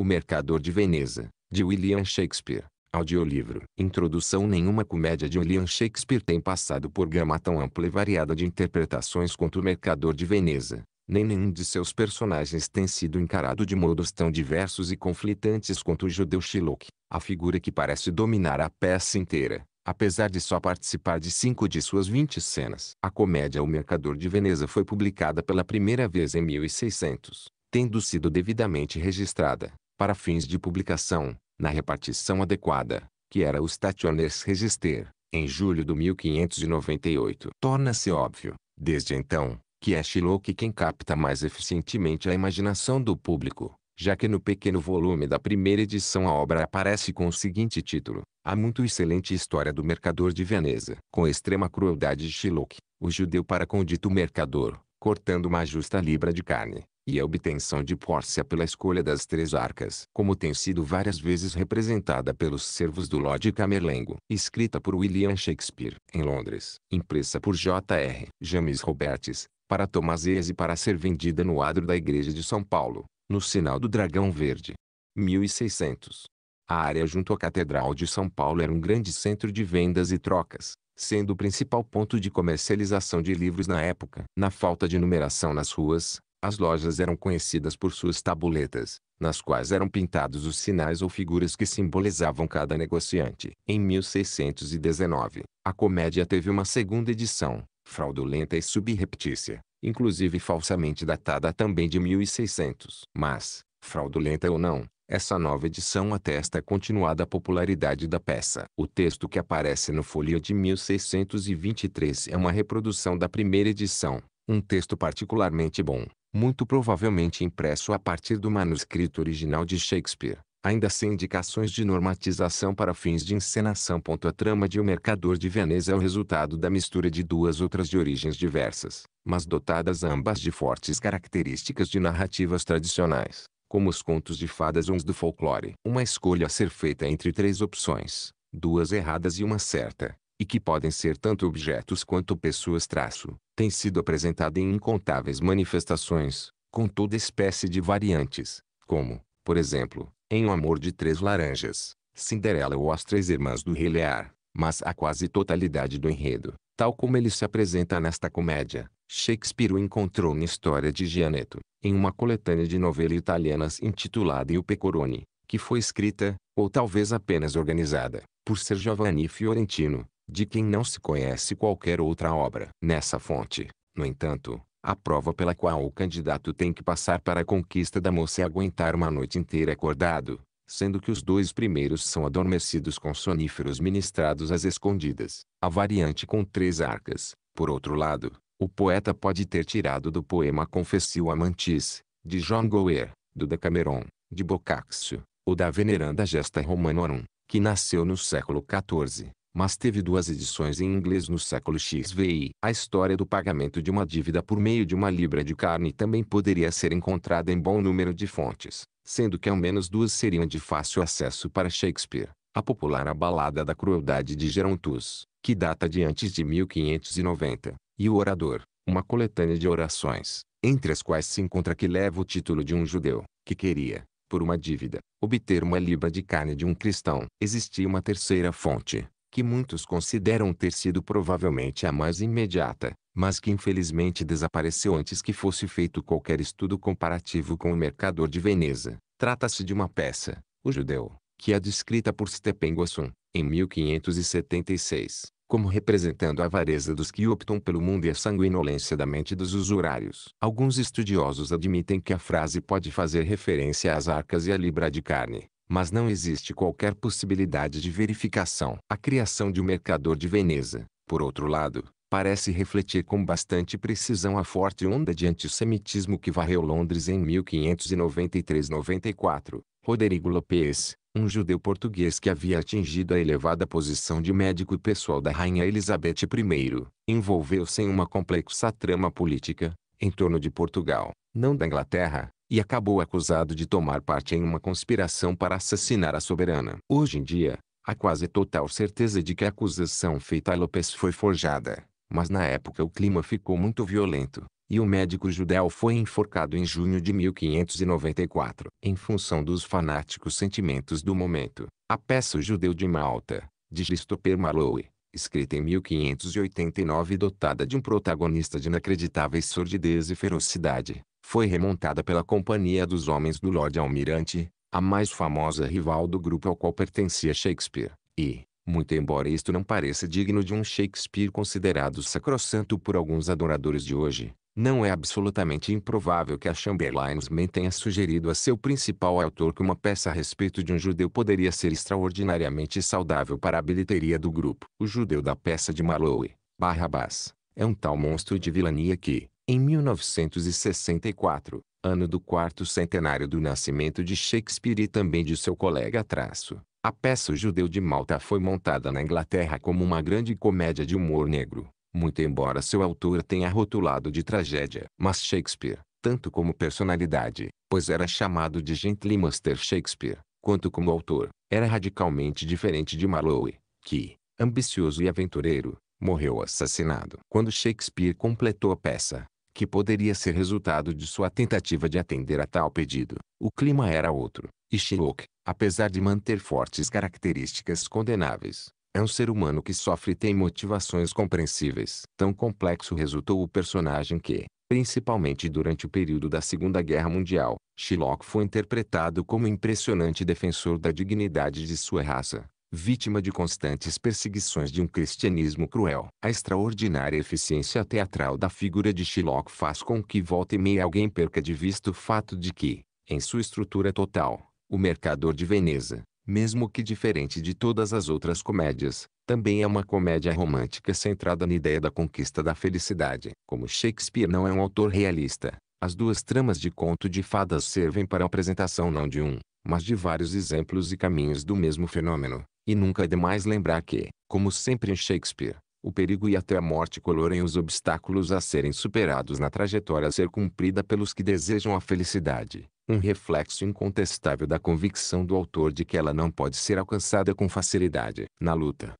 O Mercador de Veneza, de William Shakespeare. Audiolivro. Introdução Nenhuma comédia de William Shakespeare tem passado por gama tão ampla e variada de interpretações quanto O Mercador de Veneza. Nem nenhum de seus personagens tem sido encarado de modos tão diversos e conflitantes quanto o judeu Shilok, a figura que parece dominar a peça inteira, apesar de só participar de cinco de suas vinte cenas. A comédia O Mercador de Veneza foi publicada pela primeira vez em 1600, tendo sido devidamente registrada para fins de publicação, na repartição adequada, que era o Stationers Register, em julho de 1598. Torna-se óbvio, desde então, que é Shylock quem capta mais eficientemente a imaginação do público, já que no pequeno volume da primeira edição a obra aparece com o seguinte título: A muito excelente história do mercador de Veneza. Com extrema crueldade de Shylock, o judeu para com o dito mercador, cortando uma justa libra de carne, e a obtenção de Pórcia pela escolha das três arcas, como tem sido várias vezes representada pelos servos do Lord Camerlengo, escrita por William Shakespeare, em Londres, impressa por J.R. James Roberts, para Tomasias e para ser vendida no adro da Igreja de São Paulo, no sinal do Dragão Verde. 1600. A área junto à Catedral de São Paulo era um grande centro de vendas e trocas, sendo o principal ponto de comercialização de livros na época. Na falta de numeração nas ruas, as lojas eram conhecidas por suas tabuletas, nas quais eram pintados os sinais ou figuras que simbolizavam cada negociante. Em 1619, a comédia teve uma segunda edição, fraudulenta e subreptícia, inclusive falsamente datada também de 1600. Mas, fraudulenta ou não, essa nova edição atesta a continuada popularidade da peça. O texto que aparece no folio de 1623 é uma reprodução da primeira edição, um texto particularmente bom, muito provavelmente impresso a partir do manuscrito original de Shakespeare. Ainda sem indicações de normatização para fins de encenação. A trama de O Mercador de Veneza é o resultado da mistura de duas outras de origens diversas, mas dotadas ambas de fortes características de narrativas tradicionais, como os contos de fadas ou os do folclore. Uma escolha a ser feita entre três opções, duas erradas e uma certa, e que podem ser tanto objetos quanto pessoas traço, tem sido apresentada em incontáveis manifestações, com toda espécie de variantes, como, por exemplo, em O Amor de Três Laranjas, Cinderela ou As Três Irmãs do Rei Lear, mas a quase totalidade do enredo, tal como ele se apresenta nesta comédia, Shakespeare o encontrou na história de Gianeto, em uma coletânea de novelas italianas intitulada Il Pecorone, que foi escrita, ou talvez apenas organizada, por ser Giovanni Fiorentino, de quem não se conhece qualquer outra obra. Nessa fonte, no entanto, a prova pela qual o candidato tem que passar para a conquista da moça é aguentar uma noite inteira acordado, sendo que os dois primeiros são adormecidos com soníferos ministrados às escondidas, a variante com três arcas. Por outro lado, o poeta pode ter tirado do poema Confessio Amantis, de John Gower, do Decameron, de Boccaccio, ou da Veneranda Gesta Romanorum, que nasceu no século XIV, mas teve duas edições em inglês no século XVI. A história do pagamento de uma dívida por meio de uma libra de carne também poderia ser encontrada em bom número de fontes, sendo que ao menos duas seriam de fácil acesso para Shakespeare. A popular A Balada da Crueldade de Gerontus, que data de antes de 1590, e O Orador, uma coletânea de orações, entre as quais se encontra que leva o título de um judeu, que queria, por uma dívida, obter uma libra de carne de um cristão. Existia uma terceira fonte, que muitos consideram ter sido provavelmente a mais imediata, mas que infelizmente desapareceu antes que fosse feito qualquer estudo comparativo com o mercador de Veneza. Trata-se de uma peça, O Judeu, que é descrita por Stephen Gosson, em 1576, como representando a avareza dos que optam pelo mundo e a sanguinolência da mente dos usurários. Alguns estudiosos admitem que a frase pode fazer referência às arcas e à libra de carne, mas não existe qualquer possibilidade de verificação. A criação de um mercador de Veneza, por outro lado, parece refletir com bastante precisão a forte onda de antissemitismo que varreu Londres em 1593-94. Rodrigo Lopes, um judeu português que havia atingido a elevada posição de médico pessoal da rainha Elizabeth I, envolveu-se em uma complexa trama política, em torno de Portugal, não da Inglaterra, e acabou acusado de tomar parte em uma conspiração para assassinar a soberana. Hoje em dia, há quase total certeza de que a acusação feita a Lopes foi forjada, mas na época o clima ficou muito violento e o médico judeu foi enforcado em junho de 1594. Em função dos fanáticos sentimentos do momento, a peça O Judeu de Malta, de Christopher Marlowe, escrita em 1589 e dotada de um protagonista de inacreditáveis sordidez e ferocidade, foi remontada pela Companhia dos Homens do Lord Almirante, a mais famosa rival do grupo ao qual pertencia Shakespeare, e, muito embora isto não pareça digno de um Shakespeare considerado sacrossanto por alguns adoradores de hoje, não é absolutamente improvável que a Chamberlainsman tenha sugerido a seu principal autor que uma peça a respeito de um judeu poderia ser extraordinariamente saudável para a bilheteria do grupo. O judeu da peça de Marlowe, Barrabás, é um tal monstro de vilania que, em 1964, ano do quarto centenário do nascimento de Shakespeare e também de seu colega traço, a peça O Judeu de Malta foi montada na Inglaterra como uma grande comédia de humor negro, muito embora seu autor tenha rotulado de tragédia. Mas Shakespeare, tanto como personalidade, pois era chamado de Gentlemanster Shakespeare, quanto como autor, era radicalmente diferente de Marlowe, que, ambicioso e aventureiro, morreu assassinado. Quando Shakespeare completou a peça, que poderia ser resultado de sua tentativa de atender a tal pedido, o clima era outro, e Shylock, apesar de manter fortes características condenáveis, é um ser humano que sofre e tem motivações compreensíveis. Tão complexo resultou o personagem que, principalmente durante o período da Segunda Guerra Mundial, Shylock foi interpretado como impressionante defensor da dignidade de sua raça, vítima de constantes perseguições de um cristianismo cruel. A extraordinária eficiência teatral da figura de Shylock faz com que volta e meia alguém perca de vista o fato de que, em sua estrutura total, o Mercador de Veneza, mesmo que diferente de todas as outras comédias, também é uma comédia romântica centrada na ideia da conquista da felicidade. Como Shakespeare não é um autor realista, as duas tramas de conto de fadas servem para a apresentação não de um, mas de vários exemplos e caminhos do mesmo fenômeno, e nunca é demais lembrar que, como sempre em Shakespeare, o perigo e até a morte colorem os obstáculos a serem superados na trajetória a ser cumprida pelos que desejam a felicidade, um reflexo incontestável da convicção do autor de que ela não pode ser alcançada com facilidade. Na luta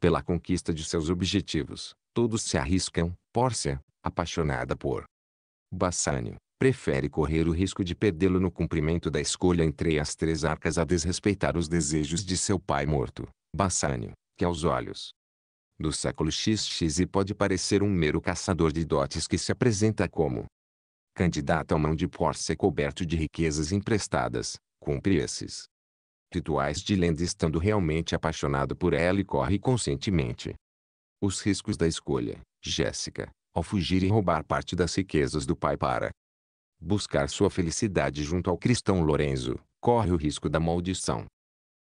pela conquista de seus objetivos, todos se arriscam. Pórcia, apaixonada por Bassanio, prefere correr o risco de perdê-lo no cumprimento da escolha entre as três arcas a desrespeitar os desejos de seu pai morto, Bassânio, que aos olhos do século XXI pode parecer um mero caçador de dotes que se apresenta como candidato à mão de Porsche coberto de riquezas emprestadas, cumpre esses rituais de lenda estando realmente apaixonado por ela e corre conscientemente os riscos da escolha, Jéssica, ao fugir e roubar parte das riquezas do pai para buscar sua felicidade junto ao cristão Lorenzo, corre o risco da maldição.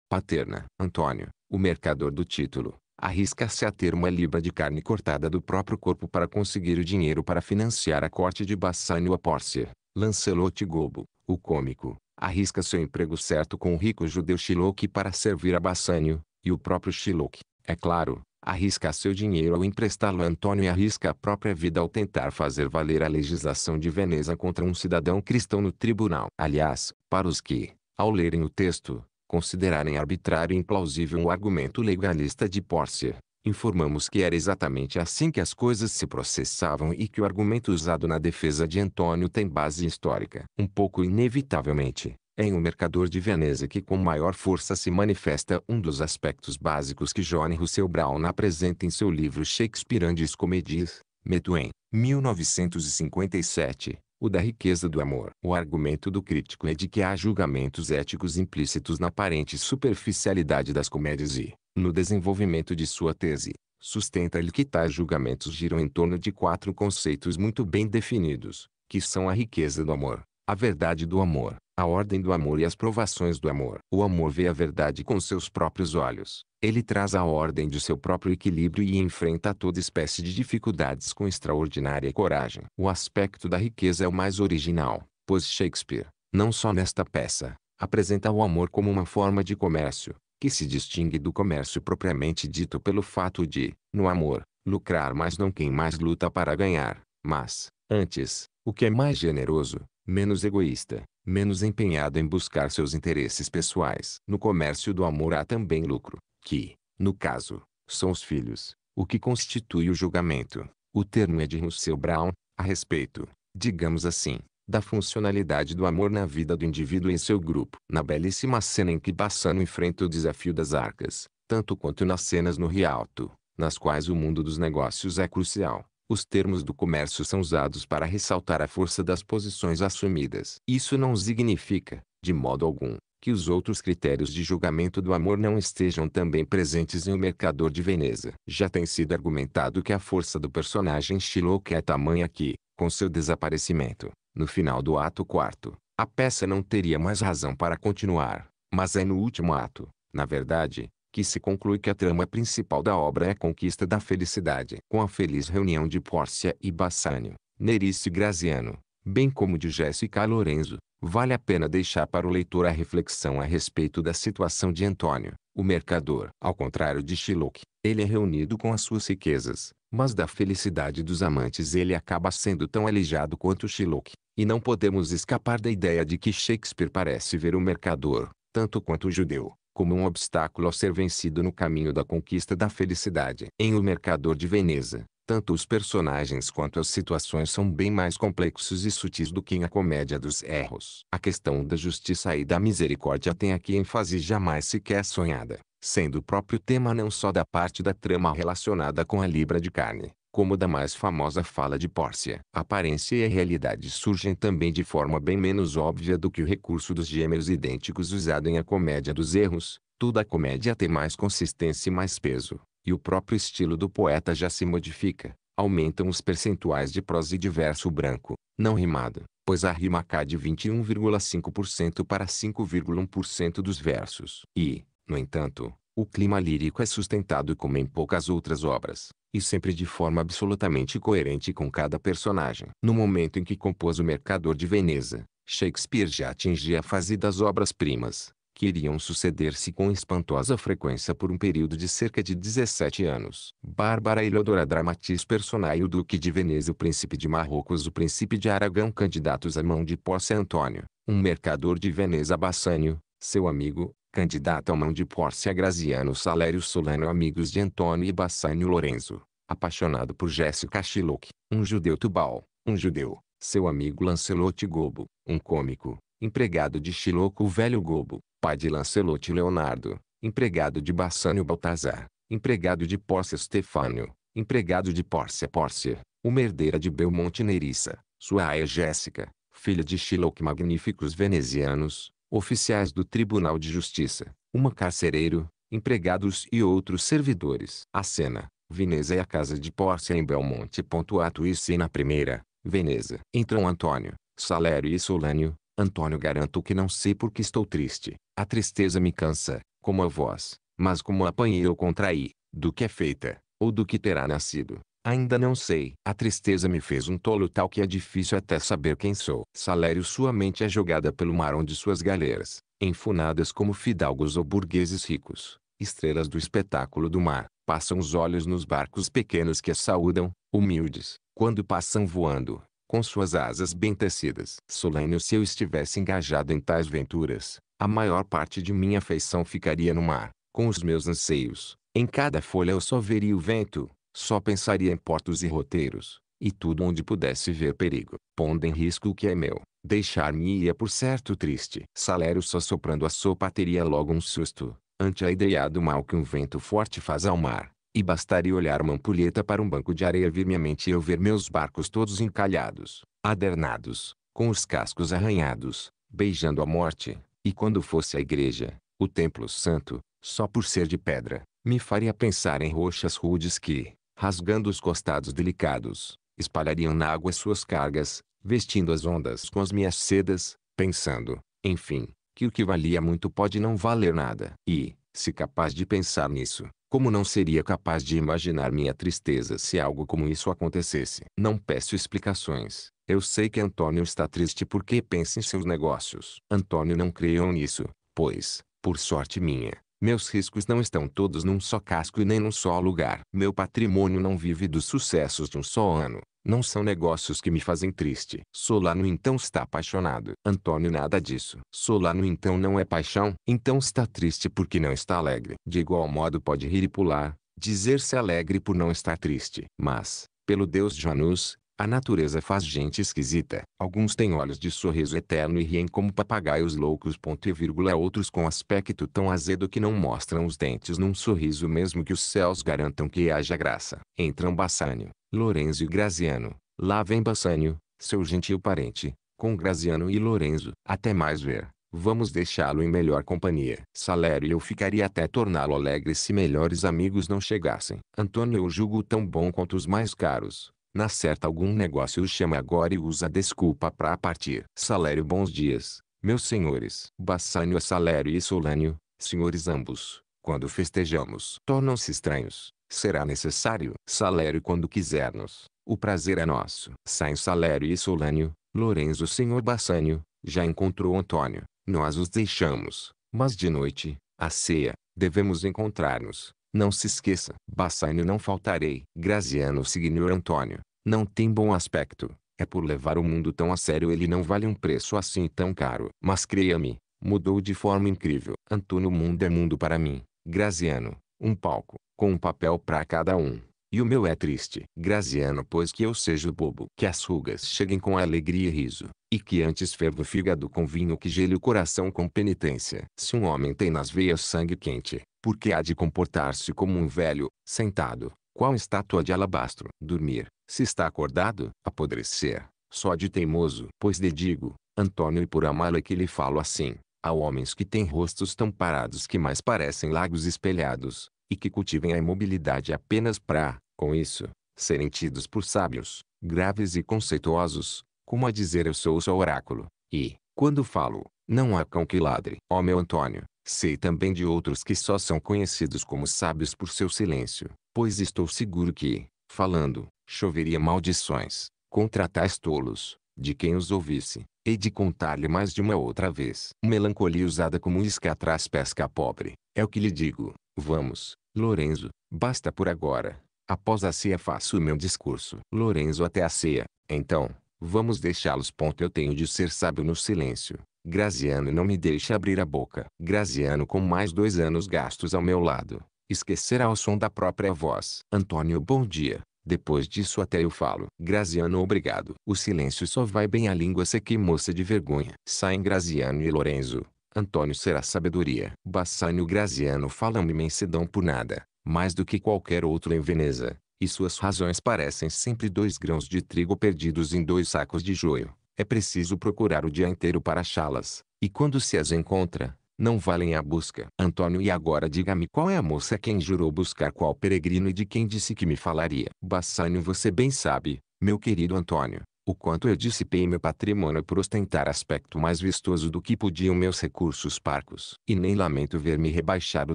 Paterna, Antônio, o mercador do título, arrisca-se a ter uma libra de carne cortada do próprio corpo para conseguir o dinheiro para financiar a corte de Bassanio a Pórcia. Lancelot Gobo, o cômico, arrisca seu emprego certo com o rico judeu Shiloque para servir a Bassanio, e o próprio Shiloque, é claro, arrisca seu dinheiro ao emprestá-lo a Antônio e arrisca a própria vida ao tentar fazer valer a legislação de Veneza contra um cidadão cristão no tribunal. Aliás, para os que, ao lerem o texto, considerarem arbitrário e implausível o argumento legalista de Pórcia, informamos que era exatamente assim que as coisas se processavam e que o argumento usado na defesa de Antônio tem base histórica. Um pouco inevitavelmente, em o mercador de Veneza que com maior força se manifesta um dos aspectos básicos que John Russell Brown apresenta em seu livro His Comedies, Methuen, 1957, o da riqueza do amor. O argumento do crítico é de que há julgamentos éticos implícitos na aparente superficialidade das comédias e, no desenvolvimento de sua tese, sustenta-lhe que tais julgamentos giram em torno de quatro conceitos muito bem definidos, que são a riqueza do amor, a verdade do amor, a ordem do amor e as provações do amor. O amor vê a verdade com seus próprios olhos. Ele traz a ordem de seu próprio equilíbrio e enfrenta toda espécie de dificuldades com extraordinária coragem. O aspecto da riqueza é o mais original, pois Shakespeare, não só nesta peça, apresenta o amor como uma forma de comércio, que se distingue do comércio propriamente dito pelo fato de, no amor, lucrar mais não quem mais luta para ganhar, mas, antes, o que é mais generoso, menos egoísta, menos empenhado em buscar seus interesses pessoais. No comércio do amor há também lucro, que, no caso, são os filhos, o que constitui o julgamento. O termo é de Russell Brown, a respeito, digamos assim, da funcionalidade do amor na vida do indivíduo e seu grupo. Na belíssima cena em que Bassano enfrenta o desafio das arcas, tanto quanto nas cenas no Rialto, nas quais o mundo dos negócios é crucial, os termos do comércio são usados para ressaltar a força das posições assumidas. Isso não significa, de modo algum, que os outros critérios de julgamento do amor não estejam também presentes em O Mercador de Veneza. Já tem sido argumentado que a força do personagem Shiloh é tamanha que, com seu desaparecimento, no final do ato quarto, a peça não teria mais razão para continuar. Mas é no último ato, na verdade, que se conclui que a trama principal da obra é a conquista da felicidade. Com a feliz reunião de Pórcia e Bassânio, Nerice Graziano, bem como de Jéssica Lorenzo, vale a pena deixar para o leitor a reflexão a respeito da situação de Antônio, o mercador. Ao contrário de Shylock, ele é reunido com as suas riquezas, mas da felicidade dos amantes ele acaba sendo tão alijado quanto Shylock, E não podemos escapar da ideia de que Shakespeare parece ver o mercador, tanto quanto o judeu, como um obstáculo a ser vencido no caminho da conquista da felicidade. Em O Mercador de Veneza, tanto os personagens quanto as situações são bem mais complexos e sutis do que em A Comédia dos Erros. A questão da justiça e da misericórdia tem aqui ênfase jamais sequer sonhada, sendo o próprio tema não só da parte da trama relacionada com a libra de carne, como da mais famosa fala de Pórcia. Aparência e a realidade surgem também de forma bem menos óbvia do que o recurso dos gêmeos idênticos usado em A Comédia dos Erros. Toda a comédia tem mais consistência e mais peso, e o próprio estilo do poeta já se modifica. Aumentam os percentuais de prosa e de verso branco, não rimado, pois a rima cai de 21,5% para 5,1% dos versos. E, no entanto, o clima lírico é sustentado como em poucas outras obras, e sempre de forma absolutamente coerente com cada personagem. No momento em que compôs O Mercador de Veneza, Shakespeare já atingia a fase das obras-primas, que iriam suceder-se com espantosa frequência por um período de cerca de 17 anos. Bárbara Eleodora Dramatis Personae o Duque de Veneza o Príncipe de Marrocos o Príncipe de Aragão candidatos à mão de posse Antônio, um mercador de Veneza Bassânio, seu amigo, candidato à mão de Pórcia Graziano Salério Solano amigos de Antônio e Bassanio Lorenzo, apaixonado por Jéssica Chilock, um judeu tubal, um judeu, seu amigo Lancelotti Gobo, um cômico, empregado de Chiloco o velho Gobo, pai de Lancelotti Leonardo, empregado de Bassanio Baltazar, empregado de Pórcia Stefânio, empregado de Pórcia Pórcia, uma herdeira de Belmonte Nerissa, sua aia Jéssica, filha de Chiloque magníficos venezianos, oficiais do Tribunal de Justiça, uma carcereiro, empregados e outros servidores. A cena, Veneza e a casa de Pórcia em Belmonte. Ato e cena primeira, Veneza. Entram Antônio, Salério e Solânio. Antônio garanto que não sei porque estou triste. A tristeza me cansa, como a voz, mas como apanhei ou contraí, do que é feita, ou do que terá nascido. Ainda não sei. A tristeza me fez um tolo tal que é difícil até saber quem sou. Salério sua mente é jogada pelo mar onde suas galeras, enfunadas como fidalgos ou burgueses ricos. Estrelas do espetáculo do mar, passam os olhos nos barcos pequenos que a saúdam, humildes, quando passam voando, com suas asas bem tecidas. Solênio se eu estivesse engajado em tais venturas, a maior parte de minha afeição ficaria no mar, com os meus anseios. Em cada folha eu só veria o vento, só pensaria em portos e roteiros, e tudo onde pudesse ver perigo. Pondo em risco o que é meu, deixar-me-ia é por certo triste. Salério só soprando a sopa teria logo um susto, ante a ideia do mal que um vento forte faz ao mar. E bastaria olhar uma ampulheta para um banco de areia vir minha mente e eu ver meus barcos todos encalhados, adernados, com os cascos arranhados, beijando a morte, e quando fosse a igreja, o templo santo, só por ser de pedra, me faria pensar em rochas rudes que, rasgando os costados delicados, espalhariam na água suas cargas, vestindo as ondas com as minhas sedas, pensando, enfim, que o que valia muito pode não valer nada. E, se capaz de pensar nisso, como não seria capaz de imaginar minha tristeza se algo como isso acontecesse? Não peço explicações. Eu sei que Antônio está triste porque pensa em seus negócios. Antônio não creiam nisso, pois, por sorte minha, meus riscos não estão todos num só casco e nem num só lugar. Meu patrimônio não vive dos sucessos de um só ano. Não são negócios que me fazem triste. Solano então está apaixonado. Antônio nada disso. Solano então não é paixão. Então está triste porque não está alegre. De igual modo pode rir e pular, dizer-se alegre por não estar triste. Mas, pelo Deus Janus, a natureza faz gente esquisita. Alguns têm olhos de sorriso eterno e riem como papagaios loucos. Ponto e vírgula, outros com aspecto tão azedo que não mostram os dentes num sorriso mesmo que os céus garantam que haja graça. Entram Bassânio, Lorenzo e Graziano. Lá vem Bassânio, seu gentil parente, com Graziano e Lorenzo. Até mais ver. Vamos deixá-lo em melhor companhia. Salério eu ficaria até torná-lo alegre se melhores amigos não chegassem. Antônio eu julgo tão bom quanto os mais caros. Na certa algum negócio o chama agora e usa desculpa para partir. Salério Bons dias, meus senhores. Bassânio Salério e Solânio, senhores ambos, quando festejamos, tornam-se estranhos. Será necessário, Salério quando quisermos, o prazer é nosso. Saem Salério e Solânio, Lorenzo senhor Bassânio, já encontrou Antônio, nós os deixamos, mas de noite, à ceia, devemos encontrar-nos. Não se esqueça, Bassanio não faltarei. Graziano Signor Antônio, não tem bom aspecto. É por levar o mundo tão a sério ele não vale um preço assim tão caro. Mas creia-me, mudou de forma incrível. Antônio Mundo é mundo para mim. Graziano, um palco, com um papel para cada um. E o meu é triste. Graziano pois que eu seja bobo. Que as rugas cheguem com alegria e riso. E que antes ferva o fígado com vinho que gele o coração com penitência. Se um homem tem nas veias sangue quente, porque há de comportar-se como um velho, sentado, qual estátua de alabastro, dormir, se está acordado, apodrecer, só de teimoso. Pois lhe digo, Antônio e por amá-la é que lhe falo assim, há homens que têm rostos tão parados que mais parecem lagos espelhados, e que cultivem a imobilidade apenas para, com isso, serem tidos por sábios, graves e conceituosos, como a dizer eu sou o seu oráculo, e, quando falo, não há cão que ladre. Ó meu Antônio, Sei também de outros que só são conhecidos como sábios por seu silêncio, pois estou seguro que, falando, choveria maldições, contra tais tolos, de quem os ouvisse, e de contar-lhe mais de uma outra vez. Melancolia usada como isca atrás pesca pobre, é o que lhe digo. Vamos, Lorenzo, basta por agora. Após a ceia faço o meu discurso. Lorenzo até a ceia, então, vamos deixá-los. ponto Eu tenho de ser sábio no silêncio. Graziano não me deixa abrir a boca. Graziano com mais dois anos gastos ao meu lado. Esquecerá o som da própria voz. Antônio bom dia. Depois disso até eu falo. Graziano obrigado. O silêncio só vai bem à língua seca moça de vergonha. Saem Graziano e Lorenzo. Antônio será sabedoria. Bassanio e Graziano falam imensidão por nada. Mais do que qualquer outro em Veneza. E suas razões parecem sempre dois grãos de trigo perdidos em dois sacos de joio. É preciso procurar o dia inteiro para achá-las, e quando se as encontra, não valem a busca. Antônio e agora diga-me qual é a moça quem jurou buscar qual peregrino e de quem disse que me falaria. Bassânio você bem sabe, meu querido Antônio, o quanto eu dissipei meu patrimônio por ostentar aspecto mais vistoso do que podiam meus recursos parcos. E nem lamento ver-me rebaixado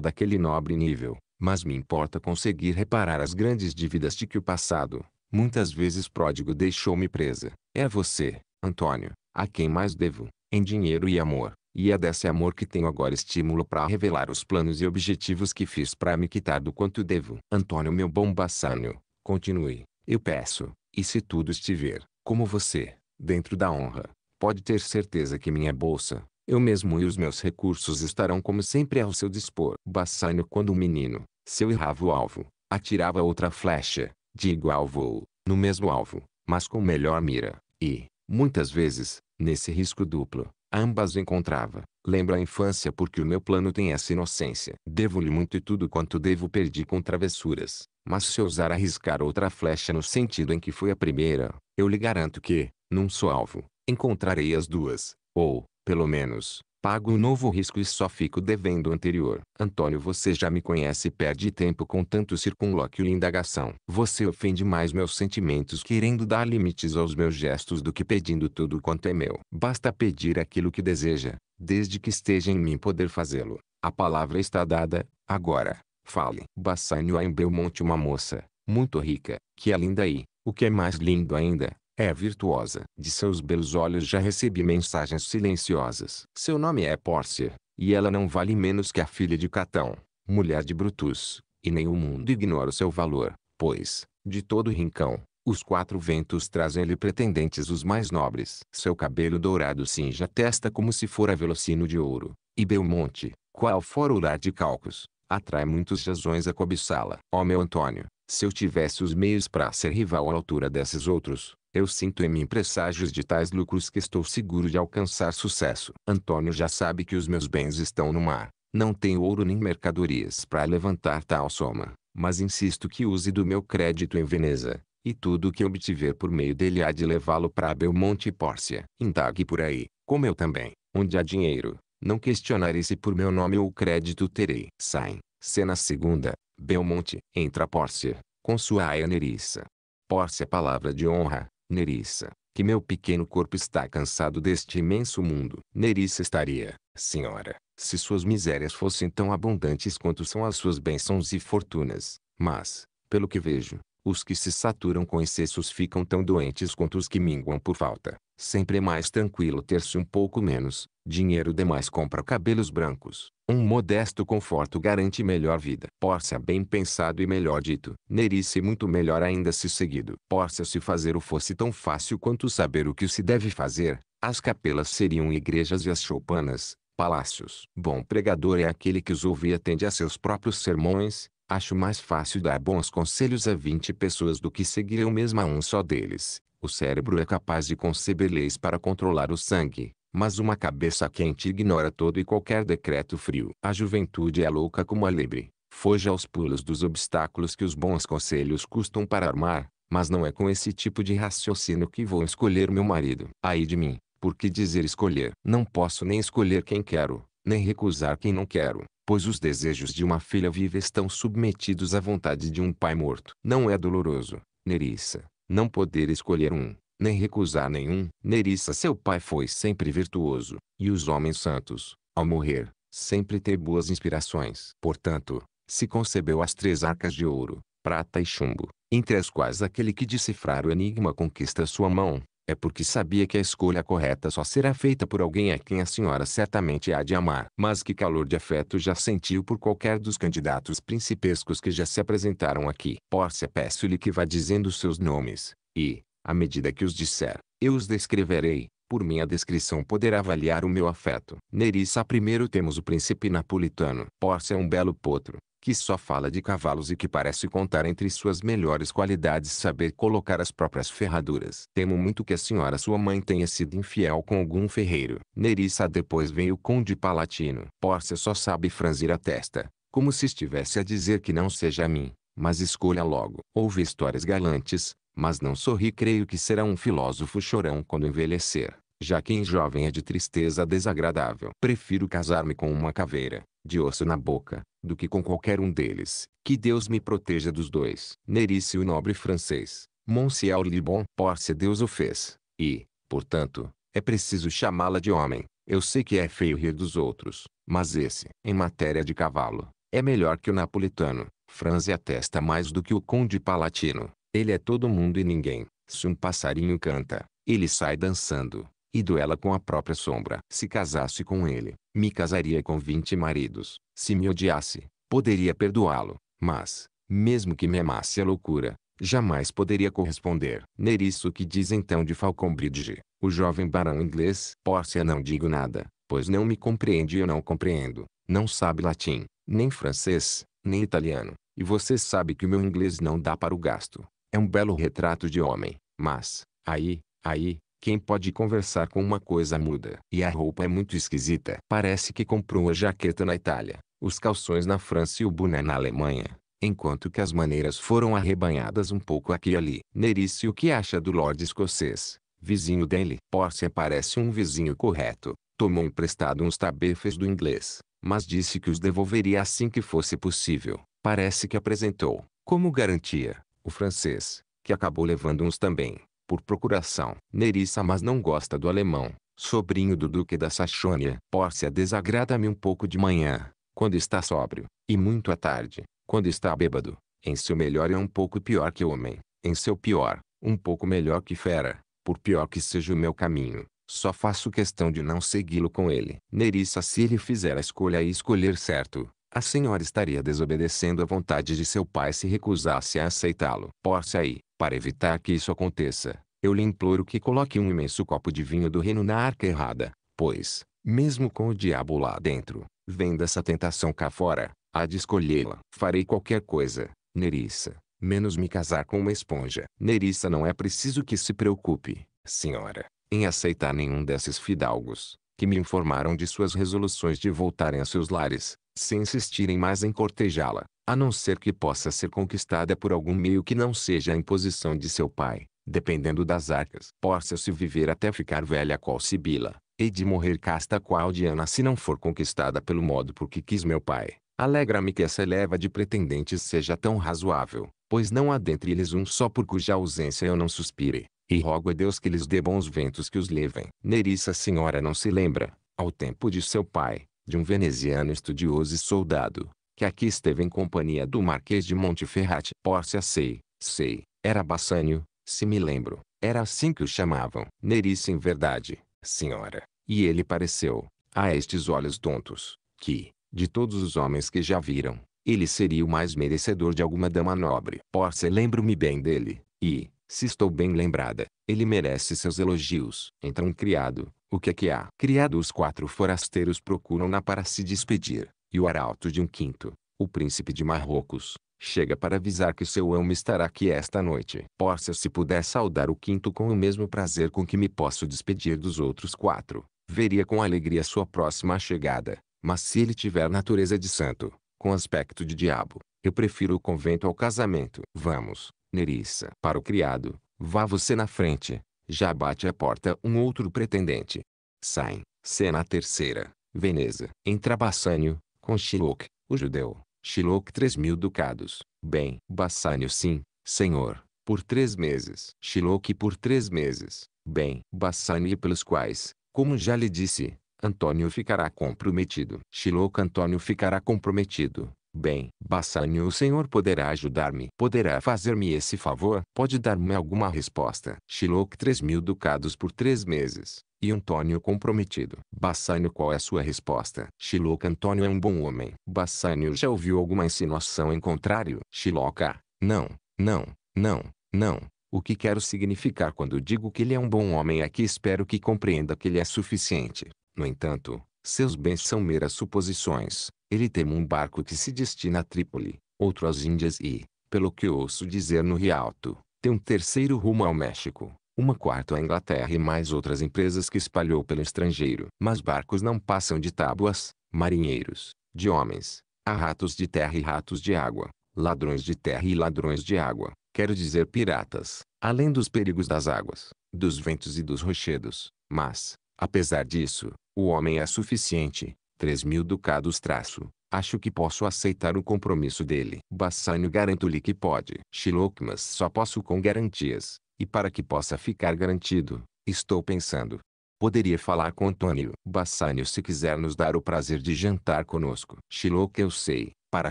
daquele nobre nível, mas me importa conseguir reparar as grandes dívidas de que o passado, muitas vezes pródigo deixou-me presa. É você, Antônio, a quem mais devo, em dinheiro e amor, e é desse amor que tenho agora estímulo para revelar os planos e objetivos que fiz para me quitar do quanto devo. Antônio meu bom Bassânio, continue, eu peço, e se tudo estiver, como você, dentro da honra, pode ter certeza que minha bolsa, eu mesmo e os meus recursos estarão como sempre ao seu dispor. Bassânio quando o menino, seu errava o alvo, atirava outra flecha, de igual voo, no mesmo alvo, mas com melhor mira, e, Muitas vezes, nesse risco duplo, ambas encontrava. Lembro a infância porque o meu plano tem essa inocência. Devo-lhe muito e tudo quanto devo perdi com travessuras. Mas se ousar arriscar outra flecha no sentido em que foi a primeira, eu lhe garanto que, num só alvo, encontrarei as duas. Ou, pelo menos, Pago o novo risco e só fico devendo o anterior. Antônio você já me conhece e perde tempo com tanto circunlóquio e indagação. Você ofende mais meus sentimentos querendo dar limites aos meus gestos do que pedindo tudo quanto é meu. Basta pedir aquilo que deseja, desde que esteja em mim poder fazê-lo. A palavra está dada, agora, fale. Bassanio há em Belmonte uma moça, muito rica, que é linda e, o que é mais lindo ainda, é virtuosa. De seus belos olhos já recebi mensagens silenciosas. Seu nome é Pórcia, e ela não vale menos que a filha de Catão, mulher de Brutus, e nem o mundo ignora o seu valor, pois, de todo rincão, os quatro ventos trazem-lhe pretendentes os mais nobres. Seu cabelo dourado cinge a testa como se fora velocino de ouro, e Belmonte, qual fora o lar de Calcos, atrai muitos jazões a cobiçá-la. Ó oh meu Antônio, se eu tivesse os meios para ser rival à altura desses outros, eu sinto em mim presságios de tais lucros que estou seguro de alcançar sucesso. Antônio já sabe que os meus bens estão no mar. Não tenho ouro nem mercadorias para levantar tal soma, mas insisto que use do meu crédito em Veneza, e tudo o que obtiver por meio dele há de levá-lo para Belmonte e Pórcia. Indague por aí, como eu também, onde há dinheiro, não questionarei se por meu nome ou crédito terei. Saem. Cena segunda. Belmonte. Entra Pórcia. Com sua aia Nerissa. Pórcia é palavra de honra. Nerissa. Que meu pequeno corpo está cansado deste imenso mundo. Nerissa estaria, senhora, se suas misérias fossem tão abundantes quanto são as suas bênçãos e fortunas. Mas, pelo que vejo, os que se saturam com excessos ficam tão doentes quanto os que minguam por falta. Sempre é mais tranquilo ter-se um pouco menos. Dinheiro demais compra cabelos brancos. Um modesto conforto garante melhor vida. Pórcia é bem pensado e melhor dito. Nerice é muito melhor ainda se seguido. Pórcia se fazer o fosse tão fácil quanto saber o que se deve fazer. As capelas seriam igrejas e as choupanas, palácios. Bom pregador é aquele que os ouve e atende a seus próprios sermões, Acho mais fácil dar bons conselhos a 20 pessoas do que seguir eu mesma a um só deles. O cérebro é capaz de conceber leis para controlar o sangue, mas uma cabeça quente ignora todo e qualquer decreto frio. A juventude é louca como a lebre. Foge aos pulos dos obstáculos que os bons conselhos custam para armar, mas não é com esse tipo de raciocínio que vou escolher meu marido. Aí de mim, por que dizer escolher? Não posso nem escolher quem quero, nem recusar quem não quero pois os desejos de uma filha viva estão submetidos à vontade de um pai morto. Não é doloroso, Nerissa, não poder escolher um, nem recusar nenhum. Nerissa seu pai foi sempre virtuoso, e os homens santos, ao morrer, sempre ter boas inspirações. Portanto, se concebeu as três arcas de ouro, prata e chumbo, entre as quais aquele que decifrar o enigma conquista sua mão, é porque sabia que a escolha correta só será feita por alguém a quem a senhora certamente há de amar. Mas que calor de afeto já sentiu por qualquer dos candidatos principescos que já se apresentaram aqui. Pórcia peço-lhe que vá dizendo seus nomes, e, à medida que os disser, eu os descreverei. Por minha descrição poderá avaliar o meu afeto. Nerissa primeiro temos o príncipe napolitano. Pórcia é um belo potro, que só fala de cavalos e que parece contar entre suas melhores qualidades saber colocar as próprias ferraduras. Temo muito que a senhora sua mãe tenha sido infiel com algum ferreiro. Nerissa depois vem o conde palatino. Pórcia só sabe franzir a testa, como se estivesse a dizer que não seja a mim, mas escolha logo. Ouve histórias galantes, mas não sorri creio que será um filósofo chorão quando envelhecer já quem jovem é de tristeza desagradável. Prefiro casar-me com uma caveira, de osso na boca, do que com qualquer um deles. Que Deus me proteja dos dois. Nerice o nobre francês, Monsieur Libon. Porcia Deus o fez, e, portanto, é preciso chamá-la de homem. Eu sei que é feio rir dos outros, mas esse, em matéria de cavalo, é melhor que o napolitano. Franze é atesta mais do que o conde palatino. Ele é todo mundo e ninguém. Se um passarinho canta, ele sai dançando e duela com a própria sombra. Se casasse com ele, me casaria com vinte maridos. Se me odiasse, poderia perdoá-lo, mas, mesmo que me amasse a loucura, jamais poderia corresponder. Ner isso que diz então de Falcon Bridge, o jovem barão inglês. Pórcia não digo nada, pois não me compreende e eu não compreendo. Não sabe latim, nem francês, nem italiano. E você sabe que o meu inglês não dá para o gasto. É um belo retrato de homem, mas, aí, aí, quem pode conversar com uma coisa muda. E a roupa é muito esquisita. Parece que comprou a jaqueta na Itália, os calções na França e o boné na Alemanha. Enquanto que as maneiras foram arrebanhadas um pouco aqui e ali. Nerice o que acha do Lorde Escocês? Vizinho dele. Porsche parece um vizinho correto. Tomou emprestado uns tabefes do inglês, mas disse que os devolveria assim que fosse possível. Parece que apresentou, como garantia, o francês, que acabou levando uns também por procuração. Nerissa mas não gosta do alemão, sobrinho do duque da Saxônia. Pórcia desagrada-me um pouco de manhã, quando está sóbrio, e muito à tarde, quando está bêbado. Em seu melhor é um pouco pior que homem, em seu pior, um pouco melhor que fera, por pior que seja o meu caminho. Só faço questão de não segui-lo com ele. Nerissa se ele fizer a escolha e escolher certo, a senhora estaria desobedecendo à vontade de seu pai se recusasse a aceitá-lo. Pórcia aí, para evitar que isso aconteça, eu lhe imploro que coloque um imenso copo de vinho do reino na arca errada, pois, mesmo com o diabo lá dentro, vendo essa tentação cá fora, há de escolhê-la. Farei qualquer coisa, Nerissa, menos me casar com uma esponja. Nerissa não é preciso que se preocupe, senhora, em aceitar nenhum desses fidalgos, que me informaram de suas resoluções de voltarem a seus lares, se insistirem mais em cortejá-la a não ser que possa ser conquistada por algum meio que não seja a imposição de seu pai, dependendo das arcas. Possa-se viver até ficar velha qual Sibila, e de morrer casta qual Diana se não for conquistada pelo modo por que quis meu pai. Alegra-me que essa leva de pretendentes seja tão razoável, pois não há dentre eles um só por cuja ausência eu não suspire, e rogo a Deus que lhes dê bons ventos que os levem. Nerissa senhora não se lembra, ao tempo de seu pai, de um veneziano estudioso e soldado, que aqui esteve em companhia do Marquês de Monteferrati. Pórcia sei, sei, era Bassânio, se me lembro, era assim que o chamavam. Nerice em verdade, senhora, e ele pareceu, a estes olhos tontos, que, de todos os homens que já viram, ele seria o mais merecedor de alguma dama nobre. Pórcia lembro-me bem dele, e, se estou bem lembrada, ele merece seus elogios. Entra um criado, o que é que há? Criado os quatro forasteiros procuram-na para se despedir. E o arauto de um quinto, o príncipe de Marrocos, chega para avisar que seu amo estará aqui esta noite. Pórcia se puder saudar o quinto com o mesmo prazer com que me posso despedir dos outros quatro, veria com alegria sua próxima chegada. Mas se ele tiver natureza de santo, com aspecto de diabo, eu prefiro o convento ao casamento. Vamos, Nerissa. Para o criado, vá você na frente. Já bate a porta um outro pretendente. Saem. Cena terceira. Veneza. Entra Bassanio, com Shiloh, o judeu, Shiloh três mil ducados, bem, Bassanio, sim, senhor, por três meses, Shiloque por três meses, bem, Bassanio e pelos quais, como já lhe disse, Antônio ficará comprometido. Shiloque Antônio ficará comprometido, Bem, Bassanio o senhor poderá ajudar-me. Poderá fazer-me esse favor? Pode dar-me alguma resposta. Shiloh 3 mil ducados por três meses. E Antônio comprometido. Bassanio qual é sua resposta? Shiloh Antônio é um bom homem. Bassanio já ouviu alguma insinuação em contrário? Shiloh Não, não, não, não. O que quero significar quando digo que ele é um bom homem é que espero que compreenda que ele é suficiente. No entanto, seus bens são meras suposições. Ele tem um barco que se destina a Trípoli, outro às Índias e, pelo que ouço dizer no Rialto, tem um terceiro rumo ao México, uma quarta à Inglaterra e mais outras empresas que espalhou pelo estrangeiro. Mas barcos não passam de tábuas, marinheiros, de homens. Há ratos de terra e ratos de água, ladrões de terra e ladrões de água, quero dizer piratas, além dos perigos das águas, dos ventos e dos rochedos. Mas, apesar disso, o homem é suficiente, Três mil ducados traço. Acho que posso aceitar o compromisso dele. Bassanio garanto-lhe que pode. Shilok, mas só posso com garantias. E para que possa ficar garantido, estou pensando. Poderia falar com Antônio. Bassanio se quiser nos dar o prazer de jantar conosco. Shilok eu sei, para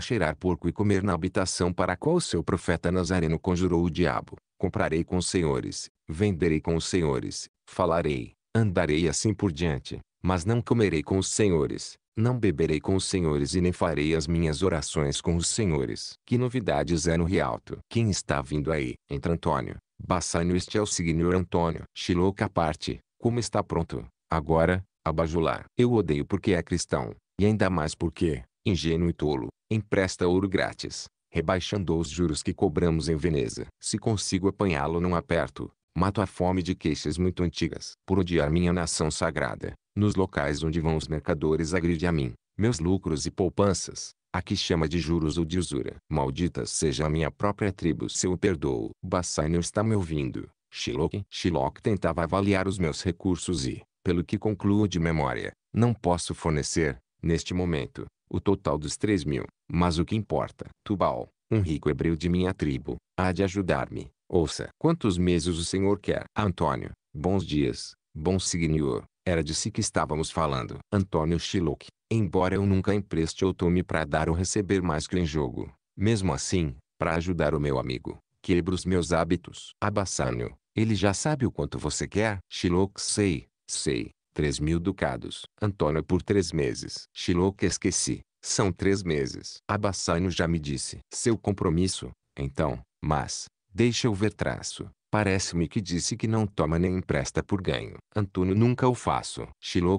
cheirar porco e comer na habitação para a qual seu profeta Nazareno conjurou o diabo. Comprarei com os senhores, venderei com os senhores, falarei, andarei assim por diante, mas não comerei com os senhores. Não beberei com os senhores e nem farei as minhas orações com os senhores. Que novidades é no Rialto? Quem está vindo aí? Entra Antônio. Bassanio este é o senhor Antônio. Chilouca parte, como está pronto, agora, abajular. Eu odeio porque é cristão, e ainda mais porque, ingênuo e tolo, empresta ouro grátis, rebaixando os juros que cobramos em Veneza. Se consigo apanhá-lo não aperto, mato a fome de queixas muito antigas. Por odiar minha nação sagrada, nos locais onde vão os mercadores agride a mim, meus lucros e poupanças, a que chama de juros ou de usura. Maldita seja a minha própria tribo se eu perdoo. Bassai não está me ouvindo. Shiloh Shiloh tentava avaliar os meus recursos e, pelo que concluo de memória, não posso fornecer, neste momento, o total dos três mil. Mas o que importa? Tubal, um rico hebreu de minha tribo, há de ajudar-me. Ouça. Quantos meses o senhor quer? Antônio. Bons dias, bom senhor. Era de si que estávamos falando. Antônio Schillock, embora eu nunca empreste ou tome para dar ou receber mais que em jogo, mesmo assim, para ajudar o meu amigo, quebro os meus hábitos. Abassânio, ele já sabe o quanto você quer? Schillock sei, sei. Três mil ducados. Antônio por três meses. Schillock esqueci. São três meses. Abassânio já me disse. Seu compromisso, então, mas, deixa eu ver traço. Parece-me que disse que não toma nem empresta por ganho. Antônio nunca o faço.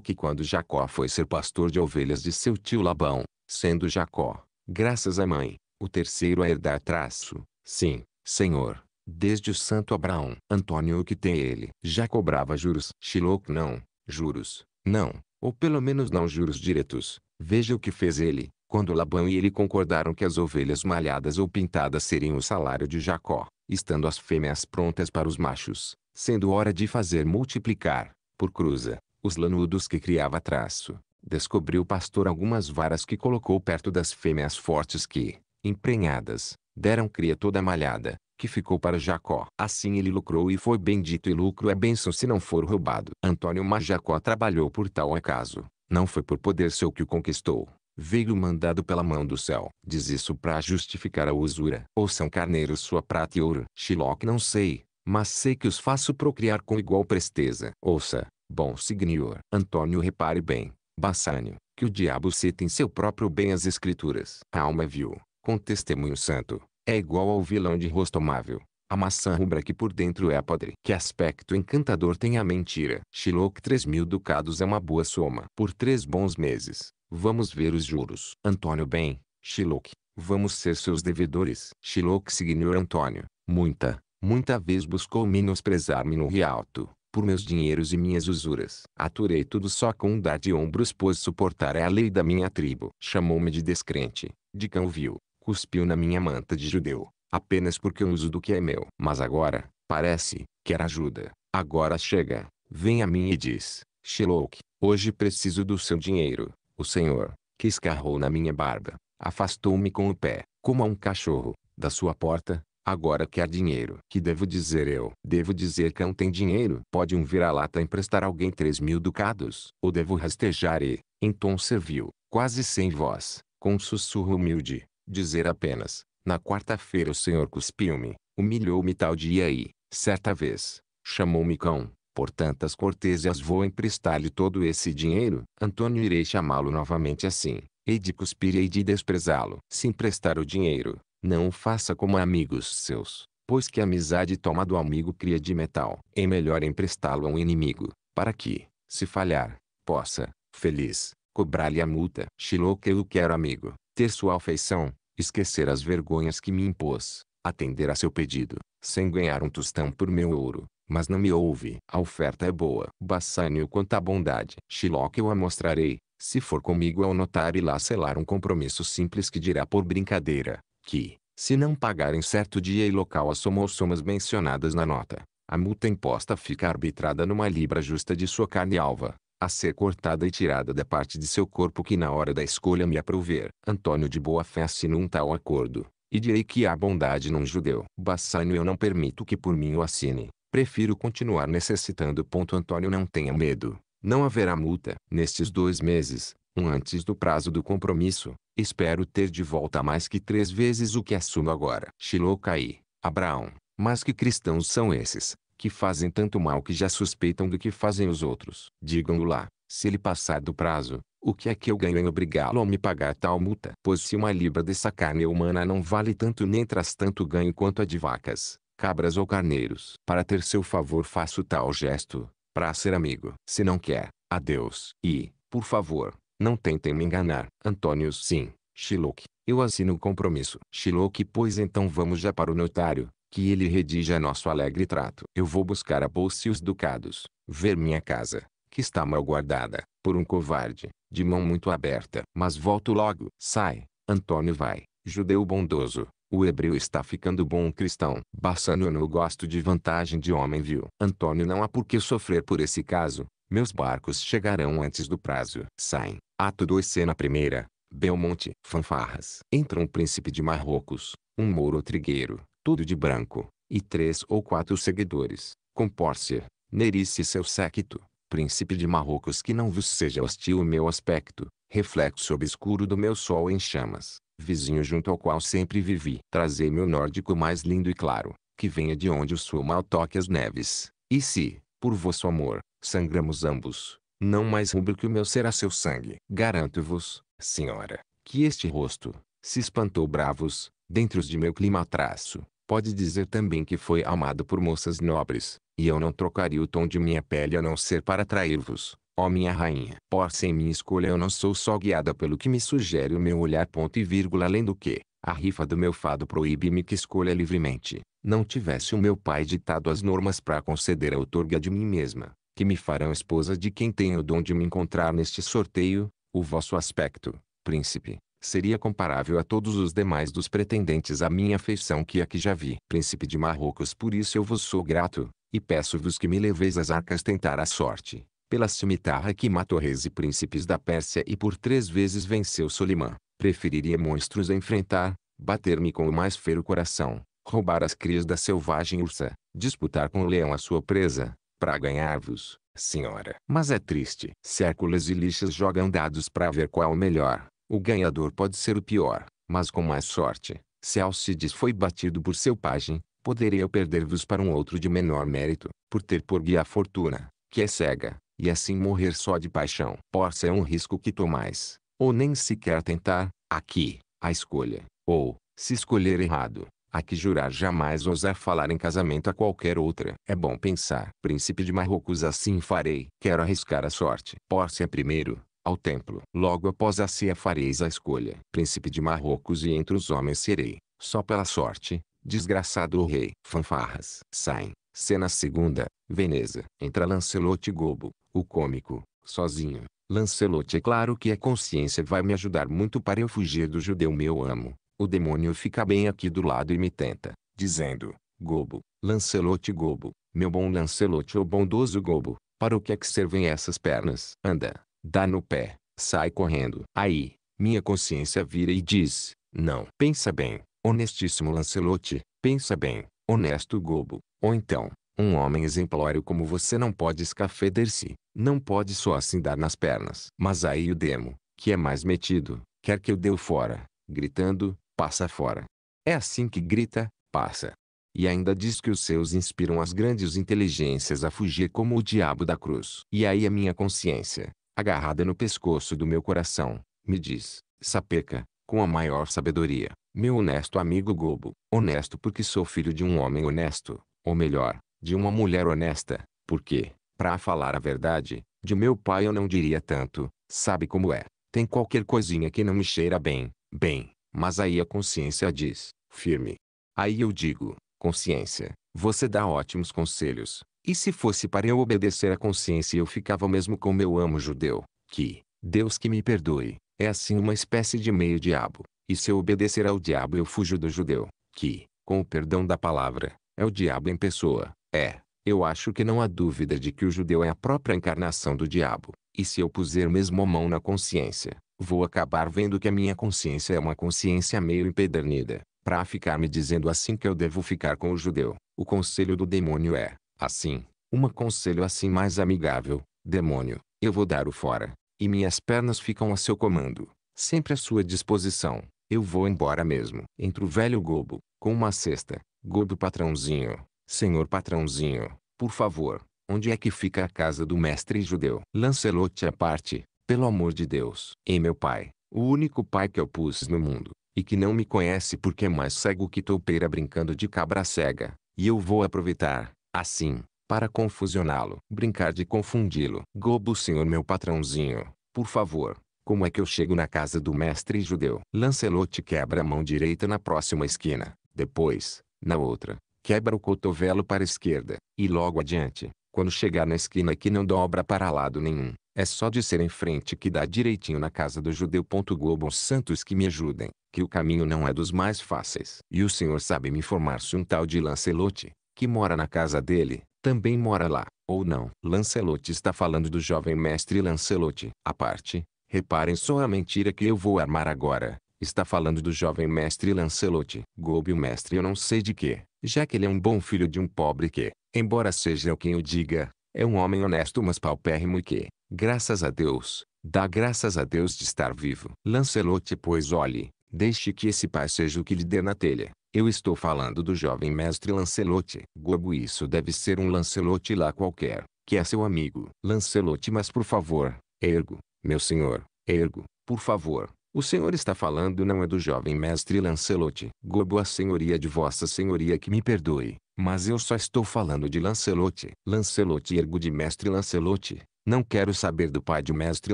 que quando Jacó foi ser pastor de ovelhas de seu tio Labão, sendo Jacó, graças à mãe, o terceiro a herdar traço. Sim, senhor, desde o santo Abraão. Antônio o que tem ele. Já cobrava juros. que não, juros, não, ou pelo menos não juros diretos. Veja o que fez ele. Quando Labão e ele concordaram que as ovelhas malhadas ou pintadas seriam o salário de Jacó, estando as fêmeas prontas para os machos, sendo hora de fazer multiplicar, por cruza, os lanudos que criava traço, descobriu o pastor algumas varas que colocou perto das fêmeas fortes que, emprenhadas, deram cria toda malhada, que ficou para Jacó. Assim ele lucrou e foi bendito e lucro é bênção se não for roubado. Antônio mas Jacó trabalhou por tal acaso, não foi por poder seu que o conquistou, veio mandado pela mão do céu. Diz isso para justificar a usura. Ou são carneiros sua prata e ouro. Xiloque não sei, mas sei que os faço procriar com igual presteza. Ouça, bom senhor. Antônio repare bem, Bassânio, que o diabo cita em seu próprio bem as escrituras. A alma viu, com testemunho santo, é igual ao vilão de rosto amável. A maçã rubra que por dentro é podre. Que aspecto encantador tem a mentira. Shiloh 3 mil ducados é uma boa soma. Por três bons meses, Vamos ver os juros. Antônio Bem, Shiloque, vamos ser seus devedores. Shiloque Signor Antônio, muita, muita vez buscou menosprezar-me no rialto, por meus dinheiros e minhas usuras. Aturei tudo só com um dar de ombros pois suportar é a lei da minha tribo. Chamou-me de descrente, de cão vil, cuspiu na minha manta de judeu, apenas porque eu uso do que é meu. Mas agora, parece, quer ajuda. Agora chega, vem a mim e diz, Shiloque, hoje preciso do seu dinheiro. O Senhor, que escarrou na minha barba, afastou-me com o pé, como a um cachorro, da sua porta, Agora quer dinheiro. Que devo dizer eu? Devo dizer que não tem dinheiro? Pode um vira-lata emprestar alguém três mil ducados? Ou devo rastejar e, em tom servil, quase sem voz, com um sussurro humilde, dizer apenas, na quarta-feira o senhor cuspiu-me, humilhou-me tal dia e, certa vez, chamou-me cão, por tantas cortesias vou emprestar-lhe todo esse dinheiro. Antônio irei chamá-lo novamente assim. Hei de cuspir e de desprezá-lo. Se emprestar o dinheiro, não o faça como amigos seus, pois que a amizade toma do amigo cria de metal. É melhor emprestá-lo a um inimigo, para que, se falhar, possa, feliz, cobrar-lhe a multa. Chilou que eu quero amigo, ter sua afeição, esquecer as vergonhas que me impôs, atender a seu pedido, sem ganhar um tostão por meu ouro mas não me ouve. A oferta é boa. Bassânio quanta bondade. Shiloh eu a mostrarei, se for comigo ao notar e lá selar um compromisso simples que dirá por brincadeira, que, se não pagar em certo dia e local a soma ou somas mencionadas na nota, a multa imposta fica arbitrada numa libra justa de sua carne alva, a ser cortada e tirada da parte de seu corpo que na hora da escolha me aprover. Antônio de Boa Fé assina um tal acordo, e direi que há bondade num judeu. Bassânio eu não permito que por mim o assine, Prefiro continuar necessitando. Antônio não tenha medo. Não haverá multa. Nestes dois meses, um antes do prazo do compromisso, espero ter de volta mais que três vezes o que assumo agora. Shilokai, Abraão, mas que cristãos são esses, que fazem tanto mal que já suspeitam do que fazem os outros? Digam-o lá, se ele passar do prazo, o que é que eu ganho em obrigá-lo a me pagar tal multa? Pois se uma libra dessa carne humana não vale tanto nem traz tanto ganho quanto a de vacas, cabras ou carneiros. Para ter seu favor faço tal gesto, para ser amigo. Se não quer, adeus. E, por favor, não tentem me enganar. Antônio sim, Shilok. eu assino o compromisso. Shilok pois então vamos já para o notário, que ele redija nosso alegre trato. Eu vou buscar a bolsa e os ducados, ver minha casa, que está mal guardada, por um covarde, de mão muito aberta. Mas volto logo. Sai, Antônio vai, judeu bondoso, o hebreu está ficando bom cristão. Bassano eu não gosto de vantagem de homem viu. Antônio não há por que sofrer por esse caso. Meus barcos chegarão antes do prazo. Saem. Ato 2 cena primeira. Belmonte. Fanfarras. Entra um príncipe de Marrocos. Um mouro trigueiro. Todo de branco. E três ou quatro seguidores. Com Pórcia. Nerice e seu séquito. Príncipe de Marrocos que não vos seja hostil o meu aspecto reflexo obscuro do meu sol em chamas, vizinho junto ao qual sempre vivi. Trazei meu nórdico mais lindo e claro, que venha de onde o sul mal toque as neves. E se, por vosso amor, sangramos ambos, não mais rubro que o meu será seu sangue. Garanto-vos, senhora, que este rosto, se espantou bravos, dentro de meu clima traço, pode dizer também que foi amado por moças nobres, e eu não trocaria o tom de minha pele a não ser para atrair-vos. Ó minha rainha, por sem minha escolha eu não sou só guiada pelo que me sugere o meu olhar ponto e vírgula além do que, a rifa do meu fado proíbe-me que escolha livremente. Não tivesse o meu pai ditado as normas para conceder a outorga de mim mesma, que me farão esposa de quem tenho o dom de me encontrar neste sorteio, o vosso aspecto, príncipe, seria comparável a todos os demais dos pretendentes à minha afeição que aqui já vi. Príncipe de Marrocos por isso eu vos sou grato, e peço-vos que me leveis às arcas tentar a sorte pela Cimitarra que Quimá reis e príncipes da Pérsia e por três vezes venceu Solimã. Preferiria monstros a enfrentar, bater-me com o mais feio coração, roubar as crias da selvagem ursa, disputar com o leão a sua presa, para ganhar-vos, senhora. Mas é triste. Círculos e lixas jogam dados para ver qual o melhor. O ganhador pode ser o pior, mas com mais sorte. Se Alcides foi batido por seu pajem, poderia eu perder-vos para um outro de menor mérito, por ter por guia a fortuna, que é cega, e assim morrer só de paixão. Porça é um risco que tomais, ou nem sequer tentar, aqui, a escolha, ou, se escolher errado, a que jurar jamais ousar falar em casamento a qualquer outra. É bom pensar. Príncipe de Marrocos assim farei. Quero arriscar a sorte. Pórcia é primeiro, ao templo. Logo após assim a ceia fareis a escolha. Príncipe de Marrocos e entre os homens serei. Só pela sorte, desgraçado o rei. Fanfarras. Saem. Cena segunda, Veneza. Entra Lancelot Gobo. O cômico, sozinho, Lancelot é claro que a consciência vai me ajudar muito para eu fugir do judeu meu amo. O demônio fica bem aqui do lado e me tenta, dizendo, Gobo, Lancelot Gobo, meu bom Lancelot ou bondoso Gobo, para o que é que servem essas pernas? Anda, dá no pé, sai correndo. Aí, minha consciência vira e diz, não. Pensa bem, honestíssimo Lancelot, pensa bem, honesto Gobo, ou então, um homem exemplório como você não pode escafeder-se não pode só assim dar nas pernas. Mas aí o demo, que é mais metido, quer que eu dê fora, gritando, passa fora. É assim que grita, passa. E ainda diz que os seus inspiram as grandes inteligências a fugir como o diabo da cruz. E aí a minha consciência, agarrada no pescoço do meu coração, me diz, sapeca, com a maior sabedoria, meu honesto amigo Gobo, honesto porque sou filho de um homem honesto, ou melhor, de uma mulher honesta, porque, para falar a verdade, de meu pai eu não diria tanto, sabe como é. Tem qualquer coisinha que não me cheira bem, bem, mas aí a consciência diz, firme. Aí eu digo, consciência, você dá ótimos conselhos. E se fosse para eu obedecer à consciência eu ficava mesmo com meu amo judeu, que, Deus que me perdoe, é assim uma espécie de meio diabo. E se eu obedecer ao diabo eu fujo do judeu, que, com o perdão da palavra, é o diabo em pessoa, é, eu acho que não há dúvida de que o judeu é a própria encarnação do diabo, e se eu puser mesmo a mão na consciência, vou acabar vendo que a minha consciência é uma consciência meio empedernida, para ficar me dizendo assim que eu devo ficar com o judeu. O conselho do demônio é, assim, um conselho assim mais amigável, demônio, eu vou dar o fora, e minhas pernas ficam a seu comando, sempre à sua disposição, eu vou embora mesmo. Entre o velho Gobo, com uma cesta, Gobo patrãozinho, Senhor patrãozinho, por favor, onde é que fica a casa do mestre judeu? Lancelot à parte, pelo amor de Deus. Ei meu pai, o único pai que eu pus no mundo, e que não me conhece porque é mais cego que toupeira brincando de cabra cega, e eu vou aproveitar, assim, para confusioná-lo. Brincar de confundi-lo. Gobo senhor meu patrãozinho, por favor, como é que eu chego na casa do mestre judeu? Lancelot quebra a mão direita na próxima esquina, depois, na outra, quebra o cotovelo para a esquerda, e logo adiante, quando chegar na esquina que não dobra para lado nenhum, é só de ser em frente que dá direitinho na casa do judeu. Globo santos que me ajudem, que o caminho não é dos mais fáceis. E o senhor sabe me informar se um tal de Lancelote, que mora na casa dele, também mora lá, ou não. Lancelote está falando do jovem mestre Lancelote. A parte, reparem só a mentira que eu vou armar agora. Está falando do jovem mestre Lancelote. Goube o mestre eu não sei de quê, já que ele é um bom filho de um pobre que, embora seja eu quem o diga, é um homem honesto mas paupérrimo e que, graças a Deus, dá graças a Deus de estar vivo. Lancelote pois olhe, deixe que esse pai seja o que lhe dê na telha. Eu estou falando do jovem mestre Lancelote. Gobo isso deve ser um Lancelote lá qualquer, que é seu amigo. Lancelote mas por favor, ergo, meu senhor, ergo, por favor, o senhor está falando não é do jovem mestre Lancelote. Gobo a senhoria de vossa senhoria que me perdoe, mas eu só estou falando de Lancelote. Lancelote ergo de mestre Lancelote. Não quero saber do pai de mestre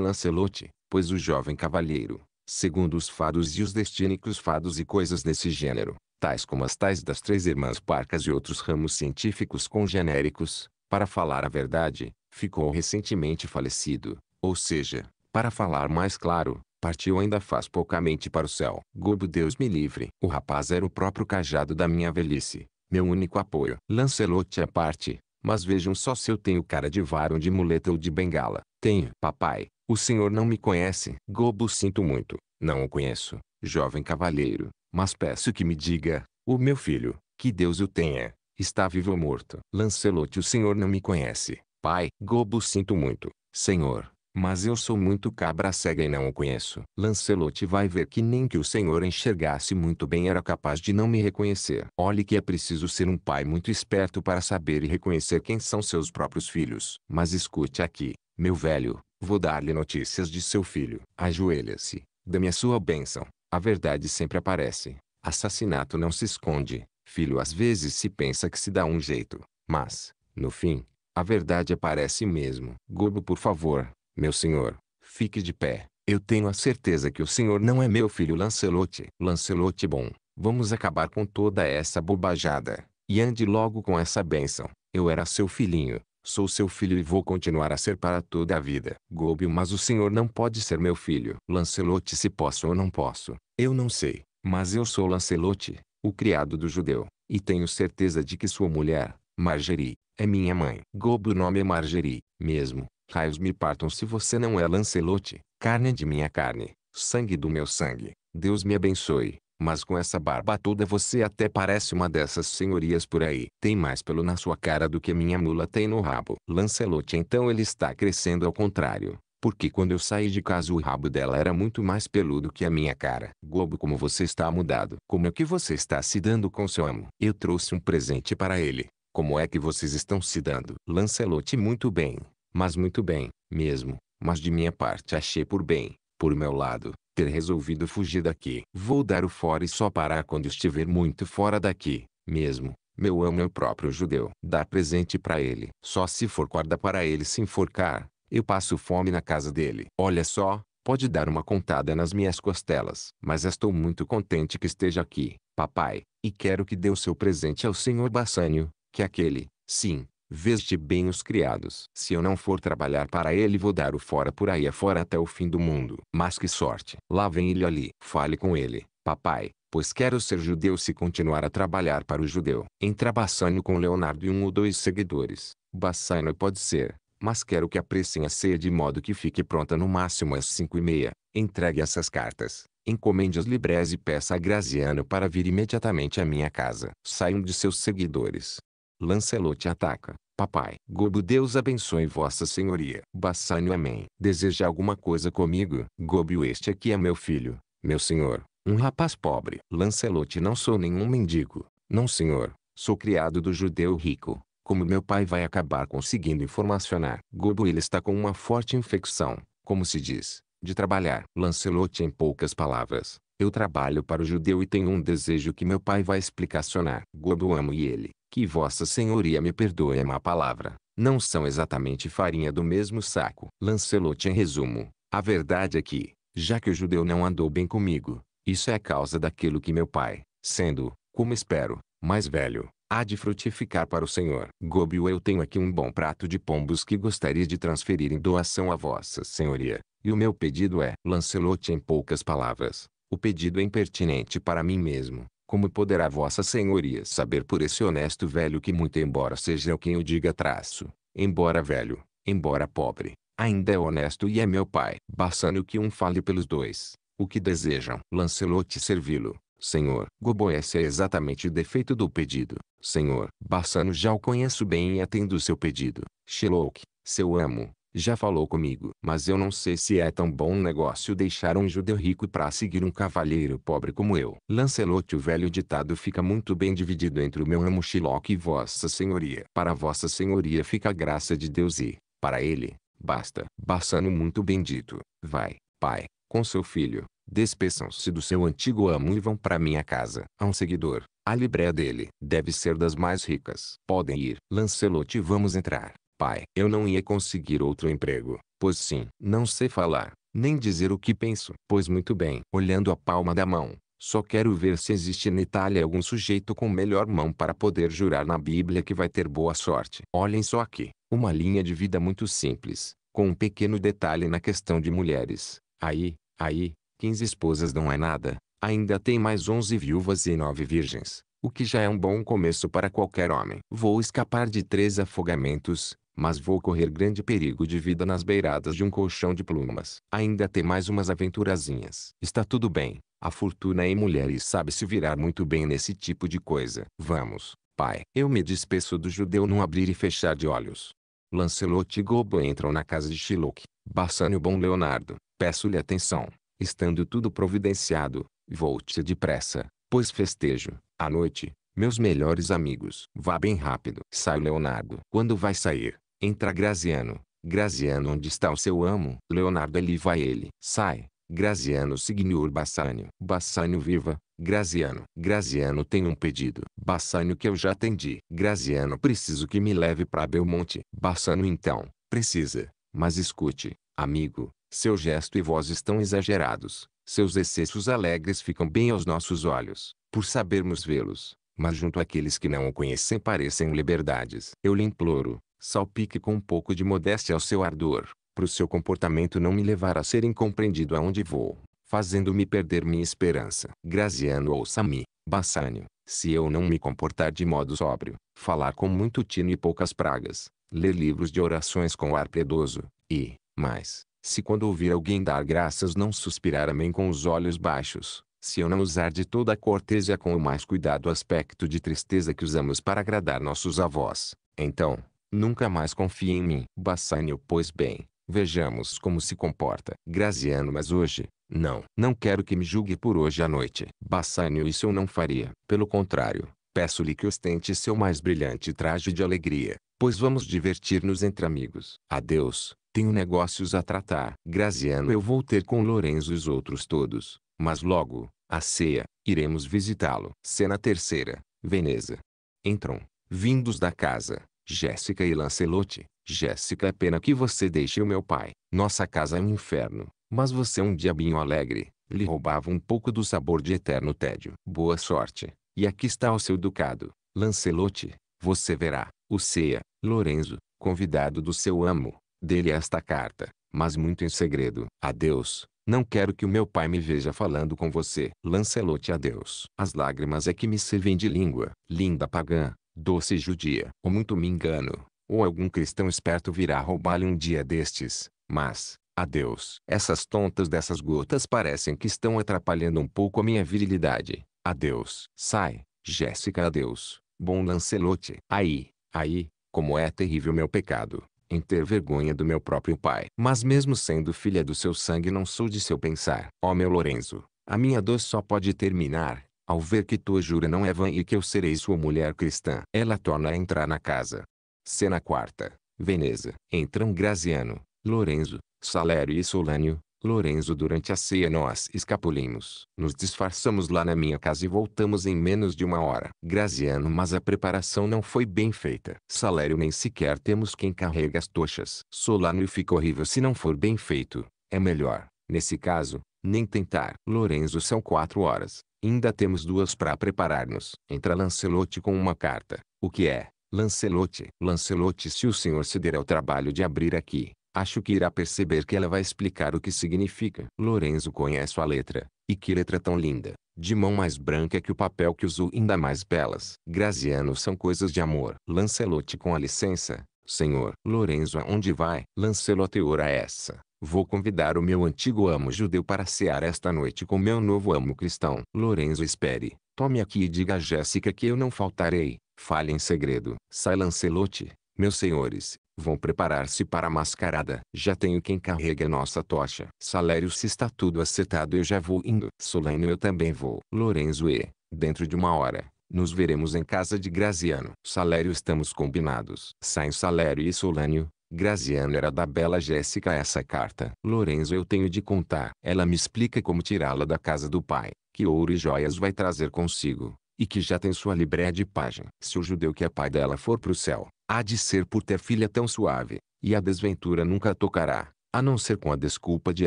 Lancelote, pois o jovem cavalheiro, segundo os fados e os destínicos fados e coisas desse gênero, tais como as tais das três irmãs parcas e outros ramos científicos congenéricos, para falar a verdade, ficou recentemente falecido, ou seja, para falar mais claro, Partiu ainda faz poucamente para o céu. Gobo Deus me livre. O rapaz era o próprio cajado da minha velhice. Meu único apoio. Lancelote à parte. Mas vejam só se eu tenho cara de varão de muleta ou de bengala. Tenho. Papai, o senhor não me conhece. Gobo sinto muito. Não o conheço, jovem cavalheiro. Mas peço que me diga, o meu filho, que Deus o tenha, está vivo ou morto? Lancelote o senhor não me conhece. Pai, Gobo sinto muito. Senhor, mas eu sou muito cabra cega e não o conheço. Lancelot vai ver que nem que o senhor enxergasse muito bem era capaz de não me reconhecer. Olhe que é preciso ser um pai muito esperto para saber e reconhecer quem são seus próprios filhos. Mas escute aqui, meu velho, vou dar-lhe notícias de seu filho. Ajoelha-se, dê-me a sua bênção. A verdade sempre aparece. Assassinato não se esconde. Filho às vezes se pensa que se dá um jeito. Mas, no fim, a verdade aparece mesmo. Gobo por favor, meu senhor, fique de pé. Eu tenho a certeza que o senhor não é meu filho Lancelote. Lancelote bom, vamos acabar com toda essa bobajada. E ande logo com essa bênção. Eu era seu filhinho, sou seu filho e vou continuar a ser para toda a vida. Gobo. mas o senhor não pode ser meu filho. Lancelote se posso ou não posso, eu não sei. Mas eu sou Lancelote, o criado do judeu, e tenho certeza de que sua mulher, Margerie, é minha mãe. Gobo, o nome é Margerie, mesmo. Raios me partam se você não é Lancelote, carne de minha carne, sangue do meu sangue. Deus me abençoe. Mas com essa barba toda você até parece uma dessas senhorias por aí. Tem mais pelo na sua cara do que minha mula tem no rabo. Lancelote então ele está crescendo ao contrário. Porque quando eu saí de casa o rabo dela era muito mais peludo que a minha cara. Globo como você está mudado. Como é que você está se dando com seu amo? Eu trouxe um presente para ele. Como é que vocês estão se dando? Lancelote muito bem. Mas muito bem, mesmo, mas de minha parte achei por bem, por meu lado, ter resolvido fugir daqui. Vou dar o fora e só parar quando estiver muito fora daqui, mesmo, meu amo é o próprio judeu. dar presente para ele. Só se for corda para ele se enforcar, eu passo fome na casa dele. Olha só, pode dar uma contada nas minhas costelas. Mas estou muito contente que esteja aqui, papai, e quero que dê o seu presente ao senhor Bassanio, que é aquele, sim, Veste bem os criados. Se eu não for trabalhar para ele vou dar o fora por aí afora até o fim do mundo. Mas que sorte. Lá vem ele ali. Fale com ele, papai, pois quero ser judeu se continuar a trabalhar para o judeu. Entra Bassano com Leonardo e um ou dois seguidores. Bassano pode ser, mas quero que apressem a ceia de modo que fique pronta no máximo às cinco e meia. Entregue essas cartas. Encomende as libres e peça a Graziano para vir imediatamente à minha casa. Sai um de seus seguidores. Lancelot ataca. Papai. Gobo Deus abençoe vossa senhoria. Bassanio, Amém. Deseja alguma coisa comigo? Gobo este aqui é meu filho, meu senhor. Um rapaz pobre. Lancelot não sou nenhum mendigo. Não senhor. Sou criado do judeu rico. Como meu pai vai acabar conseguindo informacionar. Gobo ele está com uma forte infecção, como se diz, de trabalhar. Lancelot em poucas palavras. Eu trabalho para o judeu e tenho um desejo que meu pai vai explicacionar. Gobo amo e ele, que vossa senhoria me perdoe é má palavra, não são exatamente farinha do mesmo saco. Lancelot em resumo, a verdade é que, já que o judeu não andou bem comigo, isso é a causa daquilo que meu pai, sendo, como espero, mais velho, há de frutificar para o Senhor. Gobio eu tenho aqui um bom prato de pombos que gostaria de transferir em doação a vossa senhoria, e o meu pedido é... Lancelot em poucas palavras, o pedido é impertinente para mim mesmo. Como poderá vossa senhoria saber por esse honesto velho que muito embora seja eu quem o diga traço, embora velho, embora pobre, ainda é honesto e é meu pai. Bassano que um fale pelos dois, o que desejam. Lancelot servi-lo, senhor. Gobo esse é exatamente o defeito do pedido, senhor. Bassano já o conheço bem e atendo seu pedido. Sherlock, seu amo, já falou comigo. Mas eu não sei se é tão bom negócio deixar um judeu rico para seguir um cavalheiro pobre como eu. Lancelote o velho ditado fica muito bem dividido entre o meu amo Shiloque e vossa senhoria. Para vossa senhoria fica a graça de Deus e, para ele, basta. Bassano muito bendito, vai, pai, com seu filho, despeçam-se do seu antigo amo e vão para minha casa. A um seguidor, a libré dele, deve ser das mais ricas. Podem ir. Lancelote vamos entrar. Pai, eu não ia conseguir outro emprego, pois sim, não sei falar, nem dizer o que penso. Pois muito bem, olhando a palma da mão, só quero ver se existe na Itália algum sujeito com melhor mão para poder jurar na Bíblia que vai ter boa sorte. Olhem só aqui, uma linha de vida muito simples, com um pequeno detalhe na questão de mulheres. Aí, aí, 15 esposas não é nada, ainda tem mais 11 viúvas e 9 virgens, o que já é um bom começo para qualquer homem. Vou escapar de três afogamentos, mas vou correr grande perigo de vida nas beiradas de um colchão de plumas. Ainda tem mais umas aventurazinhas. Está tudo bem. A fortuna é mulher e sabe se virar muito bem nesse tipo de coisa. Vamos, pai. Eu me despeço do judeu num abrir e fechar de olhos. Lancelot e Gobo entram na casa de Shiloque. o Bom Leonardo, peço-lhe atenção. Estando tudo providenciado, volte depressa, pois festejo, à noite, meus melhores amigos. Vá bem rápido. Sai Leonardo. Quando vai sair? Entra Graziano. Graziano onde está o seu amo? Leonardo ali vai ele. Sai. Graziano signor Bassanio, Bassanio viva. Graziano. Graziano tem um pedido. Bassanio que eu já atendi. Graziano preciso que me leve para Belmonte. Bassanio então. Precisa. Mas escute, amigo. Seu gesto e voz estão exagerados. Seus excessos alegres ficam bem aos nossos olhos, por sabermos vê-los. Mas junto àqueles que não o conhecem parecem liberdades. Eu lhe imploro, Salpique com um pouco de modéstia ao seu ardor, para o seu comportamento não me levar a ser incompreendido aonde vou, fazendo-me perder minha esperança. Graziano ouça-me, Bassanio, se eu não me comportar de modo sóbrio, falar com muito tino e poucas pragas, ler livros de orações com ar piedoso e, mais, se quando ouvir alguém dar graças não suspirar amém com os olhos baixos, se eu não usar de toda a cortesia com o mais cuidado aspecto de tristeza que usamos para agradar nossos avós, então, Nunca mais confie em mim. Bassanio pois bem, vejamos como se comporta. Graziano mas hoje, não. Não quero que me julgue por hoje à noite. Bassanio isso eu não faria. Pelo contrário, peço-lhe que ostente seu mais brilhante traje de alegria, pois vamos divertir-nos entre amigos. Adeus, tenho negócios a tratar. Graziano eu vou ter com Lorenzo e os outros todos, mas logo, à ceia, iremos visitá-lo. Cena terceira, Veneza. Entram, vindos da casa, Jéssica e Lancelote, Jéssica é pena que você deixe o meu pai. Nossa casa é um inferno, mas você é um diabinho alegre. Lhe roubava um pouco do sabor de eterno tédio. Boa sorte, e aqui está o seu ducado. Lancelote, você verá, o Ceia, Lorenzo, convidado do seu amo, dele esta carta, mas muito em segredo. Adeus, não quero que o meu pai me veja falando com você. Lancelote adeus. As lágrimas é que me servem de língua. Linda pagã, doce judia. Ou muito me engano, ou algum cristão esperto virá roubar-lhe um dia destes, mas, adeus. Essas tontas dessas gotas parecem que estão atrapalhando um pouco a minha virilidade. Adeus. Sai, Jéssica, adeus. Bom Lancelote. Aí, aí, como é terrível meu pecado, em ter vergonha do meu próprio pai. Mas mesmo sendo filha do seu sangue não sou de seu pensar. Ó oh, meu Lorenzo, a minha dor só pode terminar, ao ver que tua jura não é vã e que eu serei sua mulher cristã. Ela torna a entrar na casa. Cena quarta. Veneza. Entram Graziano, Lorenzo, Salério e Solânio. Lorenzo durante a ceia nós escapulimos. Nos disfarçamos lá na minha casa e voltamos em menos de uma hora. Graziano mas a preparação não foi bem feita. Salério nem sequer temos quem carrega as tochas. Solânio fica horrível se não for bem feito. É melhor, nesse caso, nem tentar. Lorenzo são quatro horas. Ainda temos duas para preparar-nos. Entra Lancelote com uma carta. O que é? Lancelote. Lancelote, se o senhor se der ao trabalho de abrir aqui, acho que irá perceber que ela vai explicar o que significa. Lorenzo conhece a letra. E que letra tão linda. De mão mais branca que o papel que usou ainda mais belas. Graziano são coisas de amor. Lancelote com a licença, senhor. Lorenzo aonde vai? Lancelote ora é essa. Vou convidar o meu antigo amo judeu para cear esta noite com meu novo amo cristão. Lorenzo espere. Tome aqui e diga a Jéssica que eu não faltarei. Fale em segredo. Sai Lancelote. Meus senhores, vão preparar-se para a mascarada. Já tenho quem carregue a nossa tocha. Salério se está tudo acertado eu já vou indo. Soleno eu também vou. Lorenzo e, dentro de uma hora, nos veremos em casa de Graziano. Salério estamos combinados. Saem Salério e Solênio. Graziano era da bela Jéssica essa carta. Lorenzo eu tenho de contar. Ela me explica como tirá-la da casa do pai, que ouro e joias vai trazer consigo, e que já tem sua libréia de página. Se o judeu que é pai dela for para o céu, há de ser por ter filha tão suave, e a desventura nunca a tocará, a não ser com a desculpa de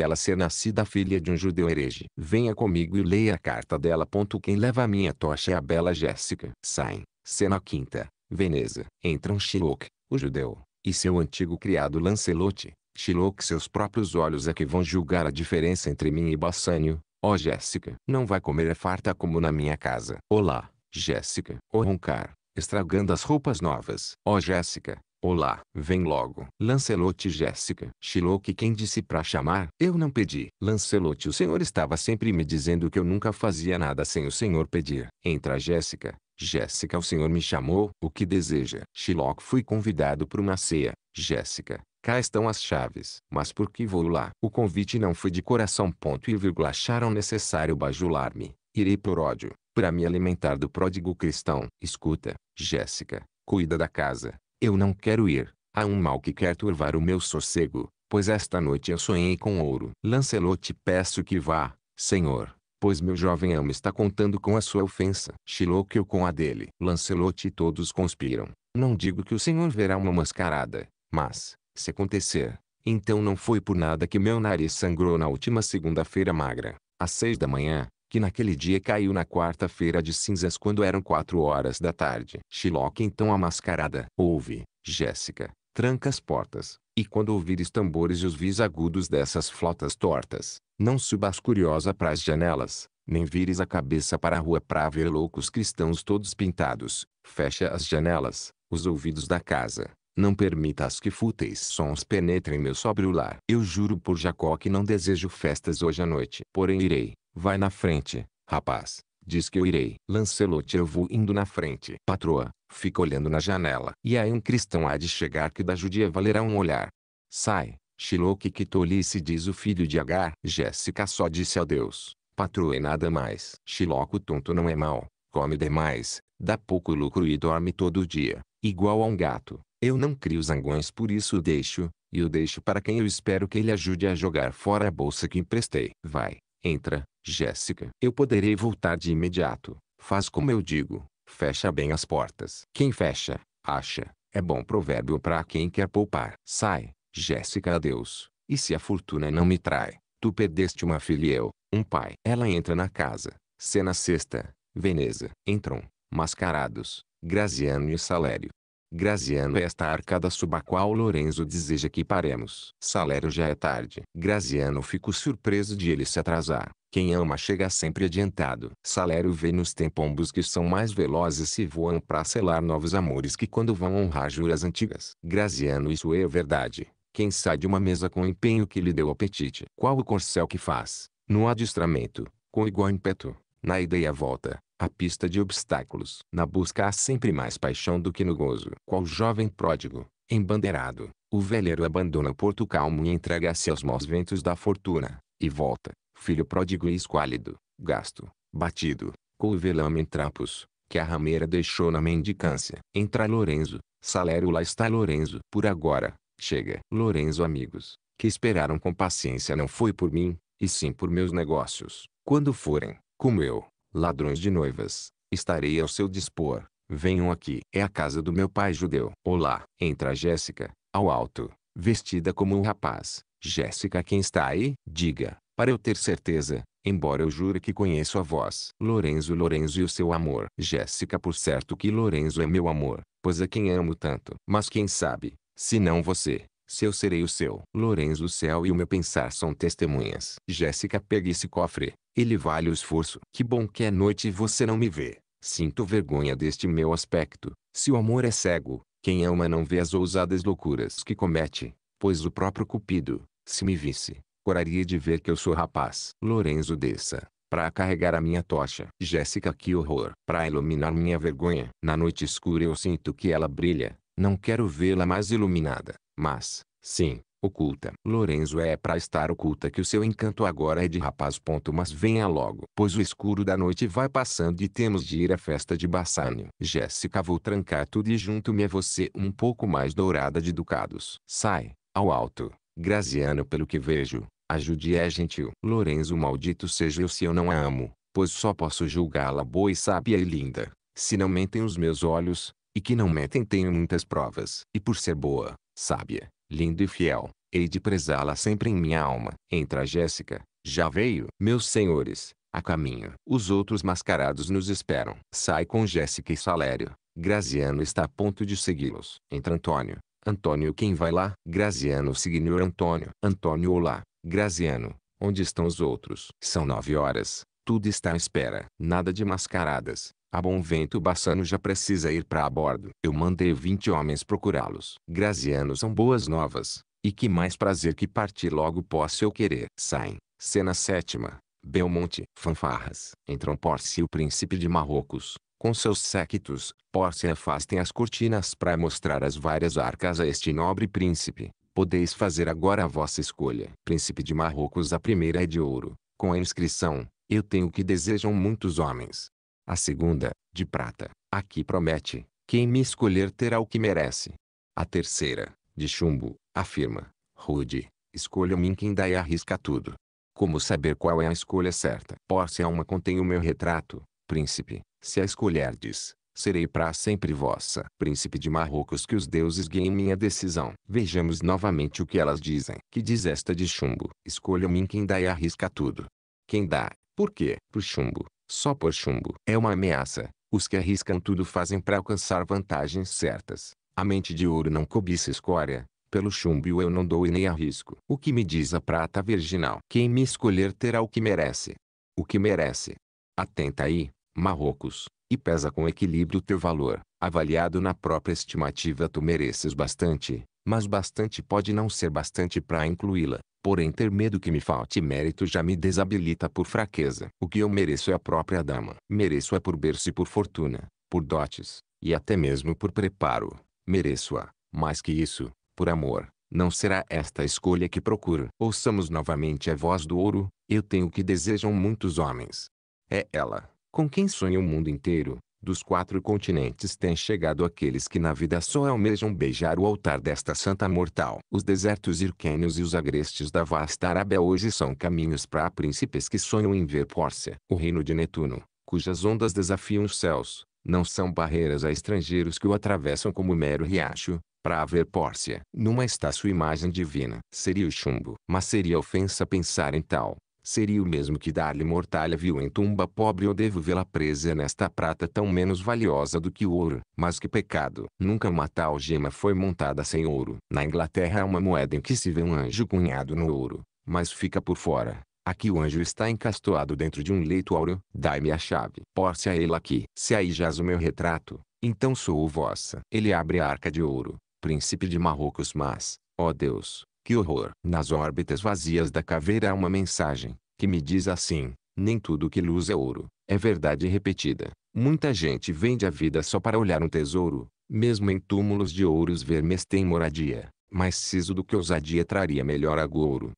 ela ser nascida filha de um judeu herege. Venha comigo e leia a carta dela. Quem leva a minha tocha é a bela Jéssica. Saem, cena quinta, Veneza. Entram Shiloh, o judeu, e seu antigo criado Lancelote, Shiloh seus próprios olhos é que vão julgar a diferença entre mim e Bassânio. Ó oh, Jéssica, não vai comer a farta como na minha casa. Olá, Jéssica. Ou oh, roncar, estragando as roupas novas. Ó oh, Jéssica, Olá, vem logo. Lancelote Jéssica. Shiloque quem disse para chamar? Eu não pedi. Lancelote o senhor estava sempre me dizendo que eu nunca fazia nada sem o senhor pedir. Entra Jéssica. Jéssica o senhor me chamou, o que deseja? Shiloh, fui convidado para uma ceia. Jéssica, cá estão as chaves. Mas por que vou lá? O convite não foi de coração ponto e vírgula acharam necessário bajular-me. Irei por ódio, para me alimentar do pródigo cristão. Escuta, Jéssica, cuida da casa. Eu não quero ir. Há um mal que quer turvar o meu sossego, pois esta noite eu sonhei com ouro. Lancelot, peço que vá, senhor pois meu jovem amo está contando com a sua ofensa. Chiloquio com a dele. Lancelot e todos conspiram. Não digo que o senhor verá uma mascarada, mas, se acontecer, então não foi por nada que meu nariz sangrou na última segunda-feira magra, às seis da manhã, que naquele dia caiu na quarta-feira de cinzas quando eram quatro horas da tarde. Chiloque então a mascarada. Ouve, Jéssica, tranca as portas, e quando ouvires tambores e os vis agudos dessas flotas tortas, não subas curiosa para as janelas, nem vires a cabeça para a rua para ver loucos cristãos todos pintados. Fecha as janelas, os ouvidos da casa. Não permitas que fúteis sons penetrem meu sóbrio lar. Eu juro por Jacó que não desejo festas hoje à noite. Porém irei. Vai na frente, rapaz. Diz que eu irei. Lancelote eu vou indo na frente. Patroa, fica olhando na janela. E aí um cristão há de chegar que da judia valerá um olhar. Sai, Shiloh que tolice diz o filho de Agar. Jéssica só disse adeus. Patroa e é nada mais. Shiloh tonto não é mal. Come demais, dá pouco lucro e dorme todo dia, igual a um gato. Eu não crio zangões por isso o deixo, e o deixo para quem eu espero que ele ajude a jogar fora a bolsa que emprestei. Vai, entra, Jéssica. Eu poderei voltar de imediato. Faz como eu digo, fecha bem as portas. Quem fecha, acha. É bom provérbio para quem quer poupar. Sai, Jéssica adeus, e se a fortuna não me trai, tu perdeste uma filha e eu, um pai. Ela entra na casa, cena sexta, Veneza. Entram, mascarados, Graziano e Salério. Graziano é esta arcada sob a qual Lorenzo deseja que paremos. Salério já é tarde. Graziano fico surpreso de ele se atrasar. Quem ama chega sempre adiantado. Salério vê nos tempombos que são mais velozes e voam para selar novos amores que quando vão honrar juras antigas. Graziano isso é verdade. Quem sai de uma mesa com o empenho que lhe deu apetite. Qual o corcel que faz, no adestramento, com igual ímpeto, na ida e volta, a pista de obstáculos. Na busca há sempre mais paixão do que no gozo. Qual jovem pródigo, embandeirado, o velheiro abandona o porto calmo e entrega-se aos maus ventos da fortuna, e volta, filho pródigo e esquálido, gasto, batido, com o velame em trapos, que a rameira deixou na mendicância. Entra Lorenzo, Salério lá está Lorenzo. Por agora, Chega. Lorenzo amigos, que esperaram com paciência não foi por mim, e sim por meus negócios. Quando forem, como eu, ladrões de noivas, estarei ao seu dispor. Venham aqui. É a casa do meu pai judeu. Olá. Entra Jéssica, ao alto, vestida como um rapaz. Jéssica quem está aí? Diga, para eu ter certeza, embora eu jure que conheço a voz. Lorenzo Lorenzo e o seu amor. Jéssica por certo que Lorenzo é meu amor, pois a é quem amo tanto. Mas quem sabe, se não você, se eu serei o seu. Lorenzo o Céu e o meu pensar são testemunhas. Jéssica pegue esse cofre, ele vale o esforço. Que bom que é noite e você não me vê. Sinto vergonha deste meu aspecto. Se o amor é cego, quem ama não vê as ousadas loucuras que comete, pois o próprio Cupido, se me visse, coraria de ver que eu sou rapaz. Lorenzo desça, para carregar a minha tocha. Jéssica que horror, para iluminar minha vergonha. Na noite escura eu sinto que ela brilha, não quero vê-la mais iluminada, mas, sim, oculta. Lorenzo é para estar oculta que o seu encanto agora é de rapaz. Ponto, mas venha logo. Pois o escuro da noite vai passando e temos de ir à festa de Bassânio. Jéssica vou trancar tudo e junto-me a você um pouco mais dourada de ducados. Sai, ao alto. Graziano pelo que vejo, ajude é gentil. Lorenzo maldito seja eu se eu não a amo, pois só posso julgá-la boa e sábia e linda. Se não mentem os meus olhos, e que não metem tenho muitas provas, e por ser boa, sábia, linda e fiel, hei de prezá-la sempre em minha alma. Entra Jéssica, já veio, meus senhores, a caminho. Os outros mascarados nos esperam. Sai com Jéssica e Salério. Graziano está a ponto de segui-los. Entra Antônio. Antônio quem vai lá? Graziano signor Antônio. Antônio olá. Graziano, onde estão os outros? São nove horas. Tudo está à espera. Nada de mascaradas. A bom vento Bassano já precisa ir para a bordo. Eu mandei vinte homens procurá-los. Graziano são boas novas, e que mais prazer que partir logo possa eu querer. Saem. Cena sétima. Belmonte. Fanfarras. Entram e o príncipe de Marrocos. Com seus séquitos, Porce afastem as cortinas para mostrar as várias arcas a este nobre príncipe. Podeis fazer agora a vossa escolha. Príncipe de Marrocos a primeira é de ouro, com a inscrição, eu tenho o que desejam muitos homens. A segunda, de prata, aqui promete, quem me escolher terá o que merece. A terceira, de chumbo, afirma, rude, escolha-me quem dá e arrisca tudo. Como saber qual é a escolha certa? Posse alma contém o meu retrato, príncipe, se a escolherdes, serei para sempre vossa. Príncipe de Marrocos que os deuses guiem minha decisão. Vejamos novamente o que elas dizem. Que diz esta de chumbo? Escolha-me quem dá e arrisca tudo. Quem dá, por quê? Pro chumbo, só por chumbo. É uma ameaça. Os que arriscam tudo fazem para alcançar vantagens certas. A mente de ouro não cobiça escória. Pelo chumbo eu não dou e nem arrisco. O que me diz a prata virginal? Quem me escolher terá o que merece. O que merece. Atenta aí, Marrocos, e pesa com equilíbrio teu valor. Avaliado na própria estimativa tu mereces bastante, mas bastante pode não ser bastante para incluí-la porém ter medo que me falte mérito já me desabilita por fraqueza. O que eu mereço é a própria dama. Mereço-a por berço e por fortuna, por dotes, e até mesmo por preparo. Mereço-a, mais que isso, por amor. Não será esta a escolha que procuro. Ouçamos novamente a voz do ouro, eu tenho o que desejam muitos homens. É ela, com quem sonha o mundo inteiro, dos quatro continentes têm chegado aqueles que na vida só almejam beijar o altar desta santa mortal. Os desertos irquênios e os agrestes da vasta Arábia hoje são caminhos para príncipes que sonham em ver Pórcia. O reino de Netuno, cujas ondas desafiam os céus, não são barreiras a estrangeiros que o atravessam como mero riacho, para haver Pórcia. Numa está sua imagem divina. Seria o chumbo. Mas seria ofensa pensar em tal Seria o mesmo que dar-lhe mortalha viu em tumba pobre ou vê la presa nesta prata tão menos valiosa do que o ouro. Mas que pecado! Nunca uma tal gema foi montada sem ouro. Na Inglaterra há é uma moeda em que se vê um anjo cunhado no ouro, mas fica por fora. Aqui o anjo está encastoado dentro de um leito áureo. Dai-me a chave. Por-se a ele aqui. Se aí jaz o meu retrato, então sou o vossa. Ele abre a arca de ouro, príncipe de Marrocos mas, ó Deus, que horror! Nas órbitas vazias da caveira há uma mensagem, que me diz assim, nem tudo que luz é ouro, é verdade repetida. Muita gente vende a vida só para olhar um tesouro, mesmo em túmulos de ouros vermes tem moradia. mais siso do que ousadia traria melhor a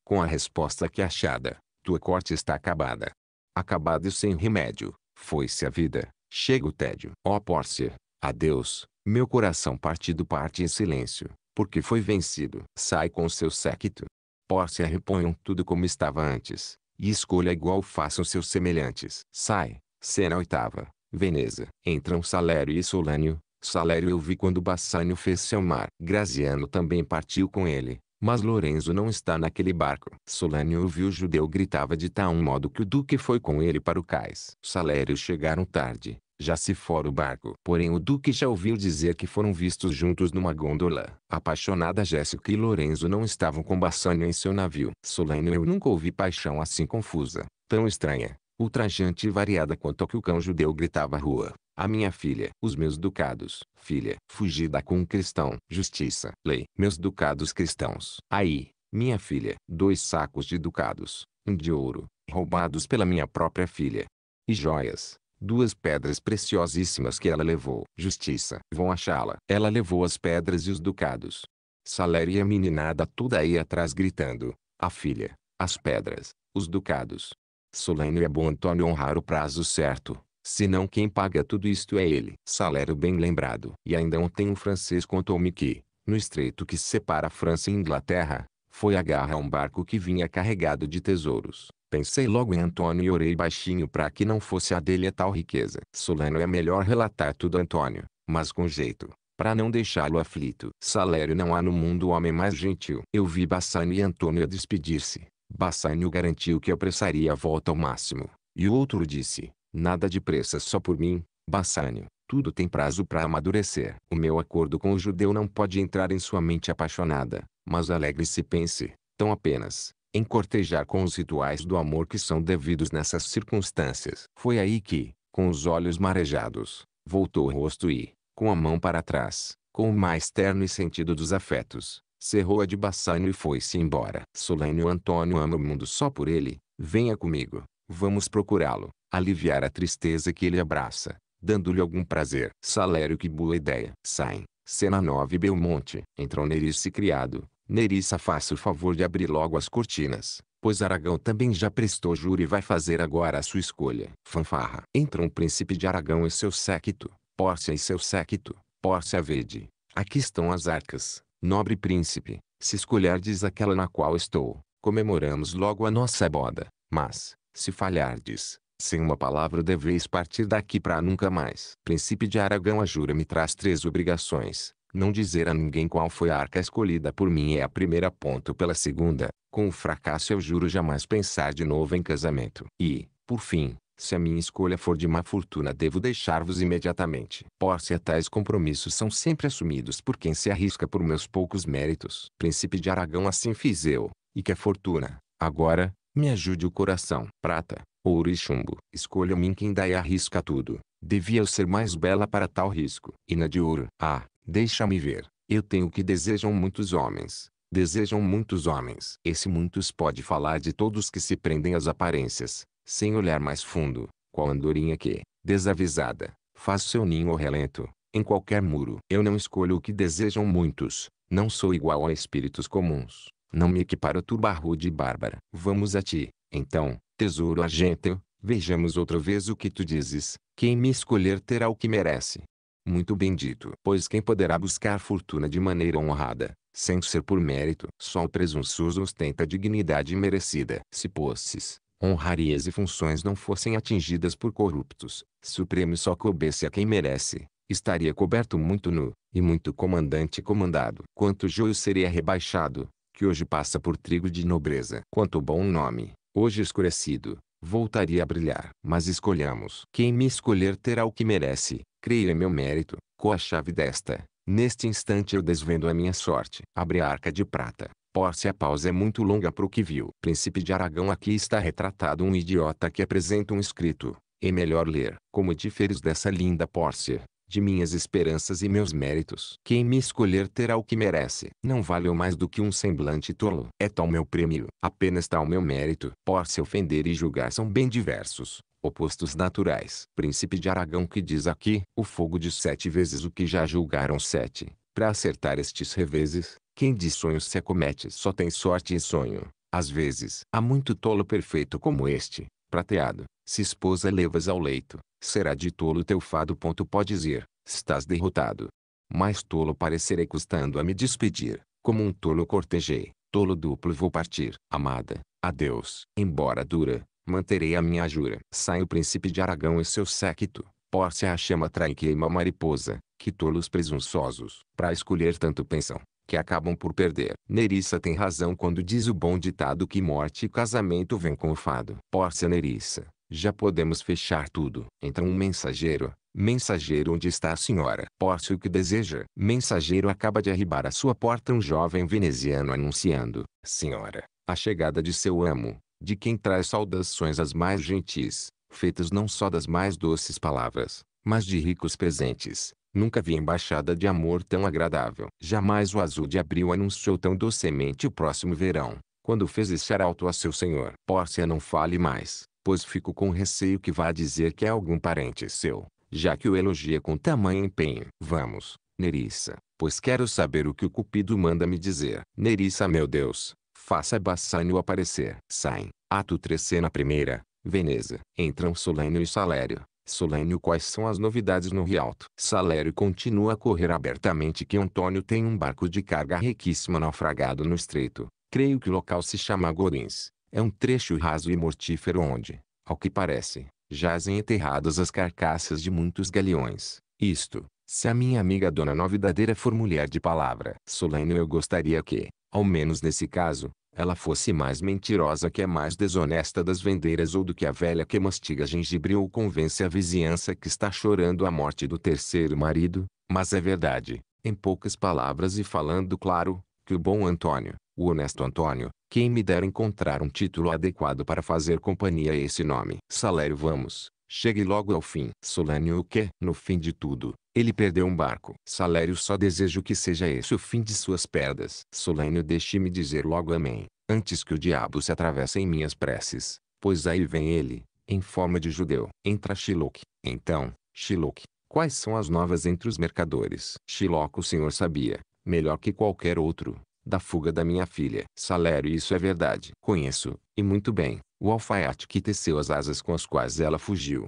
Com a resposta que achada, tua corte está acabada. Acabado e sem remédio, foi-se a vida, chega o tédio. Ó oh, Pórcia, adeus, meu coração partido parte em silêncio porque foi vencido. Sai com seu séquito. Pórcia reponham tudo como estava antes, e escolha igual façam seus semelhantes. Sai, cena oitava, Veneza. Entram Salério e Solânio. Salério eu vi quando Bassânio fez seu mar. Graziano também partiu com ele, mas Lorenzo não está naquele barco. Solânio ouviu o judeu gritava de tal modo que o duque foi com ele para o cais. Salério chegaram tarde, já se fora o barco. Porém o duque já ouviu dizer que foram vistos juntos numa gôndola. Apaixonada Jéssica e Lorenzo não estavam com Bassanio em seu navio. Solano eu nunca ouvi paixão assim confusa, tão estranha, ultrajante e variada quanto ao que o cão judeu gritava à rua. A minha filha. Os meus ducados. Filha. Fugida com um cristão. Justiça. Lei. Meus ducados cristãos. Aí. Minha filha. Dois sacos de ducados. Um de ouro. Roubados pela minha própria filha. E joias. Duas pedras preciosíssimas que ela levou. Justiça. Vão achá-la. Ela levou as pedras e os ducados. Salério e é a meninada toda aí atrás gritando. A filha. As pedras. Os ducados. Solene é bom Antônio honrar o prazo certo. Senão quem paga tudo isto é ele. Salério bem lembrado. E ainda ontem um francês contou-me que, no estreito que separa a França e Inglaterra, foi agarrar a um barco que vinha carregado de tesouros. Pensei logo em Antônio e orei baixinho para que não fosse a dele a tal riqueza. Solano é melhor relatar tudo a Antônio, mas com jeito, para não deixá-lo aflito. Salério não há no mundo homem mais gentil. Eu vi Bassanio e Antônio a despedir-se. Bassanio garantiu que apressaria a volta ao máximo. E o outro disse, nada de pressa só por mim, Bassanio. Tudo tem prazo para amadurecer. O meu acordo com o judeu não pode entrar em sua mente apaixonada, mas alegre se pense, tão apenas, em cortejar com os rituais do amor que são devidos nessas circunstâncias. Foi aí que, com os olhos marejados, voltou o rosto e, com a mão para trás, com o mais terno e sentido dos afetos, cerrou-a de Bassano e foi-se embora. Solênio Antônio ama o mundo só por ele, venha comigo, vamos procurá-lo, aliviar a tristeza que ele abraça, dando-lhe algum prazer. Salério que boa ideia. Saem, cena 9 Belmonte. Entram Nerice criado, Nerissa faça o favor de abrir logo as cortinas, pois Aragão também já prestou juro e vai fazer agora a sua escolha. Fanfarra. Entram um o príncipe de Aragão e seu séquito, Pórcia e seu séquito, Pórcia verde. Aqui estão as arcas, nobre príncipe, se escolherdes aquela na qual estou, comemoramos logo a nossa boda, mas, se falhardes, sem uma palavra deveis partir daqui para nunca mais. Príncipe de Aragão a jura me traz três obrigações, não dizer a ninguém qual foi a arca escolhida por mim é a primeira. Ponto pela segunda, com o fracasso eu juro jamais pensar de novo em casamento. E, por fim, se a minha escolha for de má fortuna devo deixar-vos imediatamente. a tais compromissos são sempre assumidos por quem se arrisca por meus poucos méritos. Príncipe de Aragão assim fiz eu, e que a fortuna, agora, me ajude o coração. Prata, ouro e chumbo. Escolha-me quem dá e arrisca tudo. Devia eu ser mais bela para tal risco. Ina de ouro. Ah, Deixa-me ver. Eu tenho o que desejam muitos homens. Desejam muitos homens. Esse muitos pode falar de todos que se prendem às aparências, sem olhar mais fundo, qual andorinha que, desavisada, faz seu ninho ao relento, em qualquer muro. Eu não escolho o que desejam muitos, não sou igual a espíritos comuns, não me equiparo turba rude e bárbara. Vamos a ti, então, tesouro argento, vejamos outra vez o que tu dizes, quem me escolher terá o que merece. Muito bem dito. Pois quem poderá buscar fortuna de maneira honrada, sem ser por mérito? Só o presunçoso ostenta a dignidade merecida. Se posses, honrarias e funções não fossem atingidas por corruptos, supremo só coubesse a quem merece, estaria coberto muito nu, e muito comandante comandado. Quanto joio seria rebaixado, que hoje passa por trigo de nobreza. Quanto bom nome, hoje escurecido, voltaria a brilhar. Mas escolhamos. Quem me escolher terá o que merece, creio em meu mérito, com a chave desta, neste instante eu desvendo a minha sorte. Abre a arca de prata. Porce a pausa é muito longa para o que viu. Príncipe de Aragão aqui está retratado um idiota que apresenta um escrito. É melhor ler, como diferes dessa linda Pórcia, de minhas esperanças e meus méritos. Quem me escolher terá o que merece. Não valeu mais do que um semblante tolo. É tal meu prêmio, apenas tal meu mérito. Por se ofender e julgar são bem diversos opostos naturais. Príncipe de Aragão que diz aqui, o fogo de sete vezes o que já julgaram sete. Para acertar estes reveses, quem de sonhos se acomete só tem sorte em sonho. Às vezes, há muito tolo perfeito como este, prateado. Se esposa levas ao leito, será de tolo teu fado. Ponto pode dizer, estás derrotado. Mais tolo parecerei custando a me despedir, como um tolo cortejei, tolo duplo vou partir. Amada, adeus. Embora dura, Manterei a minha jura. Sai o príncipe de Aragão e seu séquito. Pórcia a chama trai queima a mariposa. Que tolos presunçosos. Para escolher tanto pensam que acabam por perder. Nerissa tem razão quando diz o bom ditado que morte e casamento vêm com o fado. Pórcia Nerissa, já podemos fechar tudo. Entra um mensageiro. Mensageiro onde está a senhora? Pórcia o que deseja. Mensageiro acaba de arribar à sua porta um jovem veneziano anunciando. Senhora, a chegada de seu amo de quem traz saudações as mais gentis, feitas não só das mais doces palavras, mas de ricos presentes. Nunca vi embaixada de amor tão agradável. Jamais o azul de abril anunciou tão docemente o próximo verão, quando fez esse arauto a seu senhor. Pórcia não fale mais, pois fico com receio que vá dizer que é algum parente seu, já que o elogia com tamanho empenho. Vamos, Nerissa, pois quero saber o que o cupido manda me dizer. Nerissa meu Deus, Faça Bassanio aparecer. Saem. Ato 3 Cena 1 Veneza. Entram Solênio e Salério. Solênio quais são as novidades no Rialto? Salério continua a correr abertamente que Antônio tem um barco de carga riquíssima naufragado no estreito. Creio que o local se chama Gorins. É um trecho raso e mortífero onde, ao que parece, jazem enterradas as carcaças de muitos galeões. Isto, se a minha amiga Dona Novidadeira for mulher de palavra. Solênio eu gostaria que, ao menos nesse caso, ela fosse mais mentirosa que a mais desonesta das vendeiras ou do que a velha que mastiga gengibre ou convence a vizinhança que está chorando a morte do terceiro marido, mas é verdade, em poucas palavras e falando claro, que o bom Antônio, o honesto Antônio, quem me dera encontrar um título adequado para fazer companhia a esse nome. Salério Vamos, Chegue logo ao fim. Solânio o que, no fim de tudo, ele perdeu um barco. Salério só desejo que seja esse o fim de suas perdas. Solânio deixe-me dizer logo amém, antes que o diabo se atravesse em minhas preces, pois aí vem ele, em forma de judeu. Entra Shiloque. Então, Shiloque, quais são as novas entre os mercadores? Shiloque o senhor sabia, melhor que qualquer outro, da fuga da minha filha. Salério isso é verdade. Conheço, e muito bem, o alfaiate que teceu as asas com as quais ela fugiu.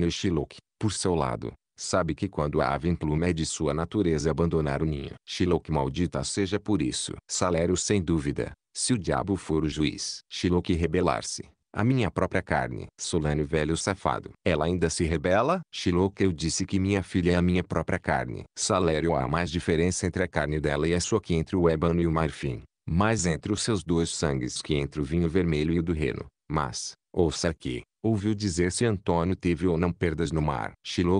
e Shiloque, por seu lado, sabe que quando a ave em pluma é de sua natureza abandonar o ninho. Shiloque maldita seja por isso. Salério sem dúvida, se o diabo for o juiz. Shiloque rebelar-se a minha própria carne. solene velho safado. Ela ainda se rebela? Chiloca eu disse que minha filha é a minha própria carne. Salério há mais diferença entre a carne dela e a sua que entre o ébano e o marfim. Mais entre os seus dois sangues que entre o vinho vermelho e o do reno. Mas, ouça aqui. Ouviu dizer se Antônio teve ou não perdas no mar.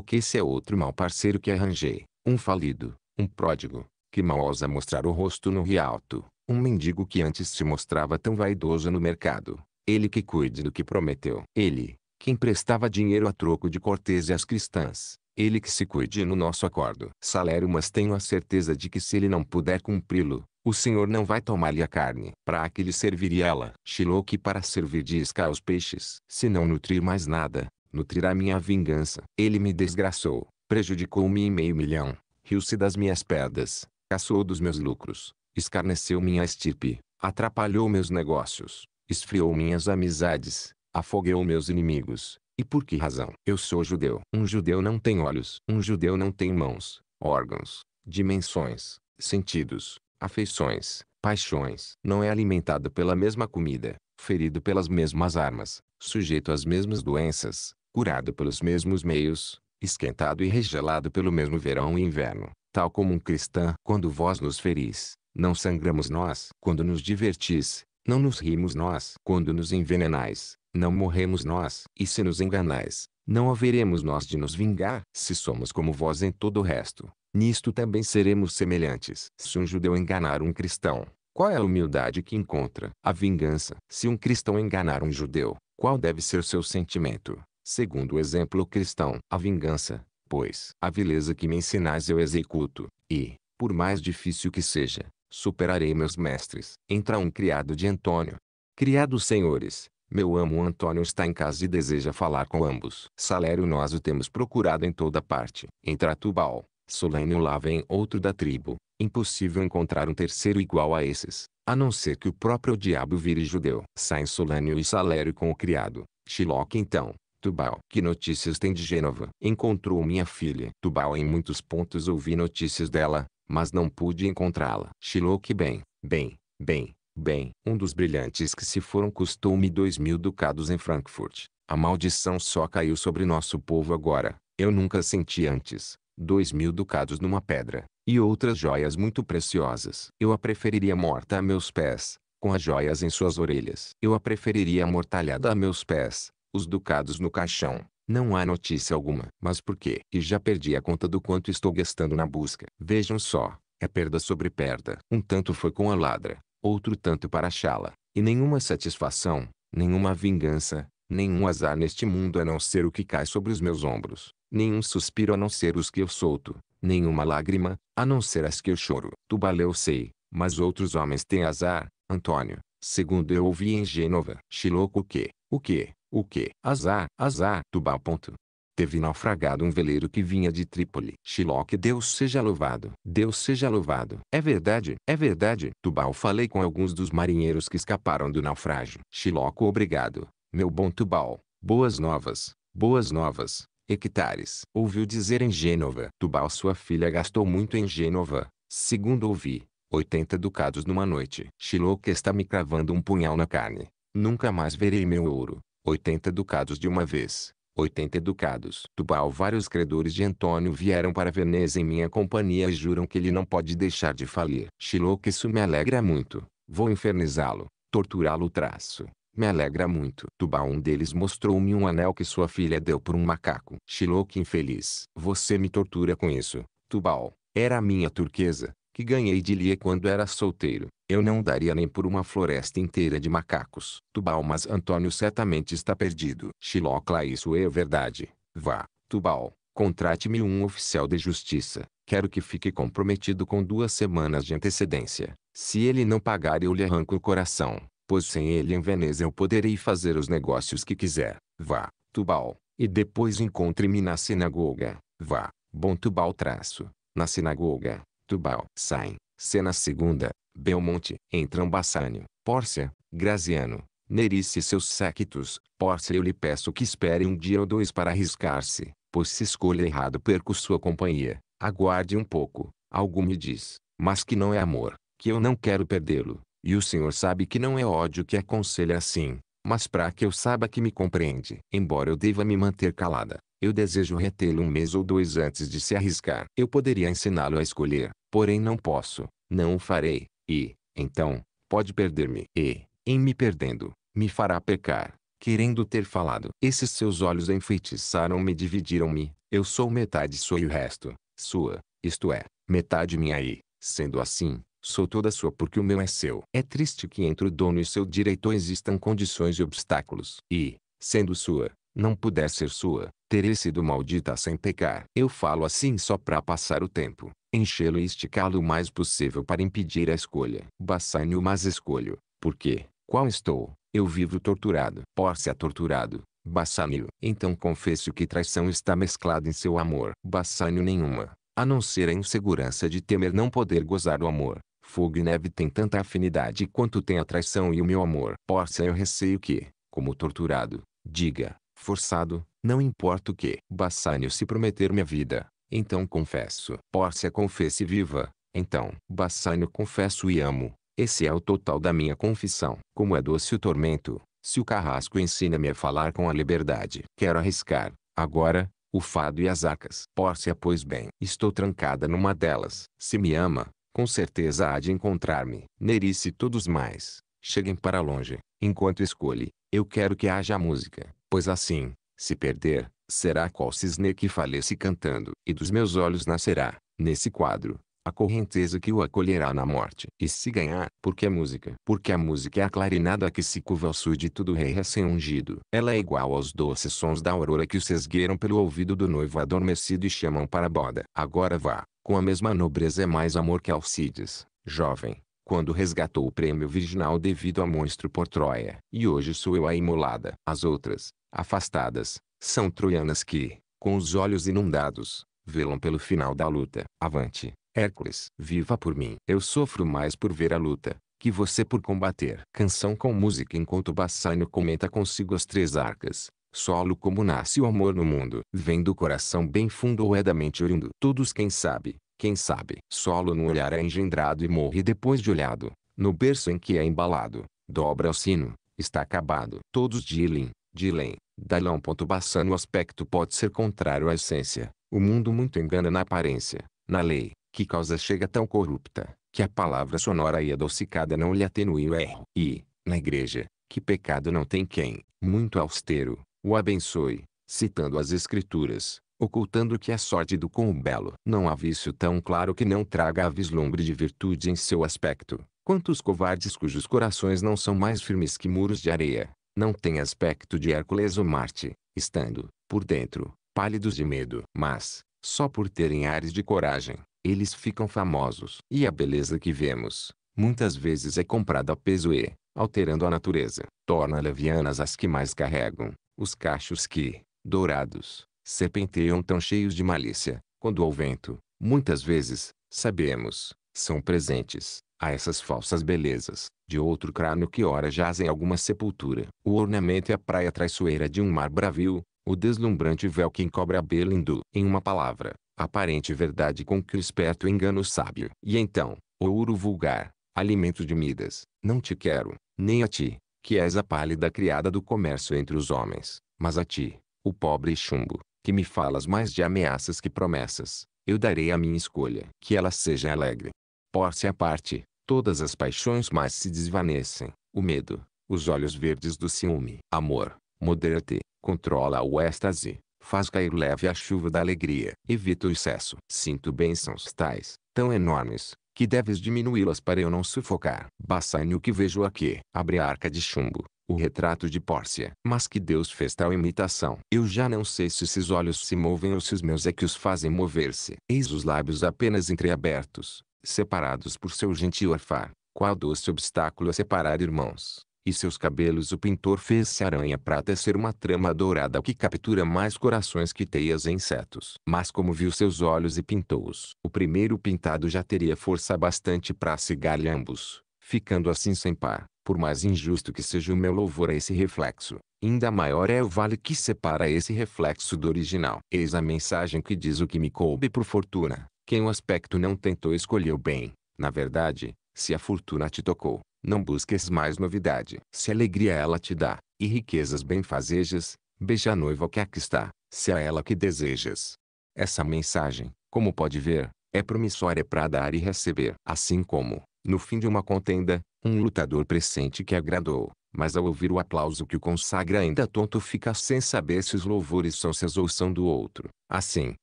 que esse é outro mau parceiro que arranjei. Um falido. Um pródigo. Que mal ousa mostrar o rosto no rialto. Um mendigo que antes se mostrava tão vaidoso no mercado, ele que cuide do que prometeu. Ele, que emprestava dinheiro a troco de e cortesias cristãs. Ele que se cuide no nosso acordo. Salério mas tenho a certeza de que se ele não puder cumpri-lo, o Senhor não vai tomar-lhe a carne. Para que lhe serviria ela? chilou que para servir de isca aos peixes. Se não nutrir mais nada, nutrirá minha vingança. Ele me desgraçou, prejudicou-me em meio milhão, riu-se das minhas pedras, caçou dos meus lucros, escarneceu minha estirpe, atrapalhou meus negócios, esfriou minhas amizades, afogueou meus inimigos. E por que razão? Eu sou judeu. Um judeu não tem olhos. Um judeu não tem mãos, órgãos, dimensões, sentidos, afeições, paixões. Não é alimentado pela mesma comida, ferido pelas mesmas armas, sujeito às mesmas doenças, curado pelos mesmos meios, esquentado e regelado pelo mesmo verão e inverno, tal como um cristã. Quando vós nos feris, não sangramos nós. Quando nos divertis, não nos rimos nós quando nos envenenais, não morremos nós, e se nos enganais, não haveremos nós de nos vingar, se somos como vós em todo o resto. Nisto também seremos semelhantes. Se um judeu enganar um cristão, qual é a humildade que encontra? A vingança. Se um cristão enganar um judeu, qual deve ser seu sentimento? Segundo o exemplo cristão, a vingança, pois a vileza que me ensinais eu executo, e, por mais difícil que seja, Superarei meus mestres. Entra um criado de Antônio. Criados senhores, meu amo Antônio está em casa e deseja falar com ambos. Salério nós o temos procurado em toda parte. Entra Tubal, Solênio lá vem outro da tribo. Impossível encontrar um terceiro igual a esses, a não ser que o próprio diabo vire judeu. Saem Solênio e Salério com o criado. Xiloque então, Tubal. Que notícias tem de Gênova? Encontrou minha filha. Tubal em muitos pontos ouvi notícias dela, mas não pude encontrá-la. Shiloh bem, bem, bem, bem. Um dos brilhantes que se foram custou-me dois mil ducados em Frankfurt. A maldição só caiu sobre nosso povo agora. Eu nunca senti antes. Dois mil ducados numa pedra. E outras joias muito preciosas. Eu a preferiria morta a meus pés, com as joias em suas orelhas. Eu a preferiria amortalhada a meus pés, os ducados no caixão. Não há notícia alguma. Mas por quê? E já perdi a conta do quanto estou gastando na busca. Vejam só, é perda sobre perda. Um tanto foi com a ladra, outro tanto para achá-la. E nenhuma satisfação, nenhuma vingança, nenhum azar neste mundo a não ser o que cai sobre os meus ombros. Nenhum suspiro a não ser os que eu solto. Nenhuma lágrima, a não ser as que eu choro. Tubaleu sei, mas outros homens têm azar, Antônio. Segundo eu ouvi em Gênova. Chiloco o quê? O quê? O que? Azar, azar, Tubal. Ponto. Teve naufragado um veleiro que vinha de Trípoli. Xiloque Deus seja louvado. Deus seja louvado. É verdade, é verdade. Tubal falei com alguns dos marinheiros que escaparam do naufrágio. Xiloco obrigado. Meu bom Tubal. Boas novas. Boas novas. Hectares. Ouviu dizer em Gênova. Tubal sua filha gastou muito em Gênova. Segundo ouvi. 80 ducados numa noite. Xiloque está me cravando um punhal na carne. Nunca mais verei meu ouro. 80 ducados de uma vez, 80 ducados. Tubal vários credores de Antônio vieram para Veneza em minha companhia e juram que ele não pode deixar de falir. Chiloque isso me alegra muito. Vou infernizá-lo, torturá-lo traço. Me alegra muito. Tubal um deles mostrou-me um anel que sua filha deu por um macaco. Chiloque infeliz. Você me tortura com isso, Tubal. Era a minha turquesa que ganhei de Lia quando era solteiro, eu não daria nem por uma floresta inteira de macacos. Tubal mas Antônio certamente está perdido. Xilocla isso é verdade. Vá, Tubal, contrate-me um oficial de justiça. Quero que fique comprometido com duas semanas de antecedência. Se ele não pagar eu lhe arranco o coração, pois sem ele em Veneza eu poderei fazer os negócios que quiser. Vá, Tubal, e depois encontre-me na sinagoga. Vá, bom Tubal traço, na sinagoga. Tubal, Sain, Sena II, Belmonte, Entrambassânio, Pórcia, Graziano, Nerice e seus séquitos, Pórcia eu lhe peço que espere um dia ou dois para arriscar-se, pois se escolha errado perco sua companhia, aguarde um pouco, algo me diz, mas que não é amor, que eu não quero perdê-lo, e o senhor sabe que não é ódio que aconselha assim, mas para que eu saiba que me compreende, embora eu deva me manter calada, eu desejo retê-lo um mês ou dois antes de se arriscar. Eu poderia ensiná-lo a escolher, porém não posso, não o farei, e, então, pode perder-me. E, em me perdendo, me fará pecar, querendo ter falado. Esses seus olhos enfeitiçaram-me dividiram-me. Eu sou metade sua e o resto, sua, isto é, metade minha e, sendo assim, sou toda sua porque o meu é seu. É triste que entre o dono e seu direito existam condições e obstáculos. E, sendo sua, não puder ser sua, terei sido maldita sem pecar. Eu falo assim só para passar o tempo, enchê-lo e esticá-lo o mais possível para impedir a escolha. Bassanio, mas escolho, porque, qual estou, eu vivo torturado. Pórcia torturado, Bassanio. Então confesso que traição está mesclada em seu amor. Bassanio nenhuma, a não ser a insegurança de temer não poder gozar o amor. Fogo e neve têm tanta afinidade quanto tem a traição e o meu amor. Pórcia eu receio que, como torturado, diga, forçado, não importa o que Bassânio se prometer minha vida, então confesso. Pórcia confesse viva, então Bassânio confesso e amo. Esse é o total da minha confissão. Como é doce o tormento, se o carrasco ensina-me a falar com a liberdade. Quero arriscar, agora, o fado e as arcas. Pórcia pois bem, estou trancada numa delas. Se me ama, com certeza há de encontrar-me. Nerice todos mais, cheguem para longe. Enquanto escolhe, eu quero que haja música. Pois assim, se perder, será qual cisne que falece cantando, e dos meus olhos nascerá, nesse quadro, a correnteza que o acolherá na morte. E se ganhar, porque é música. Porque a música é a clarinada que se curva ao súdito do rei recém-ungido. Ela é igual aos doces sons da aurora que o esgueiram pelo ouvido do noivo adormecido e chamam para a boda. Agora vá, com a mesma nobreza é mais amor que Alcides, jovem, quando resgatou o prêmio virginal devido a monstro por Troia. E hoje sou eu a imolada. As outras, afastadas, são troianas que, com os olhos inundados, velam pelo final da luta. Avante, Hércules, viva por mim. Eu sofro mais por ver a luta, que você por combater. Canção com música enquanto bassanio comenta consigo as três arcas. Solo como nasce o amor no mundo. Vem do coração bem fundo ou é da mente oriundo. Todos quem sabe, quem sabe. Solo no olhar é engendrado e morre depois de olhado. No berço em que é embalado, dobra o sino, está acabado. Todos dilem, dilem, Dalão.Bassano O aspecto pode ser contrário à essência. O mundo muito engana na aparência, na lei, que causa chega tão corrupta, que a palavra sonora e adocicada não lhe atenui o erro. E, na igreja, que pecado não tem quem, muito austero, o abençoe, citando as escrituras, ocultando que é sórdido com o belo. Não há vício tão claro que não traga a vislumbre de virtude em seu aspecto. Quantos covardes cujos corações não são mais firmes que muros de areia, não tem aspecto de Hércules ou Marte, estando, por dentro, pálidos de medo. Mas, só por terem ares de coragem, eles ficam famosos. E a beleza que vemos, muitas vezes é comprada a peso e, alterando a natureza, torna levianas as que mais carregam, os cachos que, dourados, serpenteiam tão cheios de malícia, quando ao vento, muitas vezes, sabemos, são presentes, a essas falsas belezas, de outro crânio que ora jaz em alguma sepultura. O ornamento é a praia traiçoeira de um mar bravio, o deslumbrante véu que encobre a bela Em uma palavra, aparente verdade com que o esperto engana o sábio. E então, ouro vulgar, alimento de Midas, não te quero, nem a ti, que és a pálida criada do comércio entre os homens, mas a ti, o pobre chumbo, que me falas mais de ameaças que promessas, eu darei a minha escolha. Que ela seja alegre. Por se a parte, Todas as paixões mais se desvanecem. O medo, os olhos verdes do ciúme. Amor, modera-te, controla o êxtase, faz cair leve a chuva da alegria. Evita o excesso. Sinto bênçãos tais, tão enormes, que deves diminuí-las para eu não sufocar. Bassai-me o que vejo aqui. Abre a arca de chumbo, o retrato de Pórcia. Mas que Deus fez tal imitação. Eu já não sei se esses olhos se movem ou se os meus é que os fazem mover-se. Eis os lábios apenas entreabertos, separados por seu gentil orfar, qual doce obstáculo a separar irmãos, e seus cabelos o pintor fez-se aranha prata ser uma trama dourada que captura mais corações que teias e insetos. Mas como viu seus olhos e pintou-os, o primeiro pintado já teria força bastante para cegar-lhe ambos, ficando assim sem par, por mais injusto que seja o meu louvor a esse reflexo. Ainda maior é o vale que separa esse reflexo do original. Eis a mensagem que diz o que me coube por fortuna. Quem o aspecto não tentou escolheu bem. Na verdade, se a fortuna te tocou, não busques mais novidade. Se alegria ela te dá, e riquezas benfazejas, beija a noiva que aqui está, se é ela que desejas. Essa mensagem, como pode ver, é promissória para dar e receber. Assim como, no fim de uma contenda, um lutador pressente que agradou, mas ao ouvir o aplauso que o consagra ainda tonto fica sem saber se os louvores são seus ou são do outro. Assim,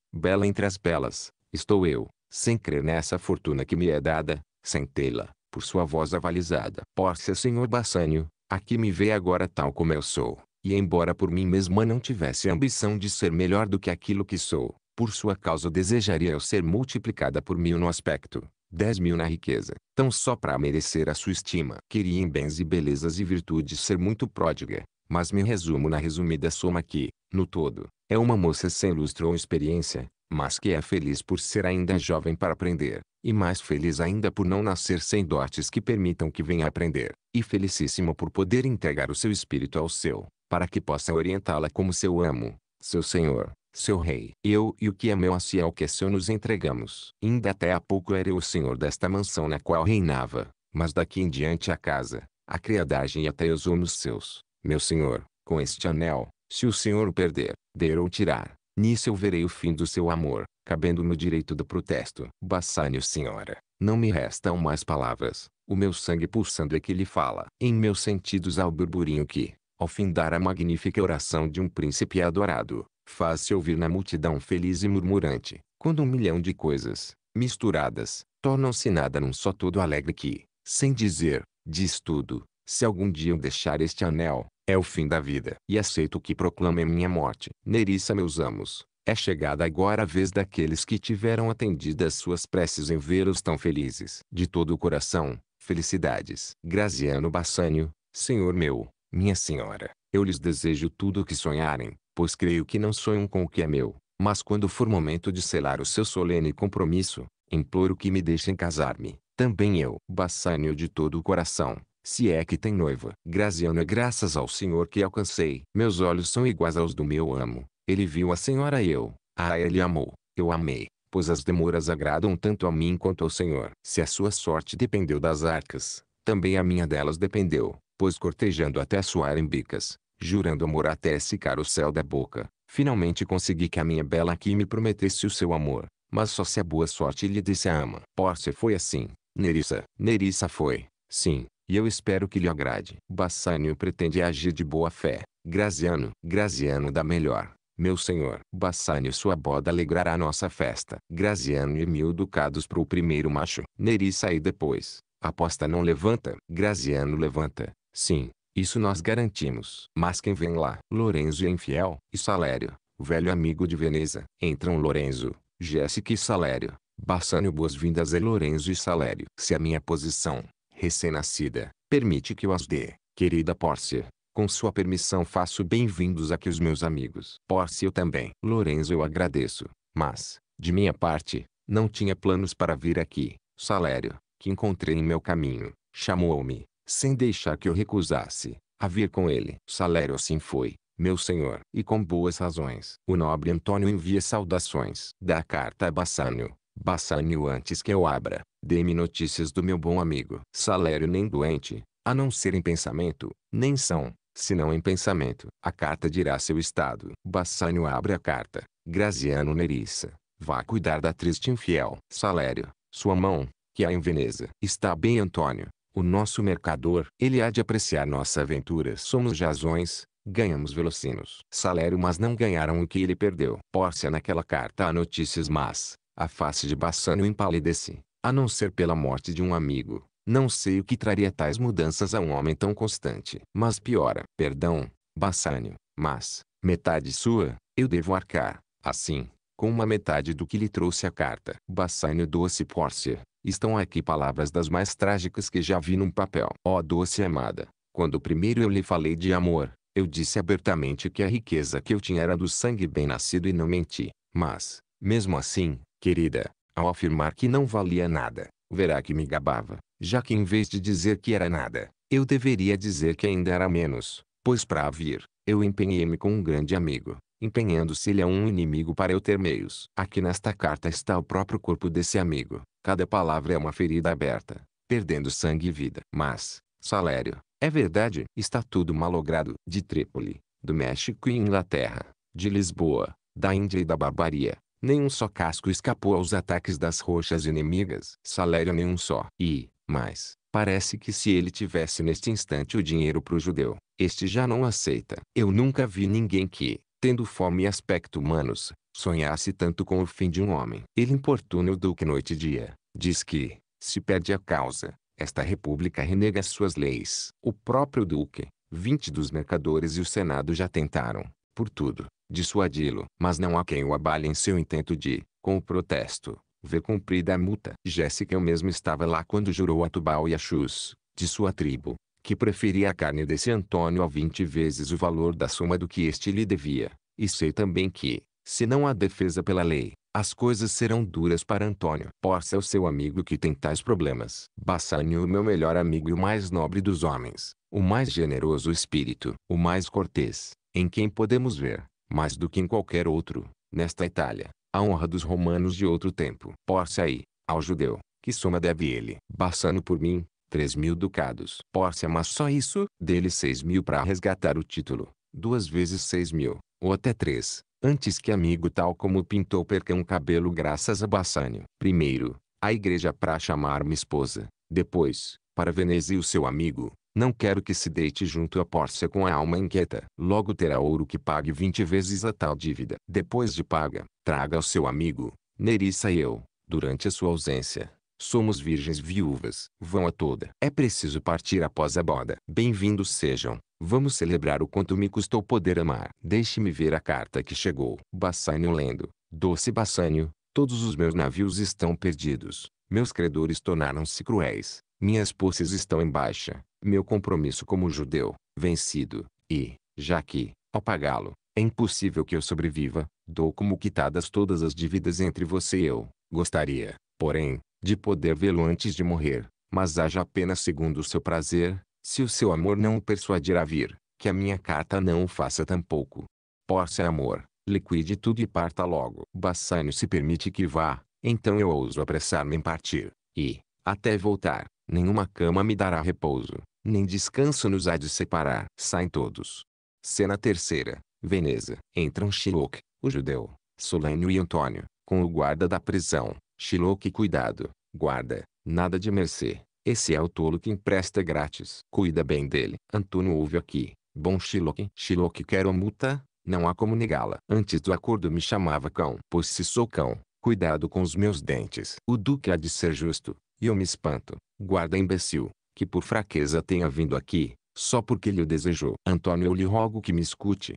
bela entre as belas, Estou eu, sem crer nessa fortuna que me é dada, sem tê-la, por sua voz avalizada. Pórcia senhor Bassanio, aqui me vê agora tal como eu sou, e embora por mim mesma não tivesse ambição de ser melhor do que aquilo que sou, por sua causa desejaria eu ser multiplicada por mil no aspecto, dez mil na riqueza, tão só para merecer a sua estima. Queria em bens e belezas e virtudes ser muito pródiga, mas me resumo na resumida soma que, no todo, é uma moça sem lustro ou experiência, mas que é feliz por ser ainda jovem para aprender, e mais feliz ainda por não nascer sem dotes que permitam que venha aprender, e felicíssimo por poder entregar o seu espírito ao seu, para que possa orientá-la como seu amo, seu senhor, seu rei. Eu e o que é meu a si é o que é seu nos entregamos. Ainda até há pouco era eu o senhor desta mansão na qual reinava, mas daqui em diante a casa, a criadagem e até os homens seus, meu senhor, com este anel, se o senhor o perder, der ou tirar, Nisso eu verei o fim do seu amor, cabendo no direito do protesto. Bassanio senhora, não me restam mais palavras, o meu sangue pulsando é que lhe fala. Em meus sentidos há o burburinho que, ao fim dar a magnífica oração de um príncipe adorado, faz-se ouvir na multidão feliz e murmurante, quando um milhão de coisas, misturadas, tornam-se nada num só todo alegre que, sem dizer, diz tudo, se algum dia eu deixar este anel, é o fim da vida. E aceito que proclamem minha morte. Nerissa meus amos, é chegada agora a vez daqueles que tiveram atendidas suas preces em vê-los tão felizes. De todo o coração, felicidades. Graziano Bassanio, Senhor meu, minha senhora, eu lhes desejo tudo o que sonharem, pois creio que não sonham com o que é meu. Mas quando for momento de selar o seu solene compromisso, imploro que me deixem casar-me. Também eu, Bassanio de todo o coração, se é que tem noiva. Graziano é graças ao Senhor que alcancei. Meus olhos são iguais aos do meu amo. Ele viu a senhora e eu. Ah, ele amou. Eu amei. Pois as demoras agradam tanto a mim quanto ao Senhor. Se a sua sorte dependeu das arcas, também a minha delas dependeu. Pois cortejando até em bicas, jurando amor até secar o céu da boca, finalmente consegui que a minha bela aqui me prometesse o seu amor. Mas só se a boa sorte lhe disse a ama. Pórcia foi assim. Nerissa. Nerissa foi, sim, e eu espero que lhe agrade. Bassânio pretende agir de boa fé. Graziano. Graziano dá melhor. Meu senhor, Bassânio sua boda alegrará nossa festa. Graziano e mil ducados o primeiro macho. Neri sai depois. Aposta não levanta. Graziano levanta. Sim, isso nós garantimos. Mas quem vem lá? Lorenzo e é infiel. E Salério, velho amigo de Veneza. Entram Lorenzo, Jéssica e Salério. Bassânio boas-vindas a é Lorenzo e Salério. Se a minha posição recém-nascida, permite que eu as dê, querida Pórcia. Com sua permissão faço bem-vindos aqui os meus amigos. Pórcia eu também. Lorenzo eu agradeço, mas, de minha parte, não tinha planos para vir aqui. Salério, que encontrei em meu caminho, chamou-me, sem deixar que eu recusasse, a vir com ele. Salério assim foi, meu senhor, e com boas razões. O nobre Antônio envia saudações. Da carta a Bassânio, Bassanio antes que eu abra, dê-me notícias do meu bom amigo. Salério nem doente, a não ser em pensamento, nem são, senão em pensamento. A carta dirá seu estado. Bassanio abre a carta. Graziano Nerissa, vá cuidar da triste infiel. Salério, sua mão, que há em Veneza. Está bem Antônio, o nosso mercador. Ele há de apreciar nossa aventura. Somos jazões, ganhamos velocinos. Salério mas não ganharam o que ele perdeu. Pórcia naquela carta há notícias más a face de Bassano empalidece, a não ser pela morte de um amigo. Não sei o que traria tais mudanças a um homem tão constante. Mas piora. Perdão, Bassânio, mas, metade sua, eu devo arcar, assim, com uma metade do que lhe trouxe a carta. Bassânio doce Pórcia, estão aqui palavras das mais trágicas que já vi num papel. Ó oh, doce amada, quando primeiro eu lhe falei de amor, eu disse abertamente que a riqueza que eu tinha era do sangue bem nascido e não menti. Mas, mesmo assim, Querida, ao afirmar que não valia nada, verá que me gabava, já que em vez de dizer que era nada, eu deveria dizer que ainda era menos, pois para vir, eu empenhei-me com um grande amigo, empenhando-se lhe a um inimigo para eu ter meios. Aqui nesta carta está o próprio corpo desse amigo, cada palavra é uma ferida aberta, perdendo sangue e vida. Mas, Salério, é verdade, está tudo malogrado, de Trípoli, do México e Inglaterra, de Lisboa, da Índia e da Barbaria, Nenhum só casco escapou aos ataques das roxas inimigas. Salério nenhum só. E, mais, parece que se ele tivesse neste instante o dinheiro para o judeu, este já não aceita. Eu nunca vi ninguém que, tendo fome e aspecto humanos, sonhasse tanto com o fim de um homem. Ele importuna o duque noite e dia. Diz que, se perde a causa, esta república renega suas leis. O próprio duque, vinte dos mercadores e o senado já tentaram, por tudo, dissuadi-lo. Mas não há quem o abale em seu intento de, com o protesto, ver cumprida a multa. Jéssica eu mesmo estava lá quando jurou a Tubal e a Chus, de sua tribo, que preferia a carne desse Antônio a vinte vezes o valor da soma do que este lhe devia. E sei também que, se não há defesa pela lei, as coisas serão duras para Antônio. Porça é o seu amigo que tem tais problemas. Bassanio o meu melhor amigo e o mais nobre dos homens. O mais generoso espírito. O mais cortês em quem podemos ver, mais do que em qualquer outro, nesta Itália, a honra dos romanos de outro tempo. Porcia aí, ao judeu, que soma deve ele, Bassano por mim, três mil ducados. Porcia mas só isso, dele seis mil para resgatar o título, duas vezes seis mil, ou até três, antes que amigo tal como pintou perca um cabelo graças a Bassânio. Primeiro, a igreja para chamar-me esposa, depois, para e o seu amigo, não quero que se deite junto à pórcia com a alma inquieta. Logo terá ouro que pague vinte vezes a tal dívida. Depois de paga, traga ao seu amigo, Nerissa e eu, durante a sua ausência. Somos virgens viúvas. Vão a toda. É preciso partir após a boda. Bem-vindos sejam. Vamos celebrar o quanto me custou poder amar. Deixe-me ver a carta que chegou. Bassanio lendo. Doce Bassanio, todos os meus navios estão perdidos. Meus credores tornaram-se cruéis. Minhas posses estão em baixa, meu compromisso como judeu, vencido, e, já que, ao pagá-lo, é impossível que eu sobreviva, dou como quitadas todas as dívidas entre você e eu. Gostaria, porém, de poder vê-lo antes de morrer, mas haja apenas segundo o seu prazer, se o seu amor não o persuadir a vir, que a minha carta não o faça tampouco. Possa é amor, liquide tudo e parta logo. Bassanio se permite que vá, então eu ouso apressar-me em partir, e, até voltar, Nenhuma cama me dará repouso, nem descanso nos há de separar. Saem todos. Cena terceira. Veneza. Entram Shiloh, o judeu, Solênio e Antônio, com o guarda da prisão. Shiloque cuidado, guarda, nada de mercê. Esse é o tolo que empresta grátis. Cuida bem dele. Antônio ouve aqui. Bom Shiloh, Shiloque quero multa, não há como negá-la. Antes do acordo me chamava cão, pois se sou cão, cuidado com os meus dentes. O duque há de ser justo, e eu me espanto, guarda imbecil, que por fraqueza tenha vindo aqui, só porque lhe desejou. Antônio eu lhe rogo que me escute.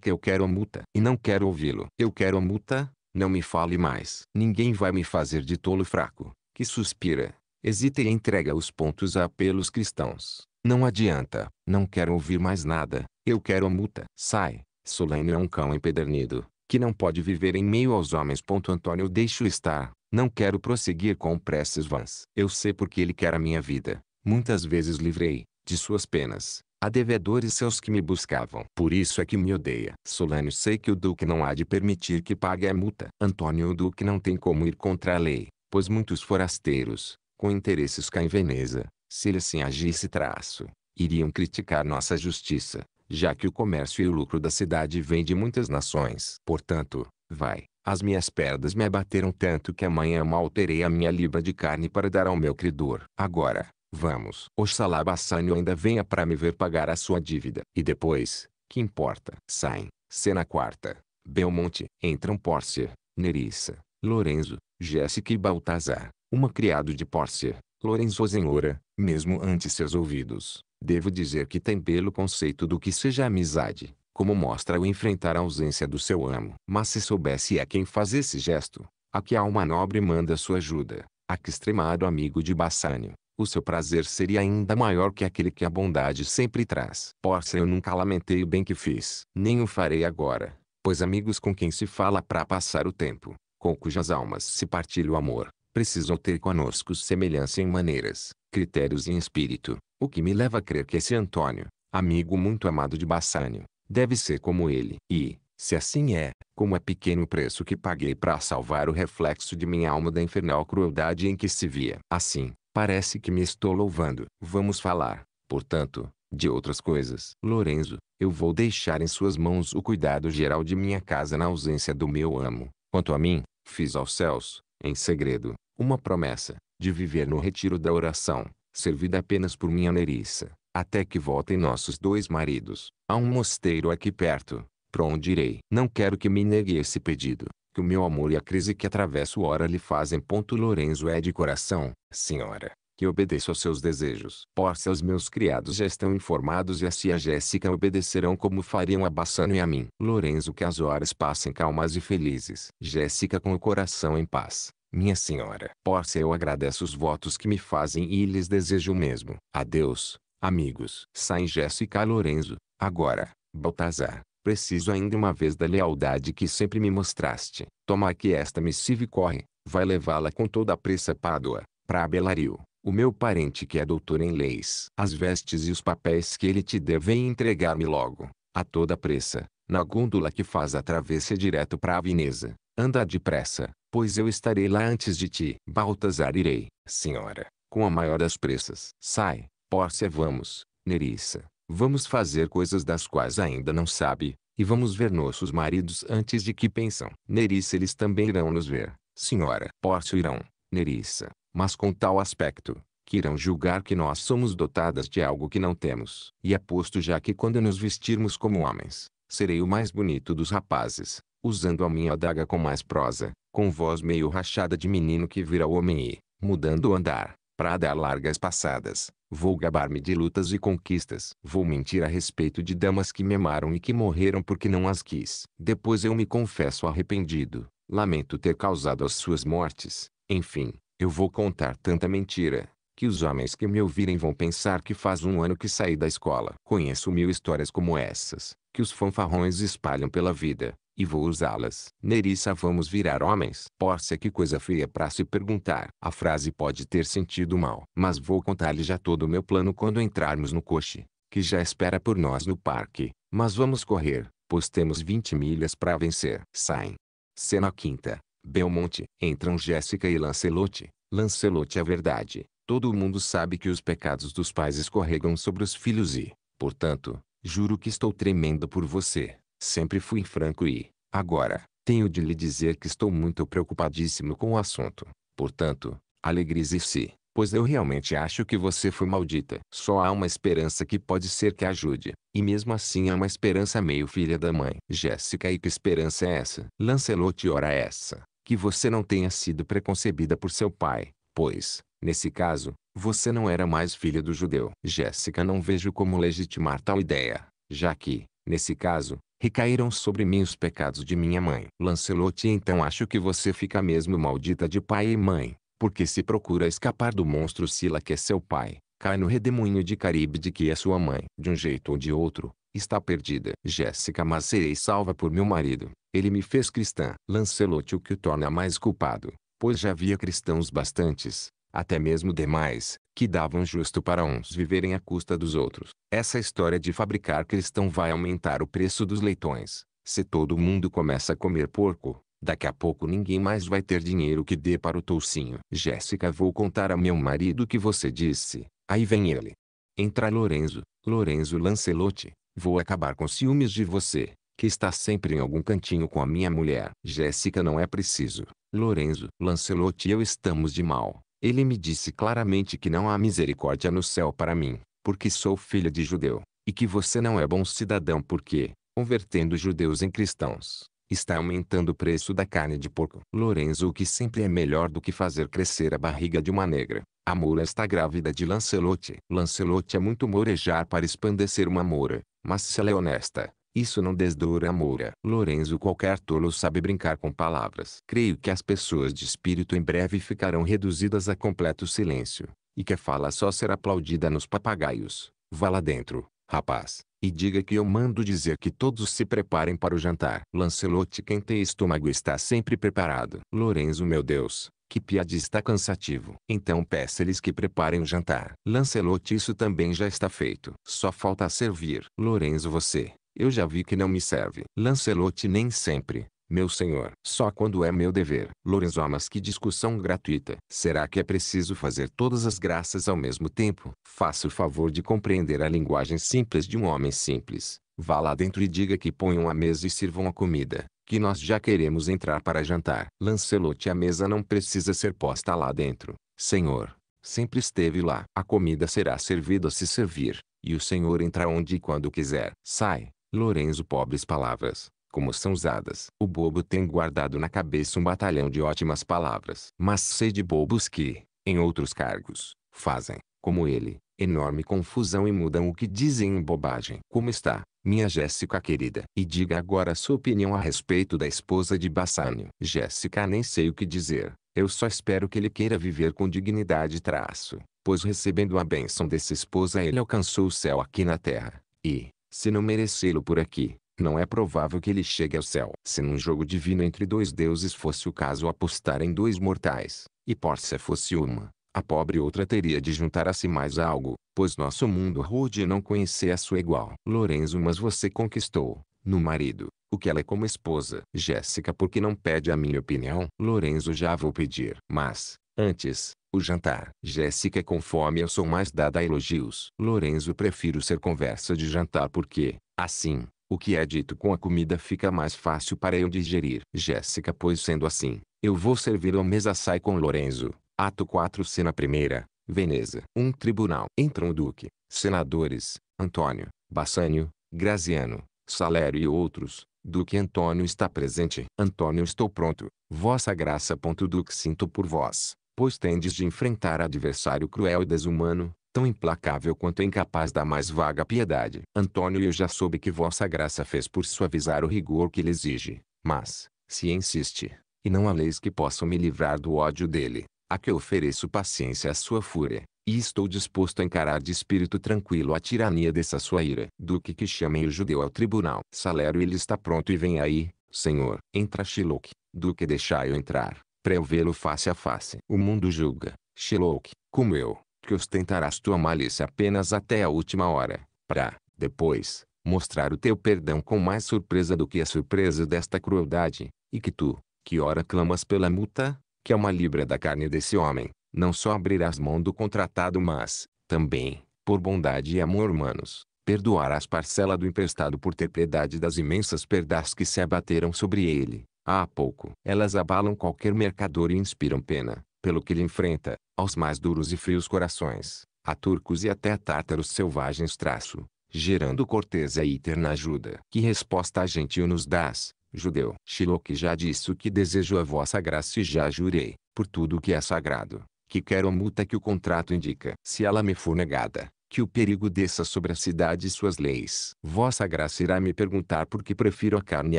que eu quero a multa, e não quero ouvi-lo. Eu quero a multa, não me fale mais. Ninguém vai me fazer de tolo fraco, que suspira, hesita e entrega os pontos a apelos cristãos. Não adianta, não quero ouvir mais nada, eu quero a multa. Sai, solene é um cão empedernido, que não pode viver em meio aos homens. Antônio deixo estar, não quero prosseguir com preces vãs. Eu sei porque ele quer a minha vida. Muitas vezes livrei, de suas penas, a devedores seus que me buscavam. Por isso é que me odeia. Solano sei que o duque não há de permitir que pague a multa. Antônio o duque não tem como ir contra a lei, pois muitos forasteiros, com interesses cá em Veneza, se ele assim agisse traço, iriam criticar nossa justiça, já que o comércio e o lucro da cidade vêm de muitas nações. Portanto, vai, as minhas perdas me abateram tanto que amanhã mal terei a minha libra de carne para dar ao meu credor. Agora, vamos. Oxalá Bassânio ainda venha para me ver pagar a sua dívida. E depois, que importa? Saem. Cena quarta. Belmonte. Entram Pórcia, Nerissa, Lorenzo, Jéssica e Baltazar. Uma criado de Pórcia, Lorenzo Zenhora, mesmo ante seus ouvidos. Devo dizer que tem belo conceito do que seja amizade como mostra o enfrentar a ausência do seu amo. Mas se soubesse a quem faz esse gesto, a que alma nobre manda sua ajuda, a que extremado amigo de Bassânio, o seu prazer seria ainda maior que aquele que a bondade sempre traz. Porça eu nunca lamentei o bem que fiz, nem o farei agora, pois amigos com quem se fala para passar o tempo, com cujas almas se partilha o amor, precisam ter conosco semelhança em maneiras, critérios e espírito, o que me leva a crer que esse Antônio, amigo muito amado de Bassânio, deve ser como ele. E, se assim é, como é pequeno o preço que paguei para salvar o reflexo de minha alma da infernal crueldade em que se via. Assim, parece que me estou louvando. Vamos falar, portanto, de outras coisas. Lorenzo, eu vou deixar em suas mãos o cuidado geral de minha casa na ausência do meu amo. Quanto a mim, fiz aos céus, em segredo, uma promessa, de viver no retiro da oração, servida apenas por minha neriça até que voltem nossos dois maridos. Há um mosteiro aqui perto, para onde irei. Não quero que me negue esse pedido, que o meu amor e a crise que atravesso ora lhe fazem. Ponto Lorenzo é de coração, senhora, que obedeço aos seus desejos. Porça os meus criados já estão informados e a si a Jéssica obedecerão como fariam a Bassano e a mim. Lorenzo que as horas passem calmas e felizes. Jéssica com o coração em paz. Minha senhora, Porcia eu agradeço os votos que me fazem e lhes desejo o mesmo. Adeus. Amigos, saem Jéssica Lorenzo, agora, Baltazar, preciso ainda uma vez da lealdade que sempre me mostraste. Toma aqui esta missiva e corre, vai levá-la com toda a pressa a Pádua, para Abelaril, o meu parente que é doutor em leis. As vestes e os papéis que ele te devem entregar-me logo, a toda pressa, na gôndola que faz a travessa direto para a Veneza. Anda depressa, pois eu estarei lá antes de ti. Baltazar irei, senhora, com a maior das pressas. Sai, Pórcia vamos, Nerissa, vamos fazer coisas das quais ainda não sabe, e vamos ver nossos maridos antes de que pensam. Nerissa eles também irão nos ver, senhora. Pórcia irão, Nerissa, mas com tal aspecto, que irão julgar que nós somos dotadas de algo que não temos. E aposto já que quando nos vestirmos como homens, serei o mais bonito dos rapazes, usando a minha adaga com mais prosa, com voz meio rachada de menino que vira homem e, mudando o andar, para dar largas passadas, Vou gabar-me de lutas e conquistas. Vou mentir a respeito de damas que me amaram e que morreram porque não as quis. Depois eu me confesso arrependido. Lamento ter causado as suas mortes. Enfim, eu vou contar tanta mentira, que os homens que me ouvirem vão pensar que faz um ano que saí da escola. Conheço mil histórias como essas, que os fanfarrões espalham pela vida. E vou usá-las. Nerissa vamos virar homens. Porcia que coisa feia para se perguntar. A frase pode ter sentido mal. Mas vou contar-lhe já todo o meu plano quando entrarmos no coche. Que já espera por nós no parque. Mas vamos correr, pois temos 20 milhas para vencer. Saem. Cena quinta. Belmonte. Entram Jéssica e Lancelote. Lancelote é verdade. Todo mundo sabe que os pecados dos pais escorregam sobre os filhos e, portanto, juro que estou tremendo por você. Sempre fui franco e, agora, tenho de lhe dizer que estou muito preocupadíssimo com o assunto. Portanto, alegrize-se, pois eu realmente acho que você foi maldita. Só há uma esperança que pode ser que ajude, e mesmo assim há uma esperança meio filha da mãe. Jéssica, e que esperança é essa? Lancelot, ora é essa, que você não tenha sido preconcebida por seu pai, pois, nesse caso, você não era mais filha do judeu. Jéssica, não vejo como legitimar tal ideia, já que, nesse caso, recaíram sobre mim os pecados de minha mãe. Lancelote então acho que você fica mesmo maldita de pai e mãe, porque se procura escapar do monstro Sila que é seu pai, cai no redemoinho de Caribe de que é sua mãe. De um jeito ou de outro, está perdida. Jéssica mas serei salva por meu marido. Ele me fez cristã. Lancelote o que o torna mais culpado, pois já havia cristãos bastantes, até mesmo demais, que davam justo para uns viverem à custa dos outros. Essa história de fabricar cristão vai aumentar o preço dos leitões. Se todo mundo começa a comer porco, daqui a pouco ninguém mais vai ter dinheiro que dê para o toucinho. Jéssica, vou contar a meu marido o que você disse. Aí vem ele. Entra Lorenzo, Lorenzo Lancelotti, vou acabar com ciúmes de você, que está sempre em algum cantinho com a minha mulher. Jéssica não é preciso. Lorenzo, Lancelotti e eu estamos de mal. Ele me disse claramente que não há misericórdia no céu para mim, porque sou filha de judeu, e que você não é bom cidadão porque, convertendo judeus em cristãos, está aumentando o preço da carne de porco. Lorenzo, o que sempre é melhor do que fazer crescer a barriga de uma negra. A Moura está grávida de Lancelote. Lancelote é muito morejar para espandecer uma Moura, mas se ela é honesta, isso não desdoura a Moura. É. Lorenzo qualquer tolo sabe brincar com palavras. Creio que as pessoas de espírito em breve ficarão reduzidas a completo silêncio, e que a fala só será aplaudida nos papagaios. Vá lá dentro, rapaz, e diga que eu mando dizer que todos se preparem para o jantar. Lancelot, quem tem estômago está sempre preparado. Lorenzo meu Deus, que piada está cansativo. Então peça-lhes que preparem o jantar. Lancelot, isso também já está feito. Só falta servir. Lorenzo você, eu já vi que não me serve. Lancelote nem sempre, meu senhor. Só quando é meu dever. Lorenzomas que discussão gratuita. Será que é preciso fazer todas as graças ao mesmo tempo? Faça o favor de compreender a linguagem simples de um homem simples. Vá lá dentro e diga que ponham a mesa e sirvam a comida, que nós já queremos entrar para jantar. Lancelote a mesa não precisa ser posta lá dentro. Senhor, sempre esteve lá. A comida será servida se servir, e o senhor entra onde e quando quiser. Sai, Lorenzo pobres palavras, como são usadas. O bobo tem guardado na cabeça um batalhão de ótimas palavras. Mas sei de bobos que, em outros cargos, fazem, como ele, enorme confusão e mudam o que dizem em bobagem. Como está, minha Jéssica querida? E diga agora sua opinião a respeito da esposa de Bassanio. Jéssica nem sei o que dizer. Eu só espero que ele queira viver com dignidade e traço, pois recebendo a bênção dessa esposa ele alcançou o céu aqui na terra. E, se não merecê-lo por aqui, não é provável que ele chegue ao céu. Se num jogo divino entre dois deuses fosse o caso apostar em dois mortais, e Pórcia fosse uma, a pobre outra teria de juntar a si mais algo, pois nosso mundo rude não conhecia a sua igual. Lorenzo mas você conquistou, no marido, o que ela é como esposa. Jéssica que não pede a minha opinião? Lorenzo já vou pedir. Mas, Antes, o jantar. Jéssica é com fome eu sou mais dada a elogios. Lorenzo prefiro ser conversa de jantar porque, assim, o que é dito com a comida fica mais fácil para eu digerir. Jéssica pois sendo assim, eu vou servir ao mesa sai com Lorenzo. Ato 4 Cena primeira, Veneza. Um tribunal. Entram o duque, senadores, Antônio, Bassanio, Graziano, Salério e outros. Duque Antônio está presente. Antônio estou pronto. Vossa graça. Duque sinto por vós pois tendes de enfrentar adversário cruel e desumano, tão implacável quanto é incapaz da mais vaga piedade. Antônio eu já soube que vossa graça fez por suavizar o rigor que ele exige, mas, se insiste, e não há leis que possam me livrar do ódio dele, a que ofereço paciência à sua fúria, e estou disposto a encarar de espírito tranquilo a tirania dessa sua ira. Duque que chamem o judeu ao tribunal. Salero ele está pronto e vem aí, senhor. Entra Shiloh, duque deixai-o entrar para eu vê-lo face a face. O mundo julga, Sherlock, como eu, que ostentarás tua malícia apenas até a última hora, para, depois, mostrar o teu perdão com mais surpresa do que a surpresa desta crueldade, e que tu, que ora clamas pela multa, que é uma libra da carne desse homem, não só abrirás mão do contratado mas, também, por bondade e amor humanos, perdoarás parcela do emprestado por ter piedade das imensas perdas que se abateram sobre ele há pouco. Elas abalam qualquer mercador e inspiram pena, pelo que lhe enfrenta, aos mais duros e frios corações, a turcos e até a tátaros selvagens traço, gerando corteza e eterna ajuda. Que resposta gentil nos dás, judeu? Shiloque já disse o que desejo a vossa graça e já jurei, por tudo o que é sagrado, que quero a multa que o contrato indica. Se ela me for negada, que o perigo desça sobre a cidade e suas leis. Vossa graça irá me perguntar por que prefiro a carne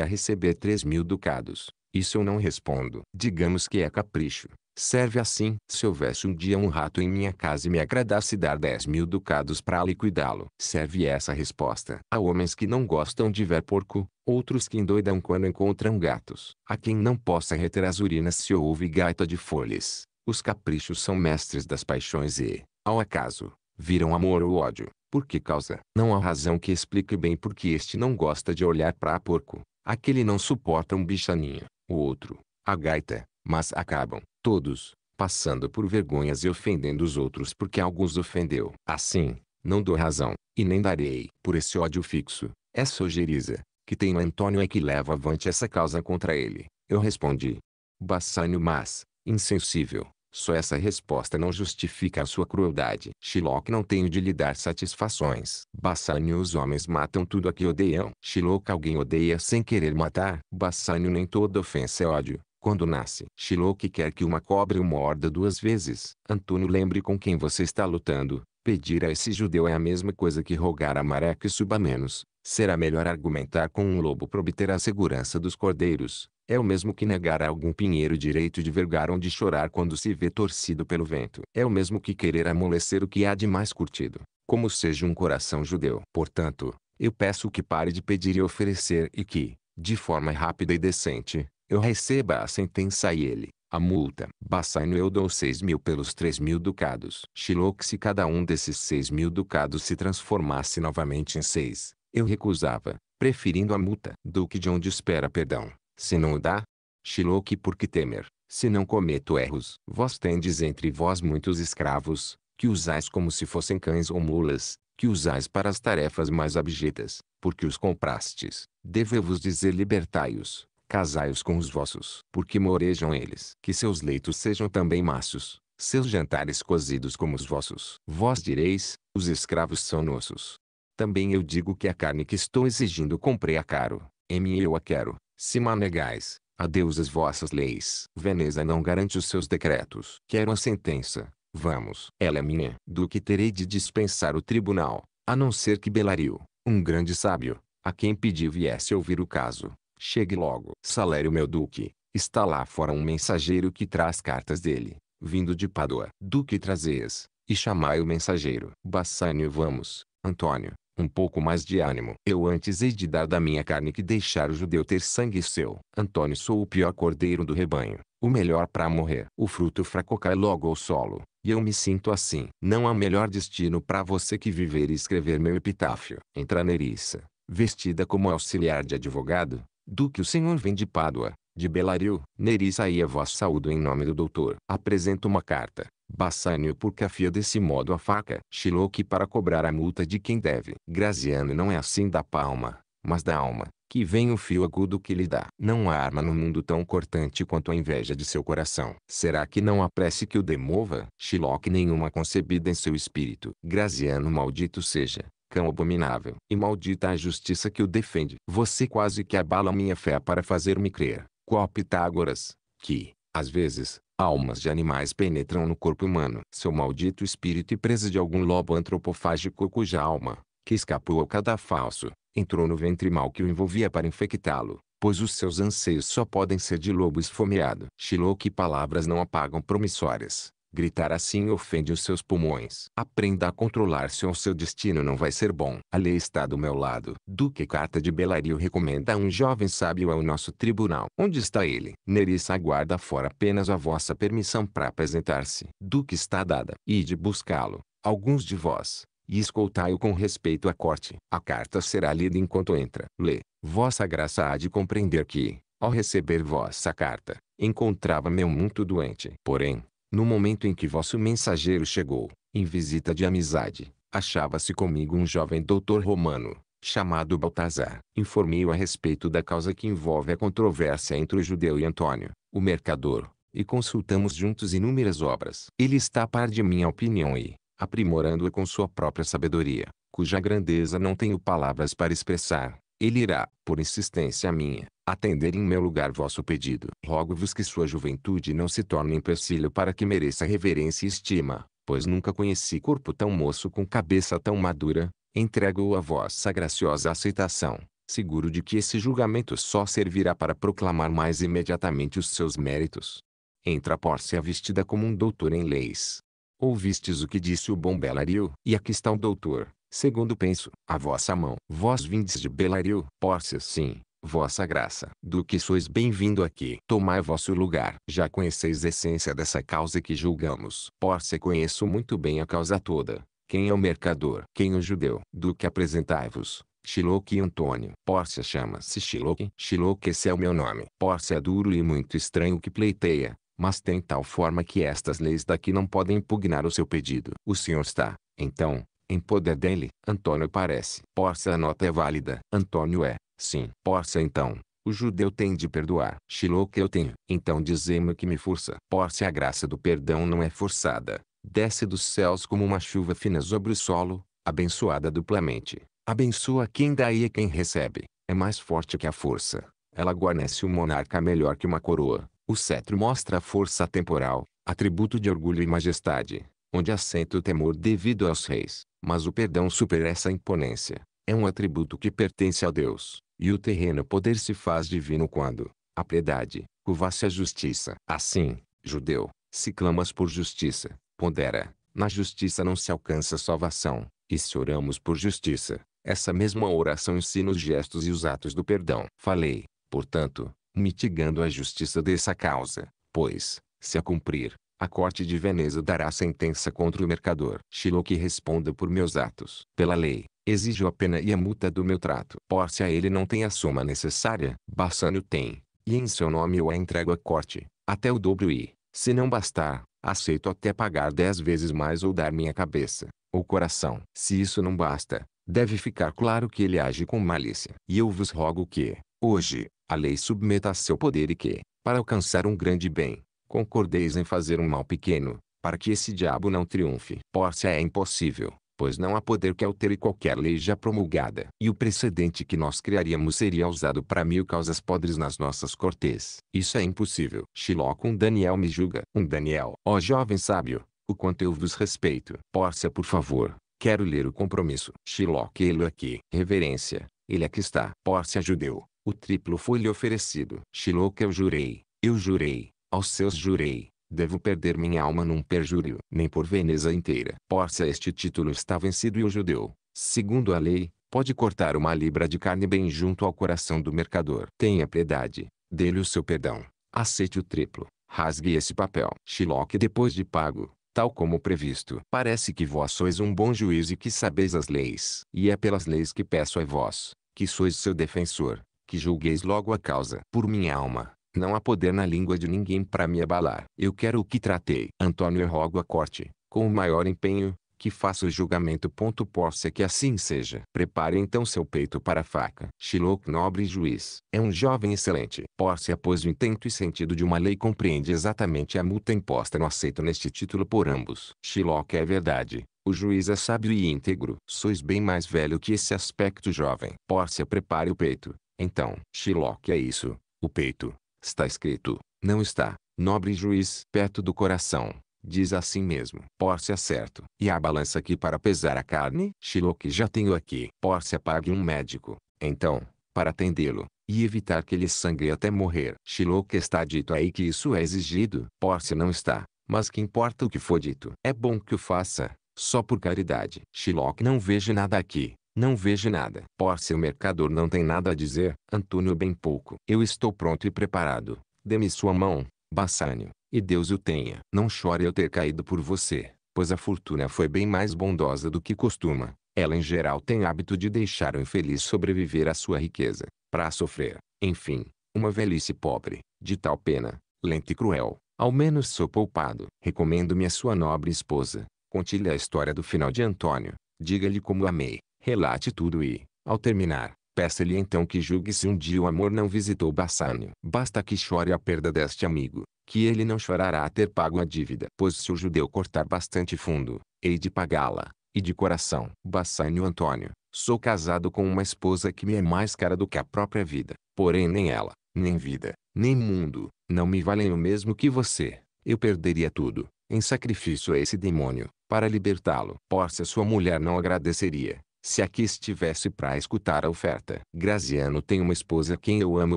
a receber três mil ducados. Isso eu não respondo. Digamos que é capricho. Serve assim. Se houvesse um dia um rato em minha casa e me agradasse dar dez mil ducados para liquidá-lo. Serve essa resposta. Há homens que não gostam de ver porco, outros que endoidam quando encontram gatos. A quem não possa reter as urinas se ouve gaita de folhas. Os caprichos são mestres das paixões e, ao acaso, viram amor ou ódio, por que causa? Não há razão que explique bem porque este não gosta de olhar para porco, aquele não suporta um bichaninha, o outro, a gaita, mas acabam, todos, passando por vergonhas e ofendendo os outros porque alguns ofendeu. Assim, não dou razão, e nem darei, por esse ódio fixo, essa é ojeriza, que tem Antônio é que leva avante essa causa contra ele. Eu respondi. Bassânio mas, insensível, só essa resposta não justifica a sua crueldade. Shiloh não tenho de lhe dar satisfações. Bassanio, os homens matam tudo a que odeiam. Shiloh alguém odeia sem querer matar. Bassanio, nem toda ofensa é ódio. Quando nasce, Shiloh quer que uma cobra o morda duas vezes. Antônio lembre com quem você está lutando. Pedir a esse judeu é a mesma coisa que rogar a maré que suba menos. Será melhor argumentar com um lobo para obter a segurança dos cordeiros. É o mesmo que negar a algum pinheiro o direito de vergar ou de chorar quando se vê torcido pelo vento. É o mesmo que querer amolecer o que há de mais curtido, como seja um coração judeu. Portanto, eu peço que pare de pedir e oferecer e que, de forma rápida e decente, eu receba a sentença e ele, a multa. Bassaino eu dou seis mil pelos três mil ducados. Shilok se cada um desses seis mil ducados se transformasse novamente em seis, eu recusava, preferindo a multa. Duque de onde espera perdão. Se não o dá, Shiloque que temer, se não cometo erros. Vós tendes entre vós muitos escravos, que usais como se fossem cães ou mulas, que usais para as tarefas mais abjetas, porque os comprastes. Devo-vos dizer libertai-os, casai-os com os vossos, porque morejam eles. Que seus leitos sejam também maços, seus jantares cozidos como os vossos. Vós direis, os escravos são nossos. Também eu digo que a carne que estou exigindo comprei a caro, em mim eu a quero, Cima negais, adeus as vossas leis. Veneza não garante os seus decretos. Quero a sentença, vamos. Ela é minha. Do que terei de dispensar o tribunal, a não ser que Belario, um grande sábio, a quem pedi viesse ouvir o caso, chegue logo. Salério meu duque, está lá fora um mensageiro que traz cartas dele, vindo de Pádua. Duque trazeis, e chamai o mensageiro. Bassânio vamos, Antônio, um pouco mais de ânimo. Eu antes hei de dar da minha carne que deixar o judeu ter sangue seu. Antônio sou o pior cordeiro do rebanho, o melhor para morrer. O fruto fraco cai logo ao solo, e eu me sinto assim. Não há melhor destino para você que viver e escrever meu epitáfio. Entra Nerissa, vestida como auxiliar de advogado, do que o senhor vem de Pádua, de Belaril, Nerisaievo a saúdo em nome do doutor. Apresento uma carta, Bassânio porque afia desse modo a faca, Chiloque para cobrar a multa de quem deve. Graziano não é assim da palma, mas da alma, que vem o fio agudo que lhe dá. Não há arma no mundo tão cortante quanto a inveja de seu coração. Será que não há prece que o demova? Chiloque nenhuma concebida em seu espírito. Graziano maldito seja, cão abominável, e maldita a justiça que o defende. Você quase que abala minha fé para fazer-me crer qual Pitágoras, que, às vezes, almas de animais penetram no corpo humano. Seu maldito espírito e presa de algum lobo antropofágico cuja alma, que escapou ao cadafalso, entrou no ventre mal que o envolvia para infectá-lo, pois os seus anseios só podem ser de lobo esfomeado. Shiloh que palavras não apagam promissórias, Gritar assim ofende os seus pulmões. Aprenda a controlar-se ou seu destino não vai ser bom. A lei está do meu lado. Duque Carta de Belario recomenda a um jovem sábio ao nosso tribunal. Onde está ele? Nerissa aguarda fora apenas a vossa permissão para apresentar-se. Duque está dada. Ide buscá-lo. Alguns de vós. E escoltai-o com respeito à corte. A carta será lida enquanto entra. Lê. Vossa graça há de compreender que, ao receber vossa carta, encontrava-me muito doente. Porém, no momento em que vosso mensageiro chegou, em visita de amizade, achava-se comigo um jovem doutor romano, chamado Baltazar. Informei-o a respeito da causa que envolve a controvérsia entre o judeu e Antônio, o mercador, e consultamos juntos inúmeras obras. Ele está a par de minha opinião e, aprimorando-a com sua própria sabedoria, cuja grandeza não tenho palavras para expressar, ele irá, por insistência minha, atender em meu lugar vosso pedido. Rogo-vos que sua juventude não se torne empecilho para que mereça reverência e estima, pois nunca conheci corpo tão moço com cabeça tão madura. Entrego-o a vossa graciosa aceitação, seguro de que esse julgamento só servirá para proclamar mais imediatamente os seus méritos. Entra Pórcia vestida como um doutor em leis. Ouvistes o que disse o bom Belario? E aqui está o doutor, segundo penso, a vossa mão. Vós vindes de Belario, Pórcia sim, vossa graça, do que sois bem-vindo aqui. Tomai vosso lugar. Já conheceis a essência dessa causa que julgamos. Pórcia conheço muito bem a causa toda. Quem é o mercador? Quem o judeu? Do que apresentai-vos? Shiloque e Antônio. Pórcia chama-se Shiloque. Shiloque esse é o meu nome. Pórcia é duro e muito estranho que pleiteia, mas tem tal forma que estas leis daqui não podem impugnar o seu pedido. O senhor está, então, em poder dele, Antônio parece. Porça a nota é válida. Antônio é, sim. Porça então, o judeu tem de perdoar. Shilou que eu tenho. Então dizei-me que me força. Porce a graça do perdão não é forçada. Desce dos céus como uma chuva fina sobre o solo, abençoada duplamente. Abençoa quem dá e quem recebe. É mais forte que a força. Ela guarnece o monarca melhor que uma coroa. O cetro mostra a força temporal, atributo de orgulho e majestade, onde assenta o temor devido aos reis. Mas o perdão supera essa imponência. É um atributo que pertence a Deus, e o terreno poder se faz divino quando, a piedade, curva-se à justiça. Assim, judeu, se clamas por justiça, pondera, na justiça não se alcança salvação, e se oramos por justiça, essa mesma oração ensina os gestos e os atos do perdão. Falei, portanto, mitigando a justiça dessa causa, pois, se a cumprir, a corte de Veneza dará sentença contra o mercador. Chilo que responda por meus atos. Pela lei, exijo a pena e a multa do meu trato. Pórcia a ele não tem a soma necessária, Bassânio tem, e em seu nome eu a entrego à corte, até o dobro e, se não bastar, aceito até pagar dez vezes mais ou dar minha cabeça, ou coração. Se isso não basta, deve ficar claro que ele age com malícia. E eu vos rogo que, hoje, a lei submeta a seu poder e que, para alcançar um grande bem, concordeis em fazer um mal pequeno, para que esse diabo não triunfe. Pórcia é impossível, pois não há poder que altere qualquer lei já promulgada. E o precedente que nós criaríamos seria usado para mil causas podres nas nossas cortes. Isso é impossível. Xiló com Daniel me julga. Um Daniel. Ó jovem sábio, o quanto eu vos respeito. Pórcia por favor, quero ler o compromisso. Xiló que ele aqui. Reverência, ele aqui está. Pórcia judeu, o triplo foi lhe oferecido. Xiló que eu jurei, eu jurei aos seus jurei, devo perder minha alma num perjúrio. Nem por Veneza inteira. Pórcia este título está vencido e o judeu, segundo a lei, pode cortar uma libra de carne bem junto ao coração do mercador. Tenha piedade, dê-lhe o seu perdão, aceite o triplo, rasgue esse papel. Xiloque depois de pago, tal como previsto. Parece que vós sois um bom juiz e que sabeis as leis. E é pelas leis que peço a vós, que sois seu defensor, que julgueis logo a causa. Por minha alma, não há poder na língua de ninguém para me abalar. Eu quero o que tratei. Antônio eu rogo a corte, com o maior empenho, que faça o julgamento. Ponto que assim seja. Prepare então seu peito para a faca. Shiloh nobre juiz, é um jovem excelente. Posse após o intento e sentido de uma lei compreende exatamente a multa imposta no aceito neste título por ambos. Shiloh é verdade. O juiz é sábio e íntegro. Sois bem mais velho que esse aspecto jovem. Pórcia prepare o peito. Então, Shiloh é isso, o peito, Está escrito, não está, nobre juiz, perto do coração. Diz assim mesmo. Pórcia é certo. acerto. E a balança aqui para pesar a carne, Shilo que já tenho aqui. Pórcia pague apague um médico. Então, para atendê-lo, e evitar que ele sangre até morrer. Shilo que está dito aí que isso é exigido. Pórcia não está, mas que importa o que for dito. É bom que o faça, só por caridade. Shilok não vejo nada aqui não vejo nada. Por seu mercador não tem nada a dizer, Antônio bem pouco. Eu estou pronto e preparado. Dê-me sua mão, Bassânio, e Deus o tenha. Não chore eu ter caído por você, pois a fortuna foi bem mais bondosa do que costuma. Ela em geral tem hábito de deixar o infeliz sobreviver à sua riqueza, para sofrer, enfim, uma velhice pobre, de tal pena, lenta e cruel. Ao menos sou poupado. Recomendo-me a sua nobre esposa. Conte-lhe a história do final de Antônio. Diga-lhe como amei, Relate tudo e, ao terminar, peça-lhe então que julgue se um dia o amor não visitou Bassanio. Basta que chore a perda deste amigo, que ele não chorará a ter pago a dívida. Pois se o judeu cortar bastante fundo, hei de pagá-la, e de coração. Bassanio Antônio, sou casado com uma esposa que me é mais cara do que a própria vida. Porém nem ela, nem vida, nem mundo, não me valem o mesmo que você. Eu perderia tudo, em sacrifício a esse demônio, para libertá-lo. Por se sua mulher não agradeceria, se aqui estivesse para escutar a oferta. Graziano tem uma esposa quem eu amo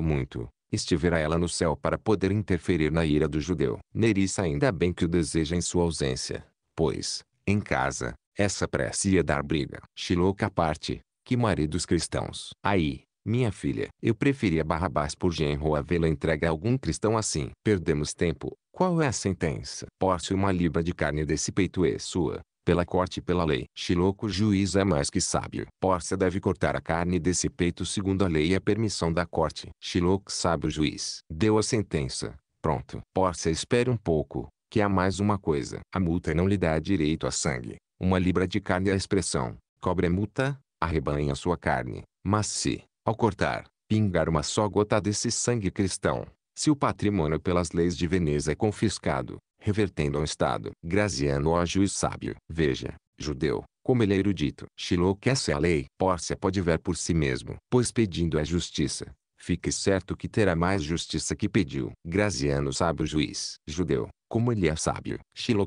muito. Estiverá ela no céu para poder interferir na ira do judeu. Nerissa ainda bem que o deseja em sua ausência, pois, em casa, essa prece ia dar briga. Chilouca parte, que maridos cristãos. Aí, minha filha, eu preferia Barrabás por genro a vê-la entregue a algum cristão assim. Perdemos tempo. Qual é a sentença? Porte uma libra de carne desse peito e sua, pela corte e pela lei. o juiz é mais que sábio. Pórcia deve cortar a carne desse peito segundo a lei e a permissão da corte. Xiloco sabe o juiz. Deu a sentença. Pronto. Pórcia espere um pouco, que há mais uma coisa. A multa não lhe dá direito a sangue. Uma libra de carne é a expressão. Cobre a multa, arrebanha sua carne. Mas se, ao cortar, pingar uma só gota desse sangue cristão, se o patrimônio pelas leis de Veneza é confiscado, revertendo ao Estado. Graziano ó juiz sábio. Veja, judeu, como ele é erudito. é a lei. Pórcia pode ver por si mesmo. Pois pedindo a é justiça, fique certo que terá mais justiça que pediu. Graziano sábio juiz. Judeu, como ele é sábio.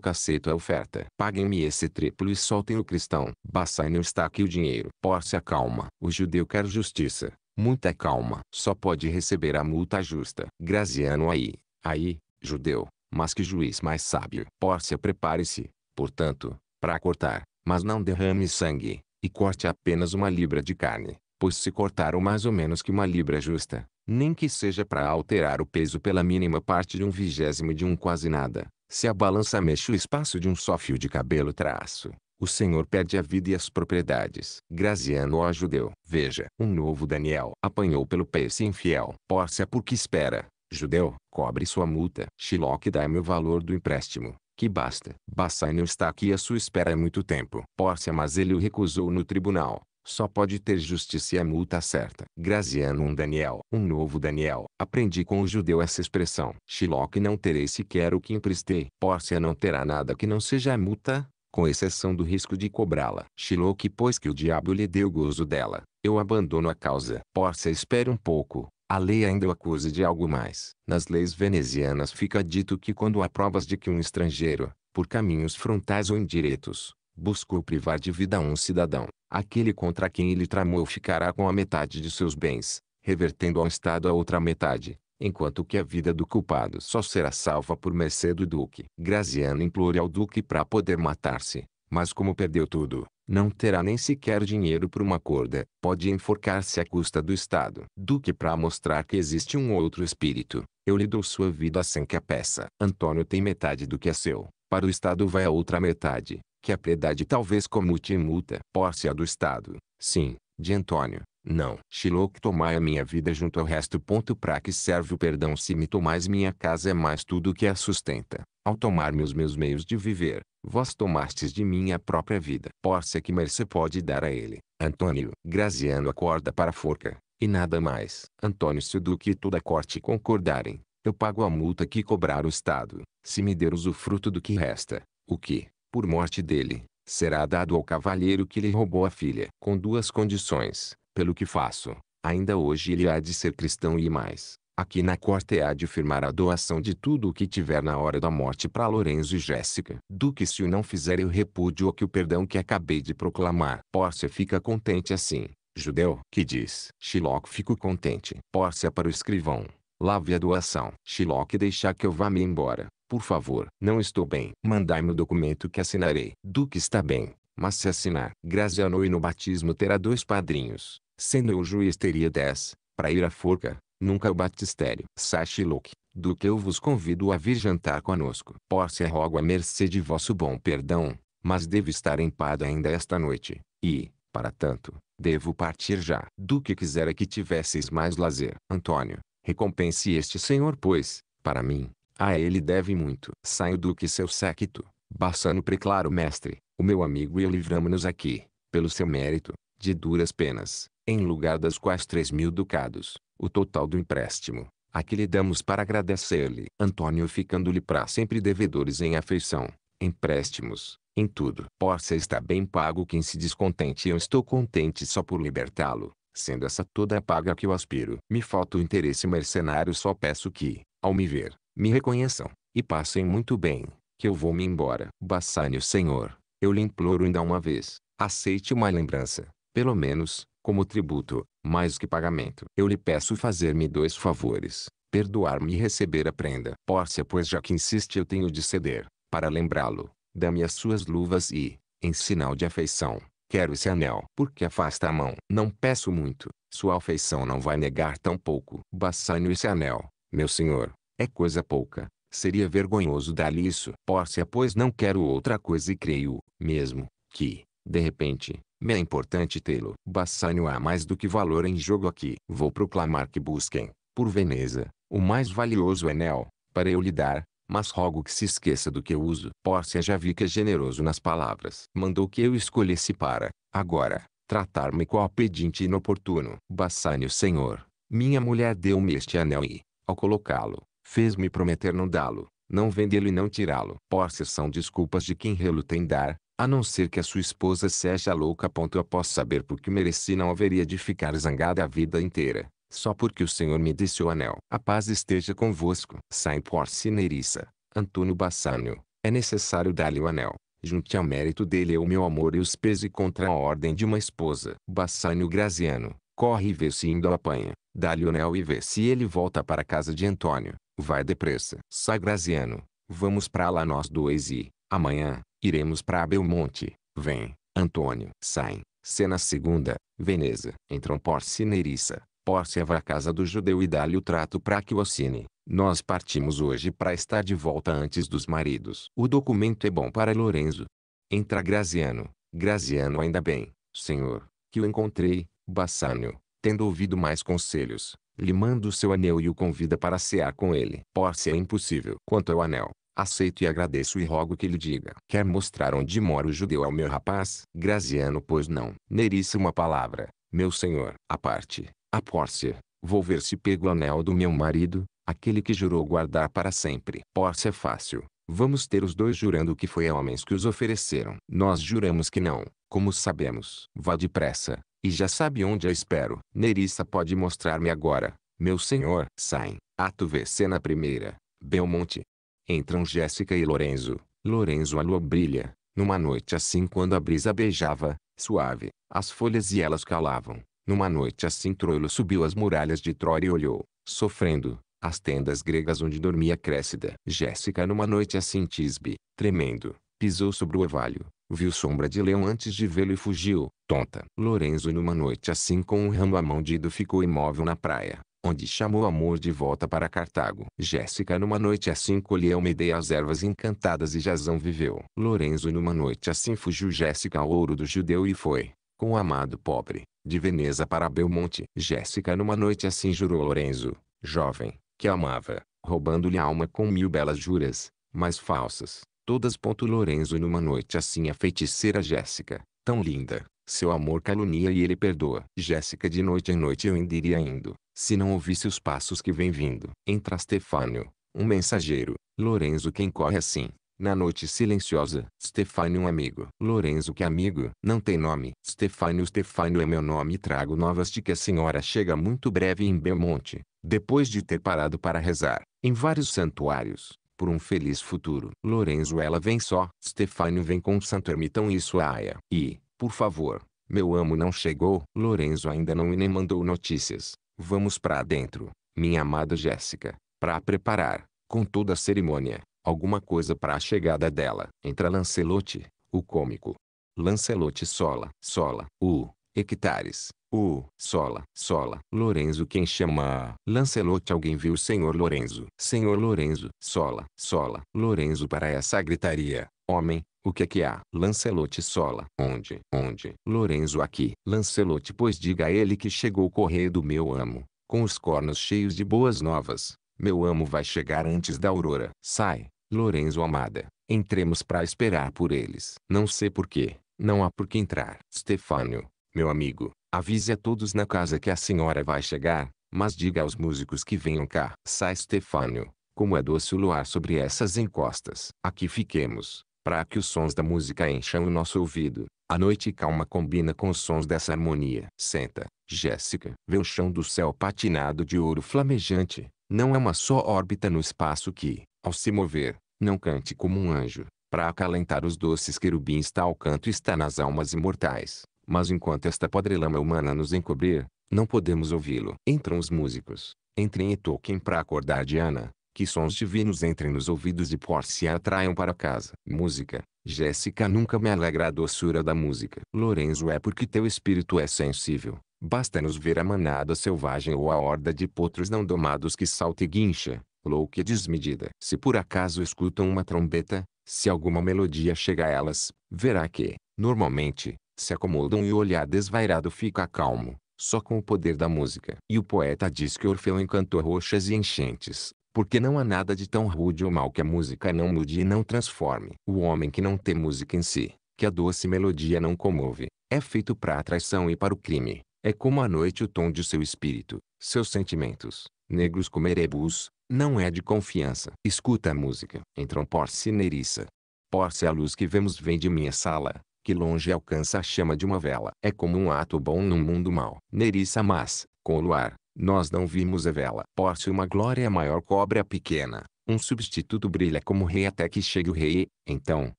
aceito a é oferta. Paguem-me esse triplo e soltem o cristão. Bassai não está aqui o dinheiro. Pórcia calma. O judeu quer justiça. Muita é calma. Só pode receber a multa justa. Graziano aí. Aí, judeu, mas que juiz mais sábio. Pórcia prepare-se, portanto, para cortar, mas não derrame sangue, e corte apenas uma libra de carne, pois se cortar o mais ou menos que uma libra é justa, nem que seja para alterar o peso pela mínima parte de um vigésimo de um quase nada, se a balança mexe o espaço de um só fio de cabelo traço, o Senhor perde a vida e as propriedades. Graziano ó judeu. Veja, um novo Daniel apanhou pelo peixe infiel. Pórcia por que espera, Judeu, cobre sua multa. Shilok dá-me o valor do empréstimo, que basta. Bassai não está aqui à sua espera há muito tempo. Pórcia mas ele o recusou no tribunal. Só pode ter justiça e a multa certa. Graziano um Daniel. Um novo Daniel. Aprendi com o judeu essa expressão. Shilok não terei sequer o que emprestei. Pórcia não terá nada que não seja a multa, com exceção do risco de cobrá-la. Shilok pois que o diabo lhe deu gozo dela. Eu abandono a causa. Pórcia espere um pouco a lei ainda o acusa de algo mais. Nas leis venezianas fica dito que quando há provas de que um estrangeiro, por caminhos frontais ou indiretos, buscou privar de vida um cidadão, aquele contra quem ele tramou ficará com a metade de seus bens, revertendo ao Estado a outra metade, enquanto que a vida do culpado só será salva por mercê do duque. Graziano implora ao duque para poder matar-se, mas como perdeu tudo, não terá nem sequer dinheiro para uma corda, pode enforcar-se à custa do Estado. do que para mostrar que existe um outro espírito, eu lhe dou sua vida sem que a peça. Antônio tem metade do que é seu, para o Estado vai a outra metade, que a piedade talvez comute e multa. Pórcia do Estado, sim, de Antônio, não. Shilok tomai a minha vida junto ao resto. Ponto para que serve o perdão se me tomais minha casa é mais tudo que a sustenta. Ao tomar-me os meus meios de viver, vós tomastes de mim a própria vida. Pórcia que mercê pode dar a ele. Antônio. Graziano acorda para a forca, e nada mais. Antônio se o duque e toda a corte concordarem, eu pago a multa que cobrar o Estado, se me o fruto do que resta, o que, por morte dele, será dado ao cavalheiro que lhe roubou a filha, com duas condições pelo que faço, ainda hoje ele há de ser cristão e mais, aqui na corte há de firmar a doação de tudo o que tiver na hora da morte para Lorenzo e Jéssica. Do que se o não fizer eu repúdio o que o perdão que acabei de proclamar. Pórcia fica contente assim, judeu, que diz. Xiloque fico contente. Pórcia para o escrivão. Lave a doação. Xiloque deixar que eu vá me embora. Por favor, não estou bem. Mandai-me o documento que assinarei. Duque está bem, mas se assinar, Graziano e no batismo terá dois padrinhos sendo o juiz teria dez, para ir à forca, nunca ao batistério. Sache Luke, do que eu vos convido a vir jantar conosco. Pórcia rogo a mercê de vosso bom perdão, mas devo estar em Pada ainda esta noite, e, para tanto, devo partir já. Do que quisera que tivesseis mais lazer. Antônio, recompense este senhor pois, para mim, a ele deve muito. Saio do que seu séquito, Bassano preclaro mestre, o meu amigo e livramo-nos aqui, pelo seu mérito, de duras penas, em lugar das quais três mil ducados, o total do empréstimo, a que lhe damos para agradecer-lhe. Antônio ficando-lhe para sempre devedores em afeição, empréstimos, em tudo. Porça está bem pago quem se descontente e eu estou contente só por libertá-lo, sendo essa toda a paga que eu aspiro. Me falta o interesse mercenário só peço que, ao me ver, me reconheçam, e passem muito bem, que eu vou-me embora. Bassânio senhor, eu lhe imploro ainda uma vez, aceite uma lembrança, pelo menos, como tributo, mais que pagamento. Eu lhe peço fazer-me dois favores, perdoar-me e receber a prenda. Pórcia pois já que insiste eu tenho de ceder, para lembrá-lo, dá-me as suas luvas e, em sinal de afeição, quero esse anel. Porque afasta a mão. Não peço muito, sua afeição não vai negar tão pouco. Bassânio esse anel, meu senhor, é coisa pouca. Seria vergonhoso dar-lhe isso. Pórcia pois não quero outra coisa e creio, mesmo, que, de repente, me é importante tê-lo. Bassanio há mais do que valor em jogo aqui. Vou proclamar que busquem, por Veneza, o mais valioso enel, para eu lhe dar, mas rogo que se esqueça do que eu uso. Pórcia já vi que é generoso nas palavras. Mandou que eu escolhesse para, agora, tratar-me qual pedinte inoportuno. Bassânio senhor, minha mulher deu-me este anel e, ao colocá-lo, fez-me prometer não dá-lo, não vendê-lo e não tirá-lo. Pórcia são desculpas de quem relutem dar, a não ser que a sua esposa seja louca. Ponto após saber por que mereci não haveria de ficar zangada a vida inteira, só porque o Senhor me disse o anel. A paz esteja convosco. Saint Porcineriça, Antônio Bassânio, é necessário dar-lhe o anel. Junte ao mérito dele o meu amor e os pese contra a ordem de uma esposa. Bassânio Graziano, corre e vê se indo apanha. Dá-lhe o anel e vê se ele volta para a casa de Antônio. Vai depressa. Sai Graziano, vamos para lá nós dois e, Amanhã, iremos para Belmonte. Vem, Antônio. Saem. Cena segunda, Veneza. Entram Porce Nerissa. Pórcia vai à casa do judeu e dá-lhe o trato para que o assine. Nós partimos hoje para estar de volta antes dos maridos. O documento é bom para Lorenzo. Entra Graziano. Graziano ainda bem, senhor, que o encontrei. Bassânio, tendo ouvido mais conselhos, lhe manda o seu anel e o convida para cear com ele. Pórcia é impossível. Quanto ao anel, Aceito e agradeço e rogo que lhe diga. Quer mostrar onde mora o judeu ao meu rapaz? Graziano pois não. Nerissa uma palavra. Meu senhor, a parte, a pórcia, vou ver se pego o anel do meu marido, aquele que jurou guardar para sempre. Pórcia é fácil. Vamos ter os dois jurando que foi homens que os ofereceram. Nós juramos que não, como sabemos. Vá depressa, e já sabe onde a espero. Nerissa pode mostrar-me agora, meu senhor. Saem. Ato V. Cena primeira. Belmonte, Entram Jéssica e Lorenzo. Lorenzo a lua brilha. Numa noite assim quando a brisa beijava, suave, as folhas e elas calavam. Numa noite assim Troilo subiu as muralhas de Troia e olhou, sofrendo, as tendas gregas onde dormia Crécida. Jéssica numa noite assim tisbe, tremendo, pisou sobre o orvalho, viu sombra de leão antes de vê-lo e fugiu, tonta. Lorenzo numa noite assim com um ramo a mão de ido ficou imóvel na praia onde chamou Amor de volta para Cartago. Jéssica numa noite assim colheu medeia as ervas encantadas e Jazão viveu. Lorenzo numa noite assim fugiu Jéssica ao ouro do judeu e foi, com o amado pobre, de Veneza para Belmonte. Jéssica numa noite assim jurou Lorenzo, jovem, que amava, roubando-lhe a alma com mil belas juras, mas falsas, todas. Lorenzo numa noite assim a feiticeira Jéssica, tão linda, seu amor calunia e ele perdoa. Jéssica de noite em noite eu ainda iria indo, se não ouvisse os passos que vem vindo. Entra Stefânio, um mensageiro. Lorenzo quem corre assim, na noite silenciosa. Stefânio um amigo. Lorenzo que amigo, não tem nome. Stefânio Stefânio é meu nome e trago novas de que a senhora chega muito breve em Belmonte. Depois de ter parado para rezar, em vários santuários, por um feliz futuro. Lorenzo ela vem só. Stefânio vem com o santo ermitão e sua aia. E, por favor, meu amo não chegou. Lorenzo ainda não nem mandou notícias. Vamos para dentro, minha amada Jéssica, para preparar, com toda a cerimônia, alguma coisa para a chegada dela. Entra Lancelote, o cômico. Lancelote sola, sola, o, hectares, o, sola, sola. Lorenzo quem chama. Lancelote alguém viu o senhor Lorenzo. Senhor Lorenzo, sola, sola. Lorenzo para essa gritaria, homem, o que é que há? Lancelote sola. Onde? Onde? Lorenzo aqui. Lancelote pois diga a ele que chegou o correio do meu amo, com os cornos cheios de boas novas. Meu amo vai chegar antes da aurora. Sai, Lorenzo amada. Entremos para esperar por eles. Não sei porquê. Não há por que entrar. Stefânio, meu amigo, avise a todos na casa que a senhora vai chegar, mas diga aos músicos que venham cá. Sai Stefânio, como é doce o luar sobre essas encostas. Aqui fiquemos, para que os sons da música encham o nosso ouvido. A noite calma combina com os sons dessa harmonia. Senta, Jéssica. Vê o chão do céu patinado de ouro flamejante. Não é uma só órbita no espaço que, ao se mover, não cante como um anjo. Para acalentar os doces querubins tal canto está nas almas imortais. Mas enquanto esta podrelama humana nos encobrir, não podemos ouvi-lo. Entram os músicos. Entrem e toquem para acordar Diana, que sons divinos entrem nos ouvidos e por se atraiam para casa. Música. Jéssica nunca me alegra a doçura da música. Lorenzo é porque teu espírito é sensível. Basta nos ver a manada selvagem ou a horda de potros não domados que salta e guincha, louca e desmedida. Se por acaso escutam uma trombeta, se alguma melodia chega a elas, verá que, normalmente, se acomodam e o olhar desvairado fica calmo, só com o poder da música. E o poeta diz que Orfeu encantou rochas e enchentes, porque não há nada de tão rude ou mal que a música não mude e não transforme. O homem que não tem música em si, que a doce melodia não comove, é feito para a traição e para o crime. É como a noite o tom de seu espírito, seus sentimentos, negros como erebus, não é de confiança. Escuta a música. Entram Porce e Nerissa. Porce é a luz que vemos vem de minha sala, que longe alcança a chama de uma vela. É como um ato bom num mundo mau. Nerissa mas, com o luar, nós não vimos a vela. por uma glória maior cobre a pequena. Um substituto brilha como rei até que chegue o rei. Então,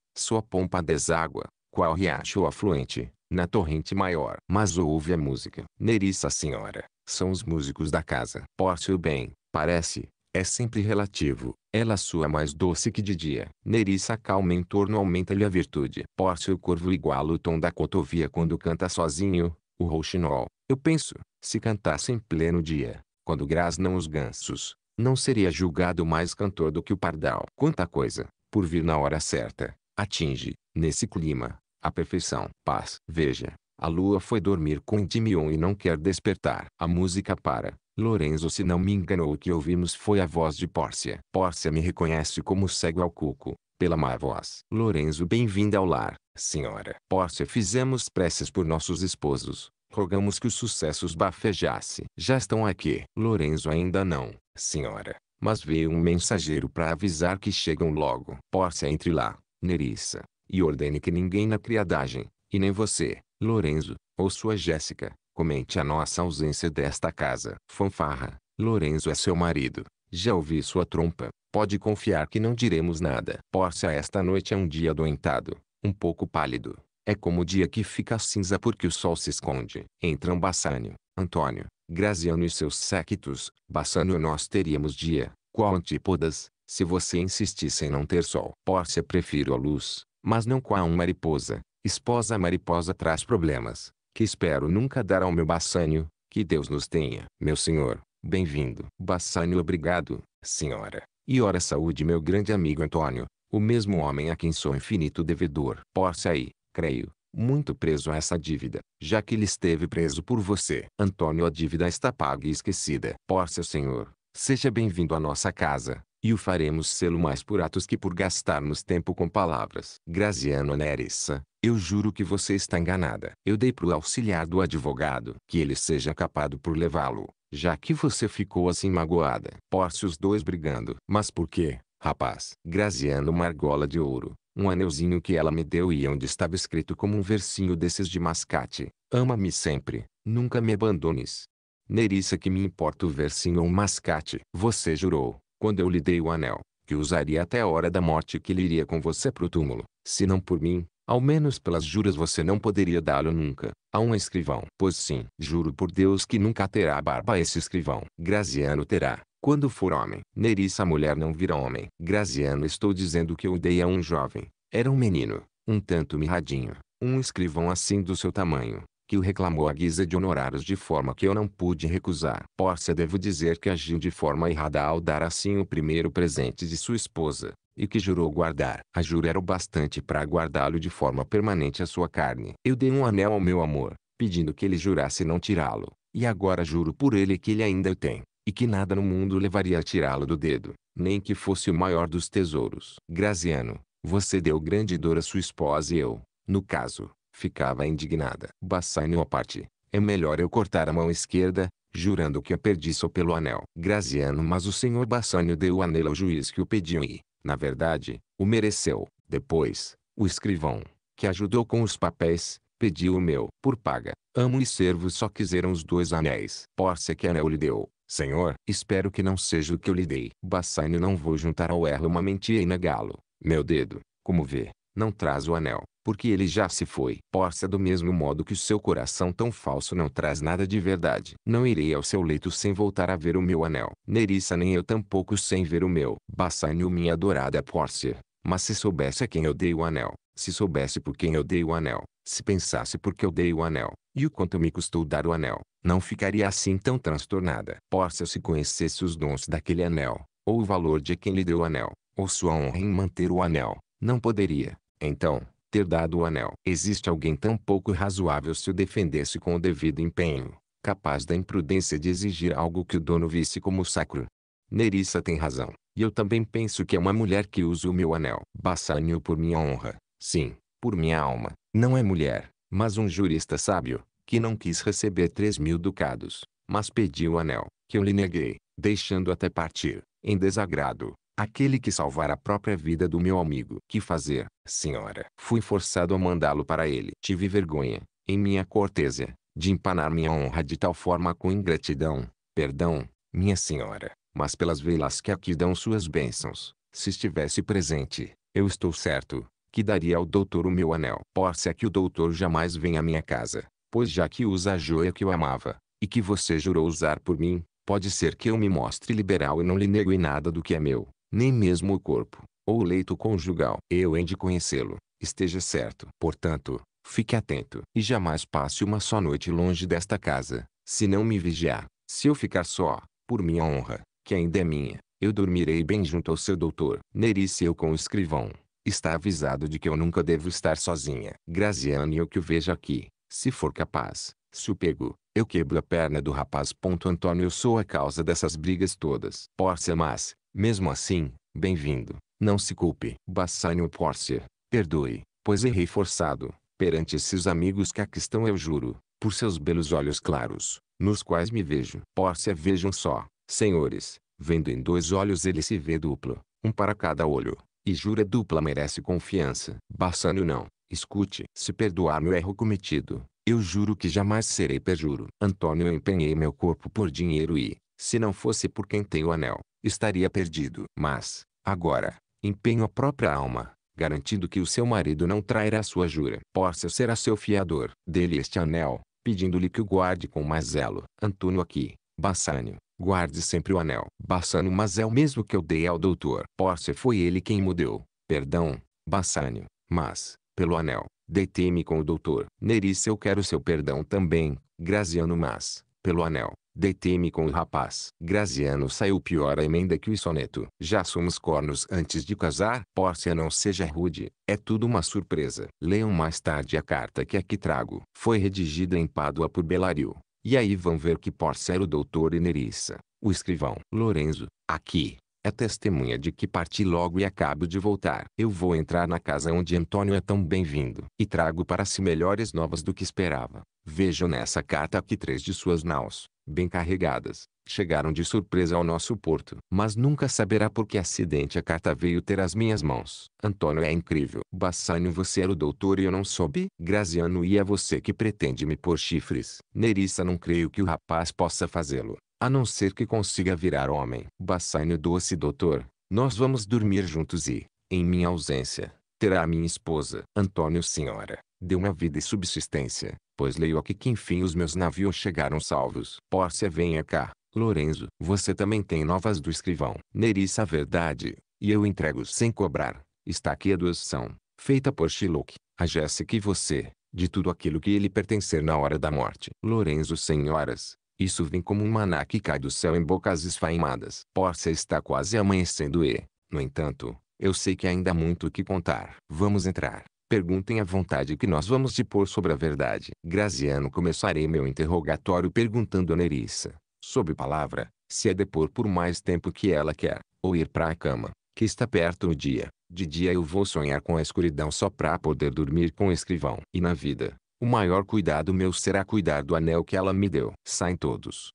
sua pompa deságua, qual riacho ou afluente, na torrente maior. Mas ouve a música. Nerissa senhora, são os músicos da casa. por o bem, parece, é sempre relativo. Ela sua mais doce que de dia. Nerissa calma em torno aumenta-lhe a virtude. Por o corvo igual o tom da cotovia quando canta sozinho, o rouxinol, eu penso, se cantasse em pleno dia, quando graz não os gansos, não seria julgado mais cantor do que o pardal. Quanta coisa, por vir na hora certa, atinge, nesse clima, a perfeição. Paz. Veja, a lua foi dormir com Dimion e não quer despertar. A música para. Lorenzo se não me enganou o que ouvimos foi a voz de Pórcia. Pórcia me reconhece como cego ao cuco, pela má voz. Lorenzo bem-vindo ao lar. Senhora Pórcia fizemos preces por nossos esposos, rogamos que os sucessos bafejasse. Já estão aqui. Lorenzo ainda não, senhora. Mas veio um mensageiro para avisar que chegam logo. Pórcia entre lá, Nerissa, e ordene que ninguém na criadagem, e nem você, Lorenzo, ou sua Jéssica, comente a nossa ausência desta casa. Fanfarra, Lorenzo é seu marido. Já ouvi sua trompa. Pode confiar que não diremos nada. Pórcia esta noite é um dia adoentado um pouco pálido. É como o dia que fica cinza porque o sol se esconde. Entram Bassânio, Antônio, Graziano e seus séquitos. Bassânio nós teríamos dia, qual antípodas, se você insistisse em não ter sol. Pórcia prefiro a luz, mas não qual uma mariposa. Esposa mariposa traz problemas, que espero nunca dar ao meu Bassânio, que Deus nos tenha. Meu senhor, bem-vindo. Bassânio obrigado, senhora. E ora saúde meu grande amigo Antônio, o mesmo homem a quem sou infinito devedor, possa aí, creio, muito preso a essa dívida, já que ele esteve preso por você. Antônio, a dívida está paga e esquecida. Por seu senhor, seja bem-vindo à nossa casa, e o faremos sê-lo mais por atos que por gastarmos tempo com palavras. Graziano Nerissa, eu juro que você está enganada. Eu dei para o auxiliar do advogado que ele seja capado por levá-lo, já que você ficou assim magoada. Pórcio os dois brigando. Mas por quê? rapaz. Graziano uma argola de Ouro, um anelzinho que ela me deu e onde estava escrito como um versinho desses de mascate. Ama-me sempre, nunca me abandones. Nerissa que me importa o versinho ou mascate. Você jurou, quando eu lhe dei o anel, que usaria até a hora da morte que lhe iria com você pro túmulo. Se não por mim, ao menos pelas juras você não poderia dá-lo nunca, a um escrivão. Pois sim, juro por Deus que nunca terá barba esse escrivão. Graziano terá, quando for homem, Nerissa mulher não vira homem. Graziano estou dizendo que eu dei a um jovem. Era um menino, um tanto mirradinho, um escrivão assim do seu tamanho, que o reclamou à guisa de honorários de forma que eu não pude recusar. Pórcia devo dizer que agiu de forma errada ao dar assim o primeiro presente de sua esposa, e que jurou guardar. A jura era o bastante para guardá-lo de forma permanente à sua carne. Eu dei um anel ao meu amor, pedindo que ele jurasse não tirá-lo, e agora juro por ele que ele ainda o tem e que nada no mundo levaria a tirá-lo do dedo, nem que fosse o maior dos tesouros. Graziano, você deu grande dor à sua esposa e eu, no caso, ficava indignada. Bassanio a parte, é melhor eu cortar a mão esquerda, jurando que a perdi só pelo anel. Graziano mas o senhor Bassanio deu o anel ao juiz que o pediu e, na verdade, o mereceu. Depois, o escrivão, que ajudou com os papéis, pediu o meu. Por paga, amo e servo só quiseram os dois anéis. Pórcia que anel lhe deu, Senhor, espero que não seja o que eu lhe dei. Bassaine não vou juntar ao erro uma mentira e negá-lo. Meu dedo, como vê, não traz o anel, porque ele já se foi. Porça do mesmo modo que o seu coração tão falso não traz nada de verdade. Não irei ao seu leito sem voltar a ver o meu anel. Nerissa nem eu tampouco sem ver o meu. Bassaine minha adorada Pórcia. Mas se soubesse a quem eu dei o anel, se soubesse por quem eu dei o anel, se pensasse porque eu dei o anel, e o quanto me custou dar o anel, não ficaria assim tão transtornada. Pórcia se conhecesse os dons daquele anel, ou o valor de quem lhe deu o anel, ou sua honra em manter o anel, não poderia, então, ter dado o anel. Existe alguém tão pouco razoável se o defendesse com o devido empenho, capaz da imprudência de exigir algo que o dono visse como sacro. Nerissa tem razão, e eu também penso que é uma mulher que usa o meu anel. Bassanio por minha honra, sim, por minha alma, não é mulher, mas um jurista sábio, que não quis receber três mil ducados, mas pediu o anel, que eu lhe neguei, deixando até partir, em desagrado, aquele que salvar a própria vida do meu amigo. Que fazer, senhora? Fui forçado a mandá-lo para ele. Tive vergonha, em minha cortesia, de empanar minha honra de tal forma com ingratidão, perdão, minha senhora, mas pelas velas que aqui dão suas bênçãos, se estivesse presente, eu estou certo, que daria ao doutor o meu anel. Torce a que o doutor jamais venha à minha casa, pois já que usa a joia que eu amava, e que você jurou usar por mim, pode ser que eu me mostre liberal e não lhe negue nada do que é meu, nem mesmo o corpo, ou o leito conjugal. Eu hei de conhecê-lo, esteja certo. Portanto, fique atento, e jamais passe uma só noite longe desta casa, se não me vigiar. Se eu ficar só, por minha honra, que ainda é minha, eu dormirei bem junto ao seu doutor. Nerice eu com o escrivão está avisado de que eu nunca devo estar sozinha. Graziane eu que o vejo aqui, se for capaz, se o pego, eu quebro a perna do rapaz. Ponto Antônio eu sou a causa dessas brigas todas. Pórcia mas, mesmo assim, bem-vindo, não se culpe. Bassânio Pórcia, perdoe, pois errei forçado, perante esses amigos que aqui estão eu juro, por seus belos olhos claros, nos quais me vejo. Pórcia vejam só, senhores, vendo em dois olhos ele se vê duplo, um para cada olho. E jura dupla merece confiança. Bassanio não. Escute. Se perdoar meu erro cometido, eu juro que jamais serei perjuro. Antônio eu empenhei meu corpo por dinheiro e, se não fosse por quem tem o anel, estaria perdido. Mas, agora, empenho a própria alma, garantindo que o seu marido não trairá sua jura. Pórcia será seu fiador. Dele este anel, pedindo-lhe que o guarde com mais zelo. Antônio aqui, Bassânio, Guarde sempre o anel. Bassano mas é o mesmo que eu dei ao doutor. Porsche foi ele quem me deu. Perdão, Bassânio, mas, pelo anel, deitei-me com o doutor. Nerissa eu quero seu perdão também, Graziano mas, pelo anel, deitei-me com o rapaz. Graziano saiu pior a emenda que o soneto. Já somos cornos antes de casar. Pórcia não seja rude, é tudo uma surpresa. Leiam mais tarde a carta que aqui trago. Foi redigida em Pádua por Belario. E aí vão ver que Porcelo doutor Inerissa, o escrivão Lorenzo, aqui, é testemunha de que parti logo e acabo de voltar. Eu vou entrar na casa onde Antônio é tão bem-vindo. E trago para si melhores novas do que esperava. Vejo nessa carta aqui três de suas naus bem carregadas, chegaram de surpresa ao nosso porto. Mas nunca saberá por que acidente a carta veio ter as minhas mãos. Antônio é incrível. Bassanio, você era o doutor e eu não soube? Graziano e é você que pretende me pôr chifres. Nerissa não creio que o rapaz possa fazê-lo. A não ser que consiga virar homem. Bassanio, doce doutor, nós vamos dormir juntos e, em minha ausência, terá a minha esposa. Antônio senhora, deu uma vida e subsistência pois leio aqui que enfim os meus navios chegaram salvos. Pórcia venha cá, Lorenzo. Você também tem novas do escrivão. Nerissa a verdade, e eu entrego sem cobrar. Está aqui a doação, feita por Shiloh. a Jesse e você, de tudo aquilo que ele pertencer na hora da morte. Lorenzo senhoras, isso vem como um maná que cai do céu em bocas esfaimadas. Pórcia está quase amanhecendo e, no entanto, eu sei que ainda há muito o que contar. Vamos entrar. Perguntem à vontade que nós vamos depor sobre a verdade. Graziano começarei meu interrogatório perguntando a Nerissa, sob palavra, se é depor por mais tempo que ela quer, ou ir para a cama, que está perto o dia. De dia eu vou sonhar com a escuridão só para poder dormir com o escrivão. E na vida, o maior cuidado meu será cuidar do anel que ela me deu. Saem todos.